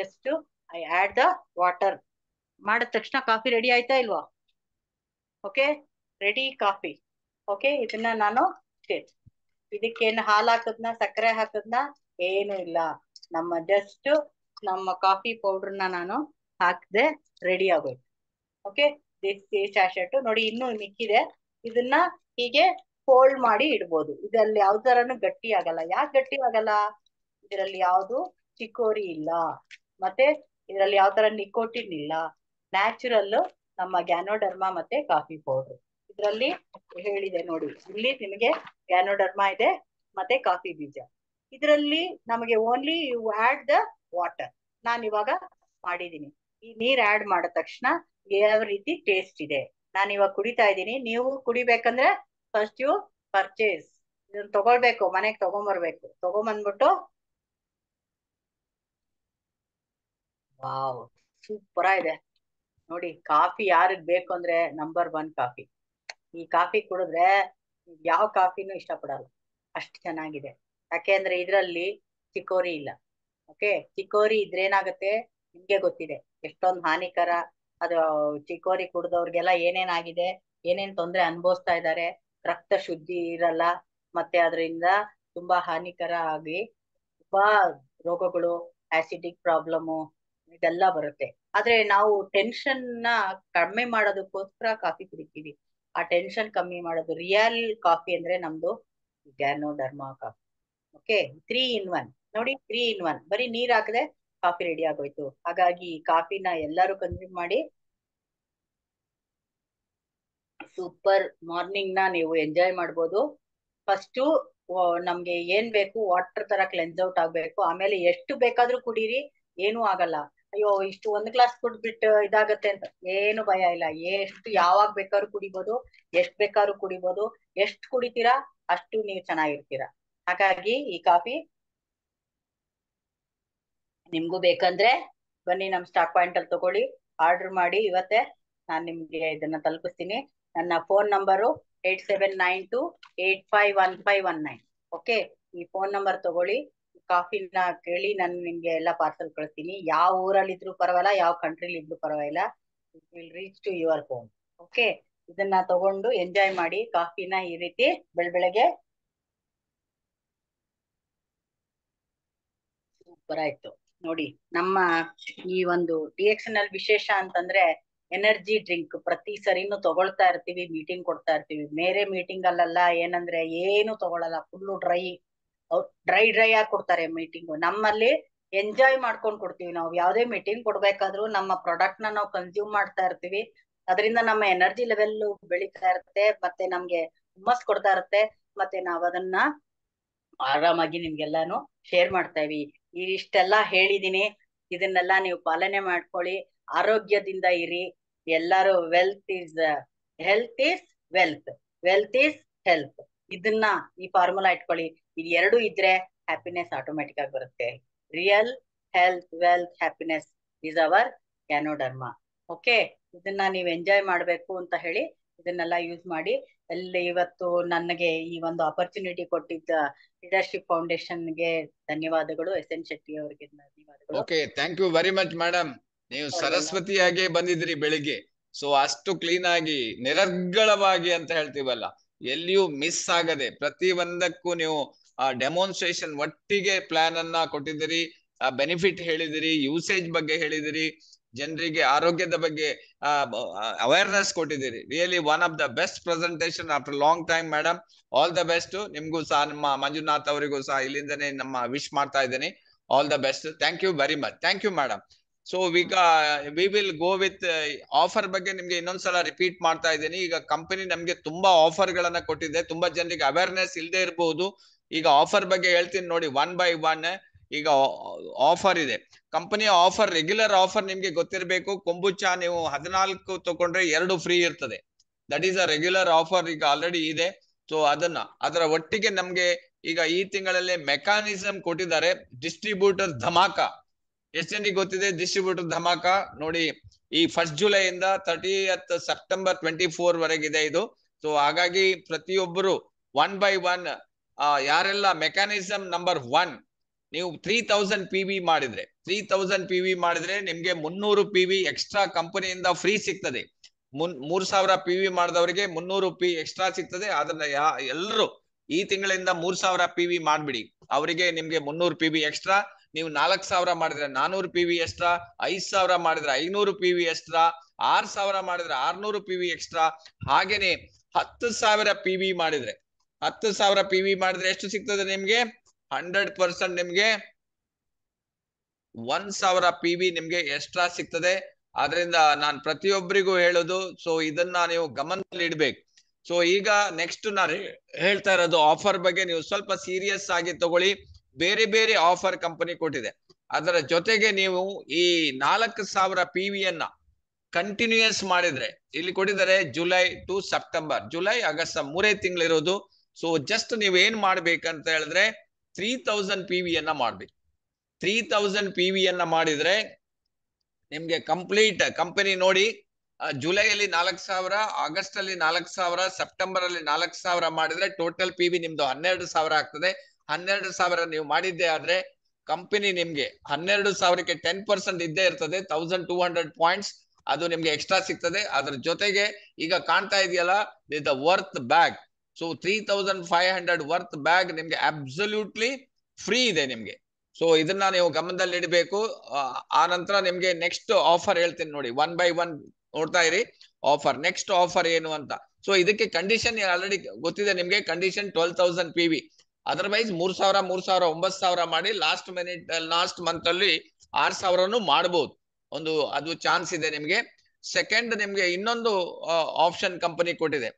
just I add the water ಮಾಡಿದ ತಕ್ಷಣ ಕಾಫಿ ರೆಡಿ ಆಯ್ತಾ ಇಲ್ವಾ ಓಕೆ ರೆಡಿ ಕಾಫಿ ಓಕೆ ಇದನ್ನ ನಾನು ಇದಕ್ಕೇನು ಹಾಲು ಹಾಕದ್ನ ಸಕ್ಕರೆ ಹಾಕದ್ನ ಏನು ಇಲ್ಲ ನಮ್ಮ ಜಸ್ಟ್ ನಮ್ಮ ಕಾಫಿ ಪೌಡರ್ನ ನಾನು ಹಾಕದೆ ರೆಡಿ ಆಗೋಯ್ತು ಓಕೆ ಚಾಶೆಟ್ಟು ನೋಡಿ ಇನ್ನೂ ಮಿಕ್ಕಿದೆ ಇದನ್ನ ಹೀಗೆ ಫೋಲ್ಡ್ ಮಾಡಿ ಇಡ್ಬೋದು ಇದರಲ್ಲಿ ಯಾವ್ದಾರನು ಗಟ್ಟಿ ಆಗಲ್ಲ ಯಾಕೆ ಗಟ್ಟಿ ಆಗಲ್ಲ ಇದರಲ್ಲಿ ಯಾವುದು ಚಿಕೋರಿ ಇಲ್ಲ ಮತ್ತೆ ಇದರಲ್ಲಿ ಯಾವ ತರ ನಿಕೋಟಿನ್ ಇಲ್ಲ ನ್ಯಾಚುರಲ್ ನಮ್ಮ ಗ್ಯಾನೋಡರ್ಮ ಮತ್ತೆ ಕಾಫಿ ಪೌಡರ್ ಇದರಲ್ಲಿ ಹೇಳಿದೆ ನೋಡಿ ಇಲ್ಲಿ ನಿಮಗೆ ಗ್ಯಾನೋಡರ್ಮ ಇದೆ ಮತ್ತೆ ಕಾಫಿ ಬೀಜ ಇದರಲ್ಲಿ ನಮಗೆ only you add the water ನಾನು ಇವಾಗ ಮಾಡಿದೀನಿ ಈ ನೀರ್ ಆಡ್ ಮಾಡಿದ ತಕ್ಷಣ ಯಾವ ರೀತಿ ಟೇಸ್ಟ್ ಇದೆ ನಾನು ಇವಾಗ ಕುಡಿತಾ ಇದ್ದೀನಿ ನೀವು ಕುಡಿಬೇಕಂದ್ರೆ ಫಸ್ಟ್ ಯು ಪರ್ಚೇಸ್ ಇದನ್ನ ತಗೊಳ್ಬೇಕು ಮನೆಗೆ ತಗೊಂಬರ್ಬೇಕು ತಗೊಂಬಂದ್ಬಿಟ್ಟು ವಾವ್ ಸೂಪರ ಇದೆ ನೋಡಿ ಕಾಫಿ ಯಾರಿಗ್ ಬೇಕು ಅಂದ್ರೆ ನಂಬರ್ ಒನ್ ಕಾಫಿ ಈ ಕಾಫಿ ಕುಡಿದ್ರೆ ಯಾವ ಕಾಫಿನೂ ಇಷ್ಟಪಡಲ್ಲ ಅಷ್ಟು ಚೆನ್ನಾಗಿದೆ ಯಾಕೆ ಅಂದ್ರೆ ಇದರಲ್ಲಿ ಚಿಕೋರಿ ಇಲ್ಲ ಓಕೆ ಚಿಕೋರಿ ಏನಾಗುತ್ತೆ ನಿಮ್ಗೆ ಗೊತ್ತಿದೆ ಎಷ್ಟೊಂದು ಹಾನಿಕರ ಅದು ಚಿಕೋರಿ ಕುಡ್ದವ್ರಿಗೆಲ್ಲ ಏನೇನಾಗಿದೆ ಏನೇನ್ ತೊಂದ್ರೆ ಅನುಭವಿಸ್ತಾ ಇದ್ದಾರೆ ರಕ್ತ ಶುದ್ಧಿ ಇರಲ್ಲ ಮತ್ತೆ ಅದರಿಂದ ತುಂಬಾ ಹಾನಿಕರ ಆಗಿ ತುಂಬಾ ರೋಗಗಳು ಆಸಿಡಿಕ್ ಪ್ರಾಬ್ಲಮ್ ಇದೆಲ್ಲ ಬರುತ್ತೆ ಆದ್ರೆ ನಾವು ಟೆನ್ಷನ್ ನ ಕಡಿಮೆ ಮಾಡೋದಕ್ಕೋಸ್ಕರ ಕಾಫಿ ಕುಡಿತೀವಿ ಆ ಟೆನ್ಷನ್ ಕಮ್ಮಿ ಮಾಡೋದು ರಿಯಲ್ ಕಾಫಿ ಅಂದ್ರೆ ನಮ್ದು ಧರ್ಮ coffee okay three in one ನೋಡಿ ತ್ರೀ ಇನ್ ಒನ್ ಬರೀ ನೀರ್ ಹಾಕದೆ ಕಾಫಿ ರೆಡಿ ಆಗೋಯ್ತು ಹಾಗಾಗಿ ಕಾಫಿನ ಎಲ್ಲರೂ ಕನ್ಸ್ಯೂಮ್ ಮಾಡಿ ಸೂಪರ್ ಮಾರ್ನಿಂಗ್ ನ ನೀವು ಎಂಜಾಯ್ ಮಾಡ್ಬೋದು ಫಸ್ಟು ನಮ್ಗೆ ಏನ್ ಬೇಕು ವಾಟರ್ ತರ ಕ್ಲೆನ್ಸ್ ಔಟ್ ಆಗ್ಬೇಕು ಆಮೇಲೆ ಎಷ್ಟು ಬೇಕಾದ್ರೂ ಕುಡೀರಿ ಏನೂ ಆಗಲ್ಲ ಅಯ್ಯೋ ಇಷ್ಟು ಒಂದ್ ಕ್ಲಾಸ್ ಕುಡ್ಬಿಟ್ಟು ಇದಾಗತ್ತೆ ಅಂತ ಏನು ಭಯ ಇಲ್ಲ ಎಷ್ಟು ಯಾವಾಗ ಬೇಕಾದ್ರೂ ಕುಡಿಬೋದು ಎಷ್ಟ್ ಬೇಕಾದ್ರೂ ಕುಡಿಬೋದು ಎಷ್ಟ್ ಕುಡಿತೀರಾ ಅಷ್ಟು ನೀವು ಚೆನ್ನಾಗಿರ್ತೀರಾ ಹಾಗಾಗಿ ಈ ಕಾಫಿ ನಿಮ್ಗೂ ಬೇಕಂದ್ರೆ ಬನ್ನಿ ನಮ್ ಸ್ಟಾಕ್ ಪಾಯಿಂಟ್ ಅಲ್ಲಿ ತಗೊಳ್ಳಿ ಆರ್ಡರ್ ಮಾಡಿ ಇವತ್ತೇ ನಾನ್ ನಿಮ್ಗೆ ಇದನ್ನ ತಲುಪಿಸ್ತೀನಿ ನನ್ನ phone number eight seven nine two eight five one five one nine okay ಈ ಫೋನ್ ನಂಬರ್ ತಗೊಳ್ಳಿ ಕಾಫಿನ ಕೇಳಿ ನಾನು ನಿಮ್ಗೆ ಎಲ್ಲ ಪಾರ್ಸಲ್ ಕಳಿಸ್ತೀನಿ ಯಾವ ಊರಲ್ಲಿ ಇದ್ರು ಪರವಾಗಿಲ್ಲ ಯಾವ ಕಂಟ್ರಿಲಿ ಇದ್ರು ಪರವಾಗಿಲ್ಲ it will reach to your home okay ಇದನ್ನ ತಗೊಂಡು ಎಂಜಾಯ್ ಮಾಡಿ ಕಾಫಿನ ಈ ರೀತಿ ಬೆಳ ಬೆಳಗ್ಗೆ ಸೂಪರ್ ಆಯ್ತು ನೋಡಿ ನಮ್ಮ ಈ ಒಂದು ಡಿ ಎಕ್ಸ್ ನಲ್ಲಿ ವಿಶೇಷ ಅಂತಂದ್ರೆ ಎನರ್ಜಿ ಡ್ರಿಂಕ್ ಪ್ರತಿ ಸರಿನು ತಗೊಳ್ತಾ ಇರ್ತೀವಿ ಮೀಟಿಂಗ್ ಕೊಡ್ತಾ ಇರ್ತೀವಿ ಮೇರೆ ಮೀಟಿಂಗ್ ಅಲ್ಲಲ್ಲ ಏನಂದ್ರೆ ಏನು ತಗೊಳಲ್ಲ ಫುಲ್ಲು ಡ್ರೈ ಅವ್ರು ಡ್ರೈ ಡ್ರೈ ಆಗಿ ಕೊಡ್ತಾರೆ ಮೀಟಿಂಗ್ ನಮ್ಮಲ್ಲಿ ಎಂಜಾಯ್ ಮಾಡ್ಕೊಂಡ್ ಕೊಡ್ತೀವಿ ನಾವು ಯಾವ್ದೇ ಮೀಟಿಂಗ್ ಕೊಡ್ಬೇಕಾದ್ರೂ ನಮ್ಮ ಪ್ರಾಡಕ್ಟ್ ನ ನಾವು ಕನ್ಸ್ಯೂಮ್ ಮಾಡ್ತಾ ಇರ್ತೀವಿ ಅದರಿಂದ ನಮ್ಮ ಎನರ್ಜಿ ಲೆವೆಲ್ ಬೆಳೀತಾ ಇರುತ್ತೆ ಮತ್ತೆ ನಮ್ಗೆ ಹುಮ್ಮಸ್ ಕೊಡ್ತಾ ಇರುತ್ತೆ ಮತ್ತೆ ನಾವ್ ಅದನ್ನ ಆರಾಮಾಗಿ ನಿಮ್ಗೆಲ್ಲಾನು ಶೇರ್ ಮಾಡ್ತಾ ಇವಿ ಇಷ್ಟೆಲ್ಲಾ ಹೇಳಿದೀನಿ ಇದನ್ನೆಲ್ಲಾ ನೀವು ಪಾಲನೆ ಮಾಡ್ಕೊಳ್ಳಿ ಆರೋಗ್ಯದಿಂದ ಇರಿ ಎಲ್ಲಾರು wealth is health is wealth wealth is health ಇದನ್ನ ಈ ಫಾರ್ಮುಲಾ ಇಟ್ಕೊಳ್ಳಿ ಇದು ಎರಡು ಇದ್ರೆ ಹ್ಯಾಪಿನೆಸ್ ಆಟೋಮ್ಯಾಟಿಕ್ ಆಗಿ ಬರುತ್ತೆ real health wealth happiness is our Ganoderma okay ಇದನ್ನ ನೀವು ಎಂಜಾಯ್ ಮಾಡಬೇಕು ಅಂತ ಹೇಳಿ ಇದನ್ನೆಲ್ಲ ಯೂಸ್ ಮಾಡಿ ಅಲ್ಲಿ ಇವತ್ತು ನನಗೆ ಈ ಒಂದು ಅಪರ್ಚುನಿಟಿ ಕೊಟ್ಟಿದ್ದ ಲೀಡರ್ಶಿಪ್ ಫೌಂಡೇಶನ್ ಗೆ ಧನ್ಯವಾದಗಳು ಎಸ್ ಎನ್ ಶೆಟ್ಟಿ ಅವರಿಗೆ ಧನ್ಯವಾದಗಳು okay thank you very much madam ನೀವು ಸರಸ್ವತಿಯಾಗಿ ಬಂದಿದ್ರಿ ಬೆಳಿಗ್ಗೆ ಸೊ ಅಷ್ಟು ಕ್ಲೀನ್ ಆಗಿ ನಿರರ್ಗಳವಾಗಿ ಅಂತ ಹೇಳ್ತೀವಲ್ಲ ಎಲ್ಲಿಯೂ ಮಿಸ್ ಆಗದೆ ಪ್ರತಿ ಒಂದಕ್ಕೂ ನೀವು ಆ ಡೆಮೋನ್ಸ್ಟ್ರೇಷನ್ ಒಟ್ಟಿಗೆ ಪ್ಲಾನ್ ಅನ್ನ ಕೊಟ್ಟಿದ್ದೀರಿ ಆ ಬೆನಿಫಿಟ್ ಹೇಳಿದಿರಿ ಯೂಸೇಜ್ ಬಗ್ಗೆ ಹೇಳಿದಿರಿ ಜನರಿಗೆ ಆರೋಗ್ಯದ ಬಗ್ಗೆ ಅವೇರ್ನೆಸ್ ಕೊಟ್ಟಿದ್ದೀರಿ really one of the best presentation after long time madam all the best ನಿಮ್ಗೂ ಸಹ ನಿಮ್ಮ ಮಂಜುನಾಥ್ ಅವರಿಗೂ ಸಹ ಇಲ್ಲಿಂದನೇ ನಮ್ಮ ವಿಶ್ ಮಾಡ್ತಾ ಇದ್ದೀನಿ all the best thank you very much thank you madam so ಈಗ we will go with offer ಬಗ್ಗೆ ನಿಮ್ಗೆ ಇನ್ನೊಂದ್ಸಲ ರಿಪೀಟ್ ಮಾಡ್ತಾ ಇದ್ದೀನಿ ಈಗ ಕಂಪನಿ ನಮ್ಗೆ ತುಂಬಾ ಆಫರ್ ಗಳನ್ನ ಕೊಟ್ಟಿದೆ ತುಂಬಾ ಜನರಿಗೆ ಅವೇರ್ನೆಸ್ ಇಲ್ಲದೆ ಇರಬಹುದು ಈಗ ಆಫರ್ ಬಗ್ಗೆ ಹೇಳ್ತೀನಿ ನೋಡಿ ಒನ್ ಬೈ ಒನ್ ಈಗ ಆಫರ್ ಇದೆ ಕಂಪನಿ ಆಫರ್ ರೆಗ್ಯುಲರ್ ಆಫರ್ ನಿಮ್ಗೆ ಗೊತ್ತಿರಬೇಕು ಕೊಂಬುಚ ನೀವು ಹದಿನಾಲ್ಕು ತಗೊಂಡ್ರೆ ಎರಡು ಫ್ರೀ ಇರ್ತದೆ that is a regular offer ಈಗ ಆಲ್ರೆಡಿ ಇದೆ ಸೊ ಅದನ್ನ ಅದರ ಒಟ್ಟಿಗೆ ನಮ್ಗೆ ಈಗ ಈ ತಿಂಗಳಲ್ಲಿ ಮೆಕ್ಯಾನಿಸಮ್ ಕೊಟ್ಟಿದ್ದಾರೆ ಡಿಸ್ಟ್ರಿಬ್ಯೂಟರ್ ಧಮಾಕಾ ಎಷ್ಟು ಜನರಿಗೆ ಗೊತ್ತಿದೆ ಡಿಸ್ಟ್ರಿಬ್ಯೂಟರ್ ಧಮಾಕ ನೋಡಿ ಈ ಫಸ್ಟ್ ಜುಲೈಯಿಂದ ಇಂದ ತರ್ಟಿಯತ್ ಸೆಪ್ಟೆಂಬರ್ ಟ್ವೆಂಟಿ ಫೋರ್ ವರೆಗಿದೆ ಇದು ಸೊ ಹಾಗಾಗಿ ಪ್ರತಿಯೊಬ್ಬರು ಒನ್ ಬೈ ಒನ್ ಯಾರೆಲ್ಲ ಮೆಕ್ಯಾನಿಸಮ್ ನಂಬರ್ ಒನ್ ನೀವು ತ್ರೀ ತೌಸಂಡ್ ಪಿ ವಿ ಮಾಡಿದ್ರೆ ತ್ರೀ ತೌಸಂಡ್ ಪಿ ವಿ ಮಾಡಿದ್ರೆ ನಿಮ್ಗೆ ಮುನ್ನೂರು ಪಿ ವಿ ಎಕ್ಸ್ಟ್ರಾ ಕಂಪನಿಯಿಂದ ಫ್ರೀ ಸಿಗ್ತದೆ ಮುನ್ ಮೂರ್ ಸಾವಿರ ಪಿ ವಿ ಮಾಡಿದವರಿಗೆ ಮುನ್ನೂರು ಪಿ ಎಕ್ಸ್ಟ್ರಾ ಸಿಗ್ತದೆ ಅದನ್ನ ಯಾ ಎಲ್ಲರೂ ಈ ತಿಂಗಳಿಂದ ಮೂರ್ ಸಾವಿರ ಪಿ ವಿ ಮಾಡ್ಬಿಡಿ ಅವರಿಗೆ ನಿಮ್ಗೆ ಮುನ್ನೂರು ಪಿ ವಿ ಎಕ್ಸ್ಟ್ರಾ ನೀವು ನಾಲ್ಕ್ ಸಾವಿರ ಮಾಡಿದ್ರೆ ನಾನೂರು ಪಿ ವಿ ಎಕ್ಸ್ಟ್ರಾ ಐದ್ ಸಾವಿರ ಮಾಡಿದ್ರೆ ಐನೂರು ಪಿ ವಿ ಎಕ್ಸ್ಟ್ರಾ ಆರ್ ಸಾವಿರ ಮಾಡಿದ್ರೆ ಆರ್ನೂರು ಪಿ ವಿ ಎಕ್ಸ್ಟ್ರಾ ಹಾಗೇನೆ ಹತ್ತು ಸಾವಿರ ಪಿ ವಿ ಮಾಡಿದ್ರೆ ಹತ್ತು ಸಾವಿರ ಪಿ ವಿ ಮಾಡಿದ್ರೆ ಎಷ್ಟು ಸಿಗ್ತದೆ ನಿಮ್ಗೆ ಹಂಡ್ರೆಡ್ ಪರ್ಸೆಂಟ್ ನಿಮ್ಗೆ ಒಂದ್ ಸಾವಿರ ಪಿ ವಿ ನಿಮ್ಗೆ ಎಕ್ಸ್ಟ್ರಾ ಸಿಗ್ತದೆ ಅದರಿಂದ ನಾನು ಪ್ರತಿಯೊಬ್ಬರಿಗೂ ಹೇಳೋದು ಸೊ ಇದನ್ನ ನೀವು ಗಮನದಲ್ಲಿ ಇಡ್ಬೇಕು ಸೊ ಈಗ ನೆಕ್ಸ್ಟ್ ನಾನು ಹೇಳ್ತಾ ಇರೋದು ಆಫರ್ ಬಗ್ಗೆ ನೀವು ಸ್ವಲ್ಪ ಸೀರಿಯಸ್ ಆಗಿ ತಗೊಳ್ಳಿ ಬೇರೆ ಬೇರೆ ಆಫರ್ ಕಂಪನಿ ಕೊಟ್ಟಿದೆ ಅದರ ಜೊತೆಗೆ ನೀವು ಈ ನಾಲ್ಕು ಸಾವಿರ ಪಿ ವಿಯನ್ನ ಕಂಟಿನ್ಯೂಯಸ್ ಮಾಡಿದ್ರೆ ಇಲ್ಲಿ ಕೊಟ್ಟಿದ್ದಾರೆ July to September July August ಮೂರೇ ತಿಂಗಳಿರೋದು ಸೊ ಜಸ್ಟ್ ನೀವು ಏನ್ ಮಾಡ್ಬೇಕಂತ ಹೇಳಿದ್ರೆ ತ್ರೀ ತೌಸಂಡ್ ಪಿ ವಿಯನ್ನ ಮಾಡ್ಬೇಕು ತ್ರೀ ತೌಸಂಡ್ ಪಿ ವಿಯನ್ನ ಮಾಡಿದ್ರೆ ನಿಮ್ಗೆ ಕಂಪ್ಲೀಟ್ ಕಂಪನಿ ನೋಡಿ ಜುಲೈಯಲ್ಲಿ ನಾಲ್ಕು ಸಾವಿರ ಆಗಸ್ಟ್ ಅಲ್ಲಿ ನಾಲ್ಕು ಸಾವಿರ ಸೆಪ್ಟೆಂಬರ್ ಅಲ್ಲಿ ನಾಲ್ಕು ಸಾವಿರ ಮಾಡಿದ್ರೆ ಟೋಟಲ್ ಪಿ ವಿ ನಿಮ್ದು ಹನ್ನೆರಡು ಸಾವಿರ ಆಗ್ತದೆ ಹನ್ನೆರಡು ಸಾವಿರ ನೀವು ಮಾಡಿದ್ದೆ ಆದ್ರೆ ಕಂಪನಿ ನಿಮ್ಗೆ ಹನ್ನೆರಡು ಸಾವಿರಕ್ಕೆ ಟೆನ್ ಪರ್ಸೆಂಟ್ ಇದ್ದೇ ಇರ್ತದೆ ತೌಸಂಡ್ ಟೂ ಹಂಡ್ರೆಡ್ ಪಾಯಿಂಟ್ಸ್ ಅದು ನಿಮ್ಗೆ ಎಕ್ಸ್ಟ್ರಾ ಸಿಗ್ತದೆ ಅದ್ರ ಜೊತೆಗೆ ಈಗ ಕಾಣ್ತಾ ಇದೆಯಲ್ಲ the worth bag so three thousand five hundred worth bag ನಿಮ್ಗೆ ಅಬ್ಸಲ್ಯೂಟ್ಲಿ ಫ್ರೀ ಇದೆ ನಿಮ್ಗೆ ಸೊ ಇದನ್ನ ನೀವು ಗಮನದಲ್ಲಿ ಇಡಬೇಕು ಆ ನಂತರ ನಿಮ್ಗೆ ನೆಕ್ಸ್ಟ್ ಆಫರ್ ಹೇಳ್ತೀನಿ ನೋಡಿ ಒನ್ ಬೈ ಒನ್ ನೋಡ್ತಾ ಇರಿ ಆಫರ್ ನೆಕ್ಸ್ಟ್ ಆಫರ್ ಏನು ಅಂತ ಸೊ ಇದಕ್ಕೆ ಕಂಡೀಷನ್ ಆಲ್ರೆಡಿ ಗೊತ್ತಿದೆ ನಿಮ್ಗೆ condition twelve thousand P V otherwise ಮೂರ್ ಸಾವಿರ ಮೂರ್ ಸಾವಿರ ಒಂಬತ್ ಸಾವಿರ ಮಾಡಿ ಲಾಸ್ಟ್ ಮಿನಿಟ್ ಲಾಸ್ಟ್ ಮಂತ್ ಅಲ್ಲಿ ಆರ್ ಸಾವಿರನು ಮಾಡಬಹುದು ಒಂದು ಅದು ಚಾನ್ಸ್ ಇದೆ ನಿಮ್ಗೆ ಸೆಕೆಂಡ್ ನಿಮ್ಗೆ ಇನ್ನೊಂದು ಆಪ್ಷನ್ ಕಂಪನಿ ಕೊಟ್ಟಿದೆ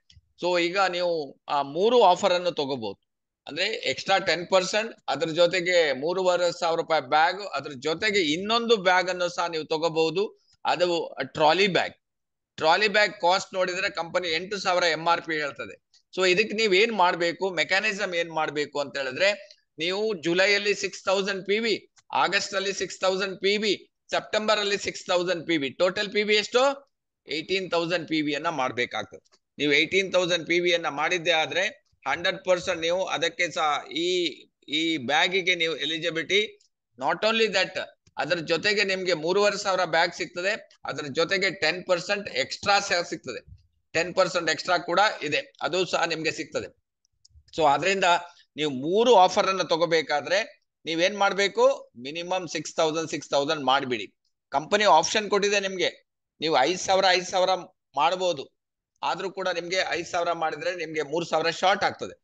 ಸೊ ಈಗ ನೀವು ಆ ಮೂರು ಆಫರ್ ಅನ್ನು ತಗೋಬಹುದು ಅಂದ್ರೆ ಎಕ್ಸ್ಟ್ರಾ ಟೆನ್ ಪರ್ಸೆಂಟ್ ಅದ್ರ ಜೊತೆಗೆ ಮೂರುವರೆ ಸಾವಿರ ರೂಪಾಯಿ ಬ್ಯಾಗ್ ಅದ್ರ ಜೊತೆಗೆ ಇನ್ನೊಂದು ಬ್ಯಾಗ್ ಅನ್ನು ಸಹ ನೀವು ತಗೋಬಹುದು ಅದು trolley bag trolley bag cost ನೋಡಿದ್ರೆ ಕಂಪನಿ ಎಂಟು ಸಾವಿರ ಎಂ ಆರ್ ಪಿ ಹೇಳ್ತದೆ ಸೊ ಇದಕ್ಕೆ ನೀವ್ ಏನ್ ಮಾಡ್ಬೇಕು ಮೆಕ್ಯಾನಿಸಮ್ ಏನ್ ಮಾಡ್ಬೇಕು ಅಂತ ಹೇಳಿದ್ರೆ ನೀವು ಜುಲೈಯಲ್ಲಿ six thousand P V August ಅಲ್ಲಿ six thousand P V September ಅಲ್ಲಿ six thousand P V total P V ಎಷ್ಟು ಏಯ್ಟೀನ್ ತೌಸಂಡ್ ಪಿ ವಿ ಅನ್ನ ಮಾಡ್ಬೇಕಾಗ್ತದೆ ನೀವು ಏಯ್ಟೀನ್ ತೌಸಂಡ್ ಪಿ ವಿ ಅನ್ನ ಮಾಡಿದ್ದೆ ಆದ್ರೆ ಹಂಡ್ರೆಡ್ ಪರ್ಸೆಂಟ್ ನೀವು ಅದಕ್ಕೆ ಸಹ ಈ ಈ ಬ್ಯಾಗಿಗೆ ನೀವು ಎಲಿಜಿಬಿಲಿಟಿ ನಾಟ್ ಓನ್ಲಿ ದಟ್ ಅದರ ಜೊತೆಗೆ ನಿಮ್ಗೆ ಮೂರುವರೆ ಸಾವಿರ ಬ್ಯಾಗ್ ಸಿಗ್ತದೆ ಅದರ ಜೊತೆಗೆ ಟೆನ್ ಪರ್ಸೆಂಟ್ ಎಕ್ಸ್ಟ್ರಾ ಸಿಗ್ತದೆ ಟೆನ್ ಪರ್ಸೆಂಟ್ ಎಕ್ಸ್ಟ್ರಾ ಕೂಡ ಇದೆ ಅದು ಸಹ ನಿಮ್ಗೆ ಸಿಗ್ತದೆ ಸೊ ಅದರಿಂದ ನೀವು ಮೂರು ಆಫರ್ ಅನ್ನು ತಗೋಬೇಕಾದ್ರೆ ನೀವೇನ್ ಮಾಡಬೇಕು minimum six thousand six thousand ಮಾಡ್ಬಿಡಿ ಕಂಪನಿ ಆಪ್ಷನ್ ಕೊಟ್ಟಿದೆ ನಿಮ್ಗೆ ನೀವು ಐದು ಸಾವಿರ ಐದು ಸಾವಿರ ಮಾಡಬಹುದು ಆದ್ರೂ ಕೂಡ ನಿಮ್ಗೆ ಐದು ಸಾವಿರ ಮಾಡಿದ್ರೆ ನಿಮ್ಗೆ ಮೂರು ಸಾವಿರ ಶಾರ್ಟ್ ಆಗ್ತದೆ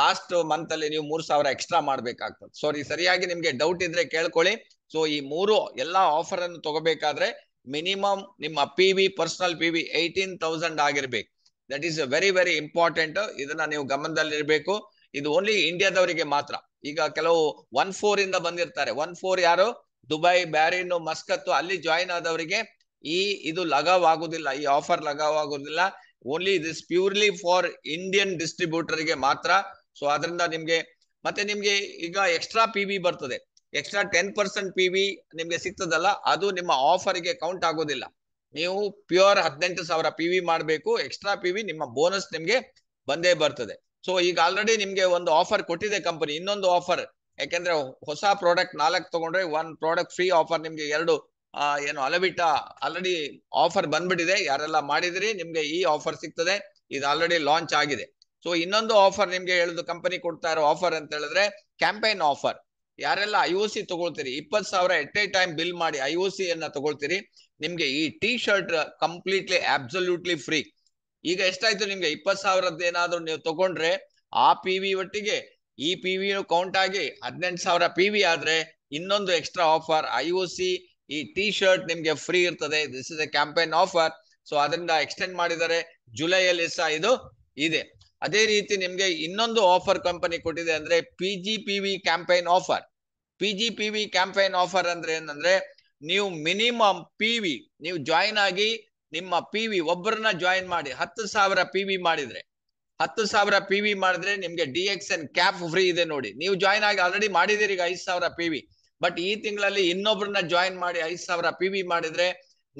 ಲಾಸ್ಟ್ ಮಂತ್ ಅಲ್ಲಿ ನೀವು ಮೂರು ಸಾವಿರ ಎಕ್ಸ್ಟ್ರಾ ಮಾಡ್ಬೇಕಾಗ್ತದೆ ಸಾರಿ ಸರಿಯಾಗಿ ನಿಮ್ಗೆ ಡೌಟ್ ಇದ್ರೆ ಕೇಳ್ಕೊಳ್ಳಿ ಸೊ ಈ ಮೂರು ಎಲ್ಲಾ ಆಫರ್ ಅನ್ನು ತಗೋಬೇಕಾದ್ರೆ ಮಿನಿಮಮ್ ನಿಮ್ಮ P V personal P V eighteen thousand ಆಗಿರ್ಬೇಕು that is very very important ಇದನ್ನ ನೀವು ಗಮನದಲ್ಲಿರಬೇಕು ಇದು ಓನ್ಲಿ ಇಂಡಿಯಾದವರಿಗೆ ಮಾತ್ರ ಈಗ ಕೆಲವು ಒನ್ ಫೋರ್ ಇಂದ ಬಂದಿರ್ತಾರೆ ಒನ್ ಫೋರ್ ಯಾರು ದುಬೈ ಬ್ಯಾರಿನ್ ಮಸ್ಕತ್ತು ಅಲ್ಲಿ ಜಾಯಿನ್ ಆದವರಿಗೆ ಈ ಇದು ಆಗುದಿಲ್ಲ ಈ ಆಫರ್ ಆಗುದಿಲ್ಲ only is purely for Indian ಡಿಸ್ಟ್ರಿಬ್ಯೂಟರ್ಗೆ ಮಾತ್ರ ಸೊ ಅದರಿಂದ ನಿಮ್ಗೆ ಮತ್ತೆ ನಿಮ್ಗೆ ಈಗ ಎಕ್ಸ್ಟ್ರಾ ಪಿ ಬರ್ತದೆ extra ten percent P V ನಿಮ್ಗೆ ಸಿಗ್ತದಲ್ಲ ಅದು ನಿಮ್ಮ ಆಫರ್ಗೆ ಕೌಂಟ್ ಆಗೋದಿಲ್ಲ ನೀವು ಪ್ಯೂರ್ ಹದಿನೆಂಟು ಸಾವಿರ ಪಿ ವಿ ಮಾಡಬೇಕು ಎಕ್ಸ್ಟ್ರಾ ಪಿ ವಿ ನಿಮ್ಮ ಬೋನಸ್ ನಿಮಗೆ ಬಂದೇ ಬರ್ತದೆ ಸೊ ಈಗ ಆಲ್ರೆಡಿ ನಿಮ್ಗೆ ಒಂದು ಆಫರ್ ಕೊಟ್ಟಿದೆ ಕಂಪನಿ ಇನ್ನೊಂದು ಆಫರ್ ಯಾಕೆಂದ್ರೆ ಹೊಸ ಪ್ರಾಡಕ್ಟ್ ನಾಲ್ಕು ತಗೊಂಡ್ರೆ ಒನ್ ಪ್ರಾಡಕ್ಟ್ ಫ್ರೀ ಆಫರ್ ನಿಮ್ಗೆ ಎರಡು ಏನು ಅಲಬಿಟ್ಟ ಆಲ್ರೆಡಿ ಆಫರ್ ಬಂದ್ಬಿಟ್ಟಿದೆ ಯಾರೆಲ್ಲ ಮಾಡಿದ್ರಿ ನಿಮ್ಗೆ ಈ ಆಫರ್ ಸಿಗ್ತದೆ ಇದು ಆಲ್ರೆಡಿ ಲಾಂಚ್ ಆಗಿದೆ ಸೊ ಇನ್ನೊಂದು ಆಫರ್ ನಿಮ್ಗೆ ಹೇಳುದು ಕಂಪನಿ ಕೊಡ್ತಾ ಇರೋ ಆಫರ್ ಅಂತ ಹೇಳಿದ್ರೆ ಕ್ಯಾಂಪೇನ್ ಆಫರ್ ಯಾರೆಲ್ಲ ಐ ಒ ಸಿ ತಗೊಳ್ತೀರಿ ಇಪ್ಪತ್ ಸಾವಿರ ಎಟ್ ಎ ಟೈಮ್ ಬಿಲ್ ಮಾಡಿ ಐ ಒ ಸಿ ಅನ್ನ ತಗೊಳ್ತೀರಿ ನಿಮ್ಗೆ ಈ T shirt completely absolutely free ಈಗ ಎಷ್ಟಾಯ್ತು ನಿಮ್ಗೆ ಇಪ್ಪತ್ ಸಾವಿರದ ಏನಾದ್ರು ನೀವು ತಗೊಂಡ್ರೆ ಆ ಪಿ ವಿ ಒಟ್ಟಿಗೆ ಈ ಪಿ ವಿ ಕೌಂಟ್ ಆಗಿ ಹದಿನೆಂಟು ಸಾವಿರ ಪಿ ವಿ ಆದ್ರೆ ಇನ್ನೊಂದು extra offer I O C ಈ ಟಿ ಶರ್ಟ್ ನಿಮ್ಗೆ ಫ್ರೀ ಇರ್ತದೆ this is a campaign offer so ಅದರಿಂದ ಎಕ್ಸ್ಟೆಂಡ್ ಮಾಡಿದ್ದಾರೆ ಜುಲೈಯಲ್ಲಿ ಸಹ ಇದು ಇದೆ ಅದೇ ರೀತಿ ನಿಮ್ಗೆ ಇನ್ನೊಂದು ಆಫರ್ ಕಂಪನಿ ಕೊಟ್ಟಿದೆ ಅಂದ್ರೆ P G P V campaign offer P G P V campaign offer ಅಂದ್ರೆ ಏನಂದ್ರೆ ನೀವು ಮಿನಿಮಮ್ ಪಿ ವಿ ನೀವು ಜಾಯಿನ್ ಆಗಿ ನಿಮ್ಮ ಪಿ ವಿ ಒಬ್ಬರನ್ನ ಜಾಯಿನ್ ಮಾಡಿ ಹತ್ತು ಸಾವಿರ ಪಿ ವಿ ಮಾಡಿದ್ರೆ ಹತ್ತು ಸಾವಿರ ಪಿ ವಿ ಮಾಡಿದ್ರೆ ನಿಮ್ಗೆ D X N cap free ಇದೆ ನೋಡಿ ನೀವು ಜಾಯಿನ್ ಆಗಿ ಆಲ್ರೆಡಿ ಮಾಡಿದೀರಿ ಈಗ ಐದು ಸಾವಿರ ಪಿ ವಿ ಬಟ್ ಈ ತಿಂಗಳಲ್ಲಿ ಇನ್ನೊಬ್ಬರನ್ನ ಜಾಯಿನ್ ಮಾಡಿ ಐದು ಸಾವಿರ ಪಿ ವಿ ಮಾಡಿದ್ರೆ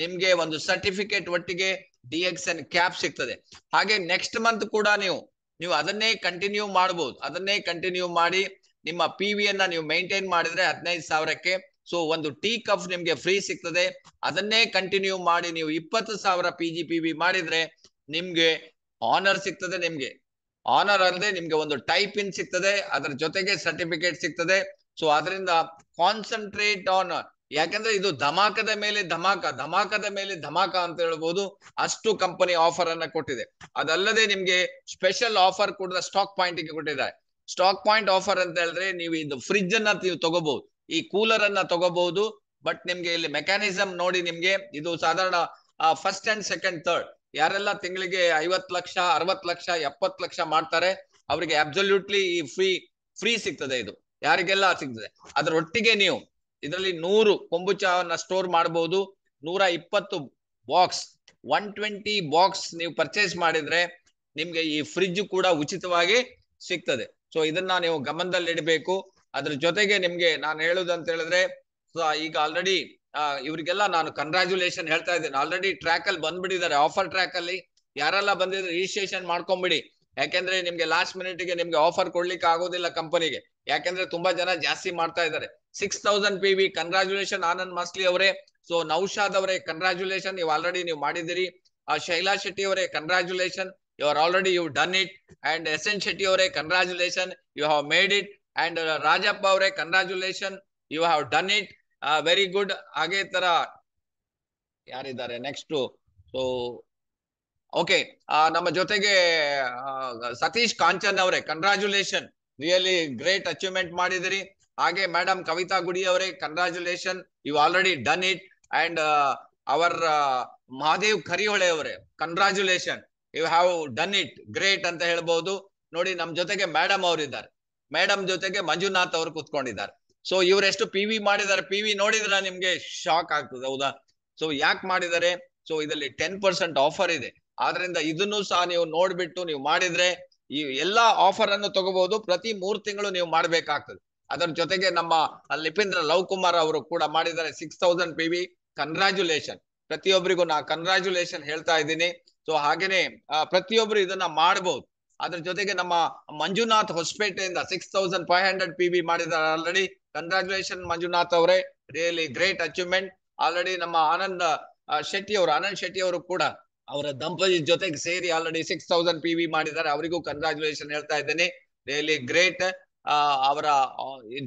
ನಿಮ್ಗೆ ಒಂದು ಸರ್ಟಿಫಿಕೇಟ್ ಒಟ್ಟಿಗೆ ಡಿ ಎಕ್ಸ್ ಎನ್ ಕ್ಯಾಪ್ ಸಿಗ್ತದೆ ಹಾಗೆ ನೆಕ್ಸ್ಟ್ ಮಂತ್ ಕೂಡ ನೀವು ನೀವು ಅದನ್ನೇ ಕಂಟಿನ್ಯೂ ಮಾಡಬಹುದು ಅದನ್ನೇ ಕಂಟಿನ್ಯೂ ಮಾಡಿ ನಿಮ್ಮ ಪಿ ಅನ್ನ ನೀವು ಮೈಂಟೈನ್ ಮಾಡಿದ್ರೆ ಹದಿನೈದು ಸಾವಿರಕ್ಕೆ ಸೊ ಒಂದು ಟೀ ಕಫ್ ನಿಮ್ಗೆ ಫ್ರೀ ಸಿಗ್ತದೆ ಅದನ್ನೇ ಕಂಟಿನ್ಯೂ ಮಾಡಿ ನೀವು ಇಪ್ಪತ್ತು ಸಾವಿರ ಪಿ ಜಿ ಪಿ ವಿ ಮಾಡಿದ್ರೆ ನಿಮ್ಗೆ ಆನರ್ ಸಿಗ್ತದೆ ನಿಮ್ಗೆ ಆನರ್ ಅಲ್ಲದೆ ನಿಮ್ಗೆ ಒಂದು ಟೈಪ್ ಇನ್ ಸಿಗ್ತದೆ ಅದರ ಜೊತೆಗೆ ಸರ್ಟಿಫಿಕೇಟ್ ಸಿಗ್ತದೆ ಸೊ ಅದರಿಂದ ಕಾನ್ಸಂಟ್ರೇಟ್ ಆನ್ ಯಾಕಂದ್ರೆ ಇದು ಧಮಾಕದ ಮೇಲೆ ಧಮಾಕ ಧಮಾಕದ ಮೇಲೆ ಧಮಾಕ ಅಂತ ಹೇಳ್ಬೋದು ಅಷ್ಟು ಕಂಪನಿ ಆಫರ್ ಅನ್ನ ಕೊಟ್ಟಿದೆ ಅದಲ್ಲದೆ ನಿಮ್ಗೆ ಸ್ಪೆಷಲ್ ಆಫರ್ ಕೂಡ ಸ್ಟಾಕ್ ಪಾಯಿಂಟ್ ಗೆ ಕೊಟ್ಟಿದ್ದಾರೆ ಸ್ಟಾಕ್ ಪಾಯಿಂಟ್ ಆಫರ್ ಅಂತ ಹೇಳಿದ್ರೆ ನೀವು ಇದು ಫ್ರಿಜ್ ಅನ್ನ ನೀವು ತಗೋಬಹುದು ಈ ಕೂಲರ್ ಅನ್ನ ತಗೋಬಹುದು ಬಟ್ ನಿಮ್ಗೆ ಇಲ್ಲಿ ಮೆಕ್ಯಾನಿಸಮ್ ನೋಡಿ ನಿಮ್ಗೆ ಇದು ಸಾಧಾರಣ ಫಸ್ಟ್ ಅಂಡ್ ಸೆಕೆಂಡ್ ಥರ್ಡ್ ಯಾರೆಲ್ಲ ತಿಂಗಳಿಗೆ ಐವತ್ ಲಕ್ಷ ಅರವತ್ ಲಕ್ಷ ಎಪ್ಪತ್ ಲಕ್ಷ ಮಾಡ್ತಾರೆ ಅವರಿಗೆ ಅಬ್ಸೊಲ್ಯೂಟ್ಲಿ ಈ ಫ್ರೀ ಫ್ರೀ ಸಿಗ್ತದೆ ಇದು ಯಾರಿಗೆಲ್ಲ ಸಿಗ್ತದೆ ಅದರೊಟ್ಟಿಗೆ ನೀವು ಇದರಲ್ಲಿ ನೂರು ಕೊಂಬುಚಾವನ್ನ ಸ್ಟೋರ್ ಮಾಡಬಹುದು ನೂರ ಇಪ್ಪತ್ತು ಬಾಕ್ಸ್ ಒನ್ ಟ್ವೆಂಟಿ ಬಾಕ್ಸ್ ನೀವು ಪರ್ಚೇಸ್ ಮಾಡಿದ್ರೆ ನಿಮ್ಗೆ ಈ ಫ್ರಿಜ್ ಕೂಡ ಉಚಿತವಾಗಿ ಸಿಗ್ತದೆ ಸೊ ಇದನ್ನ ನೀವು ಗಮನದಲ್ಲಿಡಬೇಕು ಅದ್ರ ಜೊತೆಗೆ ನಿಮ್ಗೆ ನಾನು ಹೇಳುದಂತ ಅಂತ ಹೇಳಿದ್ರೆ ಈಗ ಆಲ್ರೆಡಿ ಇವರಿಗೆಲ್ಲ ನಾನು ಕನ್ಗ್ರಾಚುಲೇಷನ್ ಹೇಳ್ತಾ ಇದ್ದೇನೆ ಆಲ್ರೆಡಿ ಟ್ರ್ಯಾಕ್ ಅಲ್ಲಿ ಬಂದ್ಬಿಟ್ಟಿದ್ದಾರೆ ಆಫರ್ ಟ್ರ್ಯಾಕ್ ಅಲ್ಲಿ ಯಾರೆಲ್ಲ ಬಂದಿದ್ರೆ ರಿಜಿಸ್ಟ್ರೇಷನ್ ಮಾಡ್ಕೊಂಡ್ಬಿಡಿ ಯಾಕೆಂದ್ರೆ ನಿಮ್ಗೆ ಲಾಸ್ಟ್ ಮಿನಿಟ್ ಗೆ ನಿಮ್ಗೆ ಆಫರ್ ಕೊಡ್ಲಿಕ್ಕೆ ಆಗೋದಿಲ್ಲ ಕಂಪನಿಗೆ ಯಾಕೆಂದ್ರೆ ತುಂಬಾ ಜನ ಜಾಸ್ತಿ ಮಾಡ್ತಾ ಇದ್ದಾರೆ six thousand P V congratulation Anand Masli ಅವರೇ ಸೊ ನೌಶಾದ್ ಅವರೇ ಕಂಗ್ರಾಚುಲೇಷನ್ ನೀವು ಆಲ್ರೆಡಿ ನೀವು ಮಾಡಿದಿರಿ ಶೈಲಾ ಶೆಟ್ಟಿ ಅವರೇ congratulation you already you done it and essencially ore congratulations you have made it and rajappa ore congratulations you have done it very good age tara yar idare next to. so okay namma jothege satish kanchan ore congratulations really great achievement maadidiri age madam kavita gudi ore congratulations you already done it and our mahadev karihole ore congratulations you have done it great ಅಂತ ಹೇಳ್ಬಹುದು ನೋಡಿ ನಮ್ ಜೊತೆಗೆ ಮೇಡಮ್ ಇದ್ದಾರೆ ಮೇಡಮ್ ಜೊತೆಗೆ ಮಂಜುನಾಥ್ ಅವರು ಕುತ್ಕೊಂಡಿದ್ದಾರೆ ಸೊ ಇವರೆಷ್ಟು ಪಿ ವಿ ಮಾಡಿದ್ದಾರೆ ಪಿ ವಿ ನೋಡಿದ್ರೆ ನಿಮ್ಗೆ ಶಾಕ್ ಆಗ್ತದೆ ಹೌದಾ ಸೊ ಯಾಕೆ ಮಾಡಿದ್ದಾರೆ ಸೊ ಇದರಲ್ಲಿ ಟೆನ್ ಪರ್ಸೆಂಟ್ ಆಫರ್ ಇದೆ ಆದ್ರಿಂದ ಇದನ್ನು ಸಹ ನೀವು ನೋಡ್ಬಿಟ್ಟು ನೀವು ಮಾಡಿದ್ರೆ ಈ ಎಲ್ಲಾ ಆಫರ್ ಅನ್ನು ತಗೋಬಹುದು ಪ್ರತಿ ಮೂರ್ ತಿಂಗಳು ನೀವು ಮಾಡ್ಬೇಕಾಗ್ತದೆ ಅದರ ಜೊತೆಗೆ ನಮ್ಮ ಲಿಪೀಂದ್ರ ಲವ್ ಕುಮಾರ್ ಅವರು ಕೂಡ ಮಾಡಿದ್ದಾರೆ six thousand P V congratulation ಪ್ರತಿಯೊಬ್ಬರಿಗೂ ನಾ ಕನ್ಗ್ರಾಚ್ಯುಲೇಷನ್ ಹೇಳ್ತಾ ಇದ್ದೀನಿ ಸೊ ಹಾಗೇನೆ ಪ್ರತಿಯೊಬ್ರು ಇದನ್ನ ಮಾಡಬಹುದು ಅದ್ರ ಜೊತೆಗೆ ನಮ್ಮ ಮಂಜುನಾಥ್ ಹೊಸಪೇಟೆಯಿಂದ six thousand five hundred P B ಮಾಡಿದ್ದಾರೆ ಆಲ್ರೆಡಿ ಕಂಗ್ರಾಚುಲೇಷನ್ ಮಂಜುನಾಥ್ ಅವರೇ ರಿಯಲಿ ಗ್ರೇಟ್ ಅಚೀವ್ಮೆಂಟ್ ಆಲ್ರೆಡಿ ನಮ್ಮ ಆನಂದ್ ಶೆಟ್ಟಿ ಅವರು ಆನಂದ್ ಶೆಟ್ಟಿ ಅವರು ಕೂಡ ಅವರ ದಂಪತಿ ಜೊತೆಗೆ ಸೇರಿ already six thousand P V ಮಾಡಿದ್ದಾರೆ ಅವರಿಗೂ ಕಂಗ್ರಾಚುಲೇಷನ್ ಹೇಳ್ತಾ ಇದ್ದೇನೆ ರಿಯಲಿ ಗ್ರೇಟ್ ಅವರ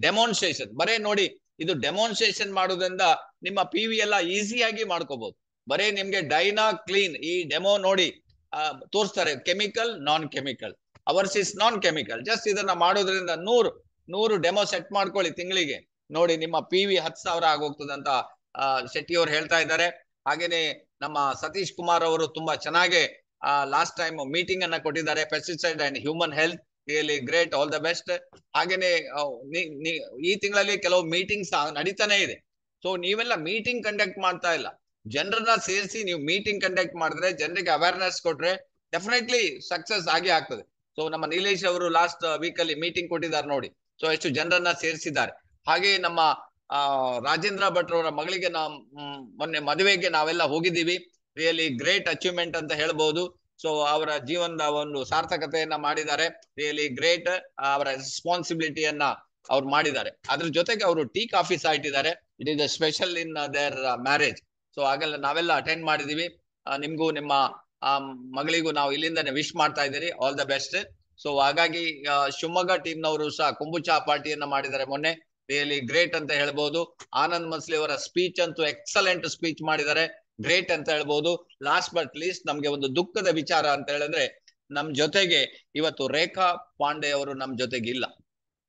ಡೆಮಾನ್ಸ್ಟ್ರೇಷನ್ ಬರೇ ನೋಡಿ ಇದು ಡೆಮಾನ್ಸ್ಟ್ರೇಷನ್ ಮಾಡೋದ್ರಿಂದ ನಿಮ್ಮ ಪಿ ವಿ ಎಲ್ಲ ಈಸಿಯಾಗಿ ಮಾಡ್ಕೋಬಹುದು ಬರೀ ನಿಮ್ಗೆ ಡೈನಾ ಕ್ಲೀನ್ ಈ ಡೆಮೋ ನೋಡಿ ತೋರಿಸ್ತಾರೆ chemical non chemical ours is non chemical just ಇದನ್ನ ಮಾಡೋದ್ರಿಂದ ನೂರು ನೂರು ಡೆಮೋ ಸೆಟ್ ಮಾಡ್ಕೊಳ್ಳಿ ತಿಂಗಳಿಗೆ ನೋಡಿ ನಿಮ್ಮ ಪಿ ವಿ ಹತ್ತು ಸಾವಿರ ಆಗೋಗ್ತದಂತ ಶೆಟ್ಟಿ ಅವರು ಹೇಳ್ತಾ ಇದ್ದಾರೆ ಹಾಗೇನೆ ನಮ್ಮ ಸತೀಶ್ ಕುಮಾರ್ ಅವರು ತುಂಬಾ ಚೆನ್ನಾಗಿ ಲಾಸ್ಟ್ ಟೈಮ್ ಮೀಟಿಂಗ್ ಅನ್ನ ಕೊಟ್ಟಿದ್ದಾರೆ pesticide and human health really great all the best ಹಾಗೇನೆ ಈ ತಿಂಗಳಲ್ಲಿ ಕೆಲವು ಮೀಟಿಂಗ್ಸ್ ನಡೀತಾನೆ ಇದೆ ಸೊ ನೀವೆಲ್ಲ ಮೀಟಿಂಗ್ ಕಂಡಕ್ಟ್ ಮಾಡ್ತಾ ಇಲ್ಲ ಜನರನ್ನ ಸೇರಿಸಿ ನೀವು ಮೀಟಿಂಗ್ ಕಂಡಕ್ಟ್ ಮಾಡಿದ್ರೆ ಜನರಿಗೆ ಅವೇರ್ನೆಸ್ ಕೊಟ್ರೆ ಡೆಫಿನೆಟ್ಲಿ ಸಕ್ಸಸ್ ಆಗಿ ಆಗ್ತದೆ ಸೊ ನಮ್ಮ ನೀಲೇಶ್ ಅವರು ಲಾಸ್ಟ್ ವೀಕ್ ಅಲ್ಲಿ ಮೀಟಿಂಗ್ ಕೊಟ್ಟಿದ್ದಾರೆ ನೋಡಿ ಸೊ ಎಷ್ಟು ಜನರನ್ನ ಸೇರಿಸಿದ್ದಾರೆ ಹಾಗೆ ನಮ್ಮ ರಾಜೇಂದ್ರ ಭಟ್ ಅವರ ಮಗಳಿಗೆ ನಾವು ಮೊನ್ನೆ ಮದುವೆಗೆ ನಾವೆಲ್ಲ ಹೋಗಿದ್ದೀವಿ ರಿಯಲಿ ಗ್ರೇಟ್ ಅಚೀವ್ಮೆಂಟ್ ಅಂತ ಹೇಳ್ಬಹುದು ಸೊ ಅವರ ಜೀವನದ ಒಂದು ಸಾರ್ಥಕತೆಯನ್ನ ಮಾಡಿದ್ದಾರೆ ರಿಯಲಿ ಗ್ರೇಟ್ ಅವರ ರೆಸ್ಪಾನ್ಸಿಬಿಲಿಟಿಯನ್ನ ಅವ್ರು ಮಾಡಿದ್ದಾರೆ ಅದ್ರ ಜೊತೆಗೆ ಅವರು ಟೀ ಕಾಫಿ ಸಹ it is a special in their marriage so ಹಾಗೆಲ್ಲ ನಾವೆಲ್ಲ ಅಟೆಂಡ್ ಮಾಡಿದೀವಿ ನಿಮ್ಗೂ ನಿಮ್ಮ ಮಗಳಿಗೂ ನಾವು ಇಲ್ಲಿಂದಾನೆ ವಿಶ್ ಮಾಡ್ತಾ ಇದ್ದೀರಿ ಆಲ್ ದ ಬೆಸ್ಟ್ ಸೊ ಹಾಗಾಗಿ ಶಿವಮೊಗ್ಗ ಟೀಮ್ನವರು ಸಹ ಕುಂಬುಚಾ ಪಾರ್ಟಿಯನ್ನ ಮಾಡಿದ್ದಾರೆ ಮೊನ್ನೆ ರಿಯಲಿ ಗ್ರೇಟ್ ಅಂತ ಹೇಳ್ಬಹುದು ಆನಂದ್ ಮಸ್ಲಿ ಅವರ ಸ್ಪೀಚ್ ಅಂತೂ ಎಕ್ಸಲೆಂಟ್ ಸ್ಪೀಚ್ ಮಾಡಿದ್ದಾರೆ ಗ್ರೇಟ್ ಅಂತ ಹೇಳ್ಬಹುದು ಲಾಸ್ಟ್ ಬಟ್ ಲೀಸ್ಟ್ ನಮ್ಗೆ ಒಂದು ದುಃಖದ ವಿಚಾರ ಅಂತ ಹೇಳಿದ್ರೆ ನಮ್ ಜೊತೆಗೆ ಇವತ್ತು ರೇಖಾ ಪಾಂಡೆ ಅವರು ನಮ್ ಜೊತೆಗೆ ಇಲ್ಲ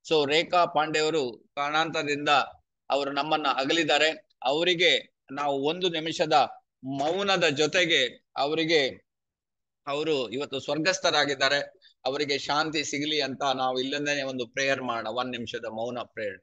ಸೊ ರೇಖಾ ಪಾಂಡೆ ಅವರು ಕಾರಣಾಂತರದಿಂದ ಅವರು ನಮ್ಮನ್ನ ಅಗಲಿದ್ದಾರೆ ಅವರಿಗೆ ನಾವು ಒಂದು ನಿಮಿಷದ ಮೌನದ ಜೊತೆಗೆ ಅವರಿಗೆ ಅವರು ಇವತ್ತು ಸ್ವರ್ಗಸ್ಥರಾಗಿದ್ದಾರೆ ಅವರಿಗೆ ಶಾಂತಿ ಸಿಗಲಿ ಅಂತ ನಾವು ಇಲ್ಲೊಂದೇನೆ ಒಂದು ಪ್ರೇಯರ್ ಮಾಡೋಣ ಒಂದ್ ನಿಮಿಷದ ಮೌನ prayer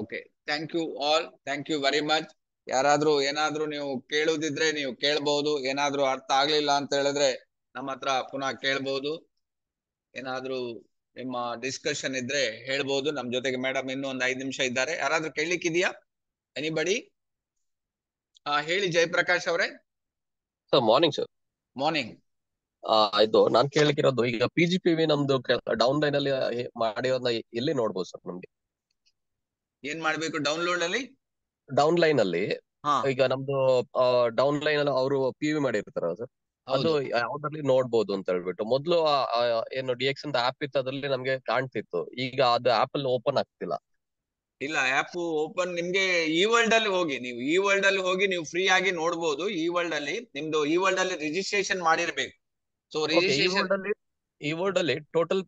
okay thank you all thank you very much ಯಾರಾದ್ರೂ ಏನಾದ್ರೂ ನೀವು ಕೇಳುದಿದ್ರೆ ನೀವು ಕೇಳ್ಬಹುದು ಏನಾದ್ರೂ ಅರ್ಥ ಆಗ್ಲಿಲ್ಲ ಅಂತ ಹೇಳಿದ್ರೆ ನಮ್ಮ ಹತ್ರ ಪುನಃ ಕೇಳ್ಬಹುದು ಏನಾದ್ರೂ ನಿಮ್ಮ ಡಿಸ್ಕಷನ್ ಇದ್ರೆ ಹೇಳ್ಬಹುದು ನಮ್ ಜೊತೆಗೆ ಮೇಡಮ್ ಇನ್ನೂ ಒಂದ್ ಐದ್ ನಿಮಿಷ ಇದ್ದಾರೆ ಯಾರಾದ್ರೂ ಕೇಳಲಿಕ್ಕಿದ್ಯಾ ಎನಿಬಡಿ ಹಾ ಹೇಳಿ ಜಯಪ್ರಕಾಶ್ ಅವರೇ ಮಾರ್ನಿಂಗ್ ಸರ್ ಮಾರ್ನಿಂಗ್ ಇದು ನಾನ್ ಕೇಳಲಿಕ್ಕಿರೋದು ಈಗ ಪಿ ಜಿ ಪಿ ವಿ ನಮ್ದು ಡೌನ್ ಲೈನ್ ಅಲ್ಲಿ ಮಾಡಿರೋದನ್ನ ಎಲ್ಲಿ ನೋಡ್ಬೋದು ಸರ್ ನಮ್ಗೆ ಏನ್ ಮಾಡ್ಬೇಕು ಡೌನ್ಲೋಡ್ ಅಲ್ಲಿ ಡೌನ್ ಲೈನ್ ಅಲ್ಲಿ ಈಗ ನಮ್ದು ಡೌನ್ ಲೈನ್ ಅಲ್ಲಿ ಅವರು ಪಿ ವಿ ಮಾಡಿರ್ತಾರಲ್ಲ ಸರ್ ಅದು ಯಾವ್ದ್ರಲ್ಲಿ ನೋಡ್ಬೋದು ಅಂತ ಹೇಳ್ಬಿಟ್ಟು ಮೊದ್ಲು ಏನು ಡಿ ಎಕ್ಸ್ ಅಂತ ಆಪ್ ಇತ್ತು ಅದ್ರಲ್ಲಿ ನಮ್ಗೆ ಕಾಣ್ತಿತ್ತು ಈಗ ಅದು ಆಪ್ ಅಲ್ಲಿ ಓಪನ್ ಆಗ್ತಿಲ್ಲ ಇಲ್ಲ ಆಪ್ ಓಪನ್ ನಿಮ್ಗೆ ಈ ವರ್ಲ್ಡ್ ಅಲ್ಲಿ ಹೋಗಿ ನೀವು ಈ ವರ್ಲ್ಡ್ ಅಲ್ಲಿ ಹೋಗಿ ನೀವು ಫ್ರೀ ಆಗಿ ನೋಡ್ಬೋದು ಈ ವರ್ಲ್ಡ್ ಅಲ್ಲಿ ನಿಮ್ದು ಈ ವರ್ಲ್ಡ್ ಅಲ್ಲಿ ರಿಜಿಸ್ಟ್ರೇಷನ್ ಮಾಡಿರ್ಬೇಕು ಸೊ ರಿಜಿಸ್ಟ್ರೇಷನ್ ಅಲ್ಲಿ ಈ ವರ್ಡ್ ಅಲ್ಲಿ total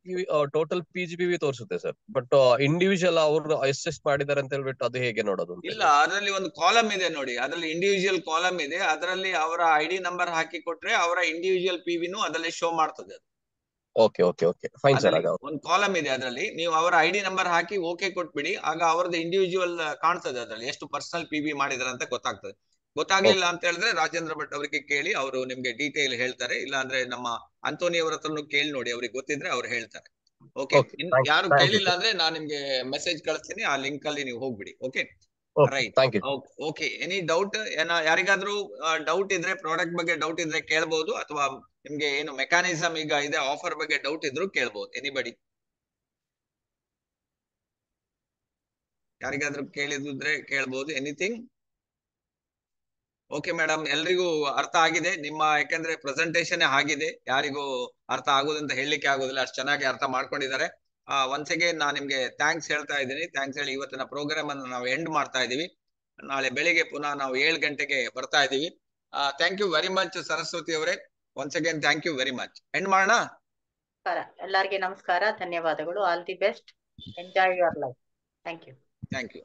total P G P ತೋರಿಸುತ್ತೆ ಸರ್ ಬಟ್ ಇಂಡಿವಿಜುವಲ್ ಅವರು ಎಷ್ಟೆಸ್ಟ್ ಮಾಡಿದ್ದಾರೆ ಅಂತ ಹೇಳ್ಬಿಟ್ಟು ಅದು ಹೇಗೆ ನೋಡೋದು ಇಲ್ಲ ಅದರಲ್ಲಿ ಒಂದು ಕಾಲಮ್ ಇದೆ ನೋಡಿ ಅದರಲ್ಲಿ ಇಂಡಿವಿಜುವಲ್ ಕಾಲಮ್ ಇದೆ ಅದರಲ್ಲಿ ಅವರ ಐಡಿ ನಂಬರ್ ಹಾಕಿ ಕೊಟ್ರೆ ಅವರ ಇಂಡಿವಿಜುವಲ್ ಪಿ ವಿನೂ ಅದರಲ್ಲಿ ಶೋ ಮಾಡ್ತದೆ ಅದು okay okay okay fine sir ಒಂದು ಕಾಲಮ್ ಇದೆ ಅದರಲ್ಲಿ ನೀವು ಅವರ ಐಡಿ ನಂಬರ್ ಹಾಕಿ ಓಕೆ ಕೊಟ್ಬಿಡಿ ಆಗ ಅವರದ್ದು ಇಂಡಿವಿಜುವಲ್ ಕಾಣ್ತದೆ ಅದರಲ್ಲಿ ಎಷ್ಟು ಪರ್ಸನಲ್ ಪಿ ವಿ ಮಾಡಿದಾರೆ ಅಂತ ಗೊತ್ತಾಗ್ತದೆ ಗೊತ್ತಾಗ್ಲಿಲ್ಲ ಅಂತ ಹೇಳಿದ್ರೆ ರಾಜೇಂದ್ರ ಭಟ್ ಅವರಿಗೆ ಕೇಳಿ ಅವರು ನಿಮ್ಗೆ ಡೀಟೇಲ್ ಹೇಳ್ತಾರೆ ಇಲ್ಲ ಅಂದ್ರೆ ನಮ್ಮ ಅಂತೋನಿ ಅವ್ರ ಹತ್ರನು ಕೇಳಿ ನೋಡಿ ಅವ್ರಿಗೆ ಗೊತ್ತಿದ್ರೆ ಅವ್ರು ಹೇಳ್ತಾರೆ ಓಕೆ ಯಾರು ಕೇಳಿಲ್ಲ ಅಂದ್ರೆ ನಾನು ನಿಮ್ಗೆ ಮೆಸೇಜ್ ಕಳಿಸ್ತೀನಿ ಆ ಲಿಂಕ್ ಅಲ್ಲಿ ನೀವು ಹೋಗ್ಬಿಡಿ okay right okay any doubt ಏನ ಯಾರಿಗಾದ್ರೂ ಡೌಟ್ ಇದ್ರೆ ಪ್ರಾಡಕ್ಟ್ ಬಗ್ಗೆ ಡೌಟ್ ಇದ್ರೆ ಕೇಳಬಹುದು ಅಥವಾ ನಿಮ್ಗೆ ಏನು ಮೆಕಾನಿಸಮ್ ಈಗ ಇದೆ ಆಫರ್ ಬಗ್ಗೆ ಡೌಟ್ ಇದ್ರು ಕೇಳಬಹುದು ಎನಿಬಡಿ ಯಾರಿಗಾದ್ರೂ ಕೇಳಿದ್ರೆ ಕೇಳಬಹುದು ಎನಿಥಿಂಗ್ ಓಕೆ ಮೇಡಮ್ ಎಲ್ರಿಗೂ ಅರ್ಥ ಆಗಿದೆ ನಿಮ್ಮ ಯಾಕಂದ್ರೆ ಪ್ರೆಸೆಂಟೇಶನ್ ಆಗಿದೆ ಯಾರಿಗೂ ಅರ್ಥ ಆಗುದಂತ ಹೇಳಲಿಕ್ಕೆ ಆಗುದಿಲ್ಲ ಅಷ್ಟು ಚೆನ್ನಾಗಿ ಅರ್ಥ ಮಾಡ್ಕೊಂಡಿದ್ದಾರೆ ಒನ್ಸ್ ಅಗೇನ್ ನಾನು ನಿಮ್ಗೆ ಥ್ಯಾಂಕ್ಸ್ ಹೇಳ್ತಾ ಇದ್ದೀನಿ ಥ್ಯಾಂಕ್ಸ್ ಹೇಳಿ ಇವತ್ತಿನ ಪ್ರೋಗ್ರಾಮ್ ಅನ್ನು ನಾವು ಎಂಡ್ ಮಾಡ್ತಾ ಇದೀವಿ ನಾಳೆ ಬೆಳಿಗ್ಗೆ ಪುನಃ ನಾವು ಏಳು ಗಂಟೆಗೆ ಬರ್ತಾ ಇದೀವಿ thank you very much Saraswati ಅವರೇ once again thank you very much end ಮಾಡೋಣ ಎಲ್ಲರಿಗೆ ನಮಸ್ಕಾರ ಧನ್ಯವಾದಗಳು all the best enjoy your life thank you thank you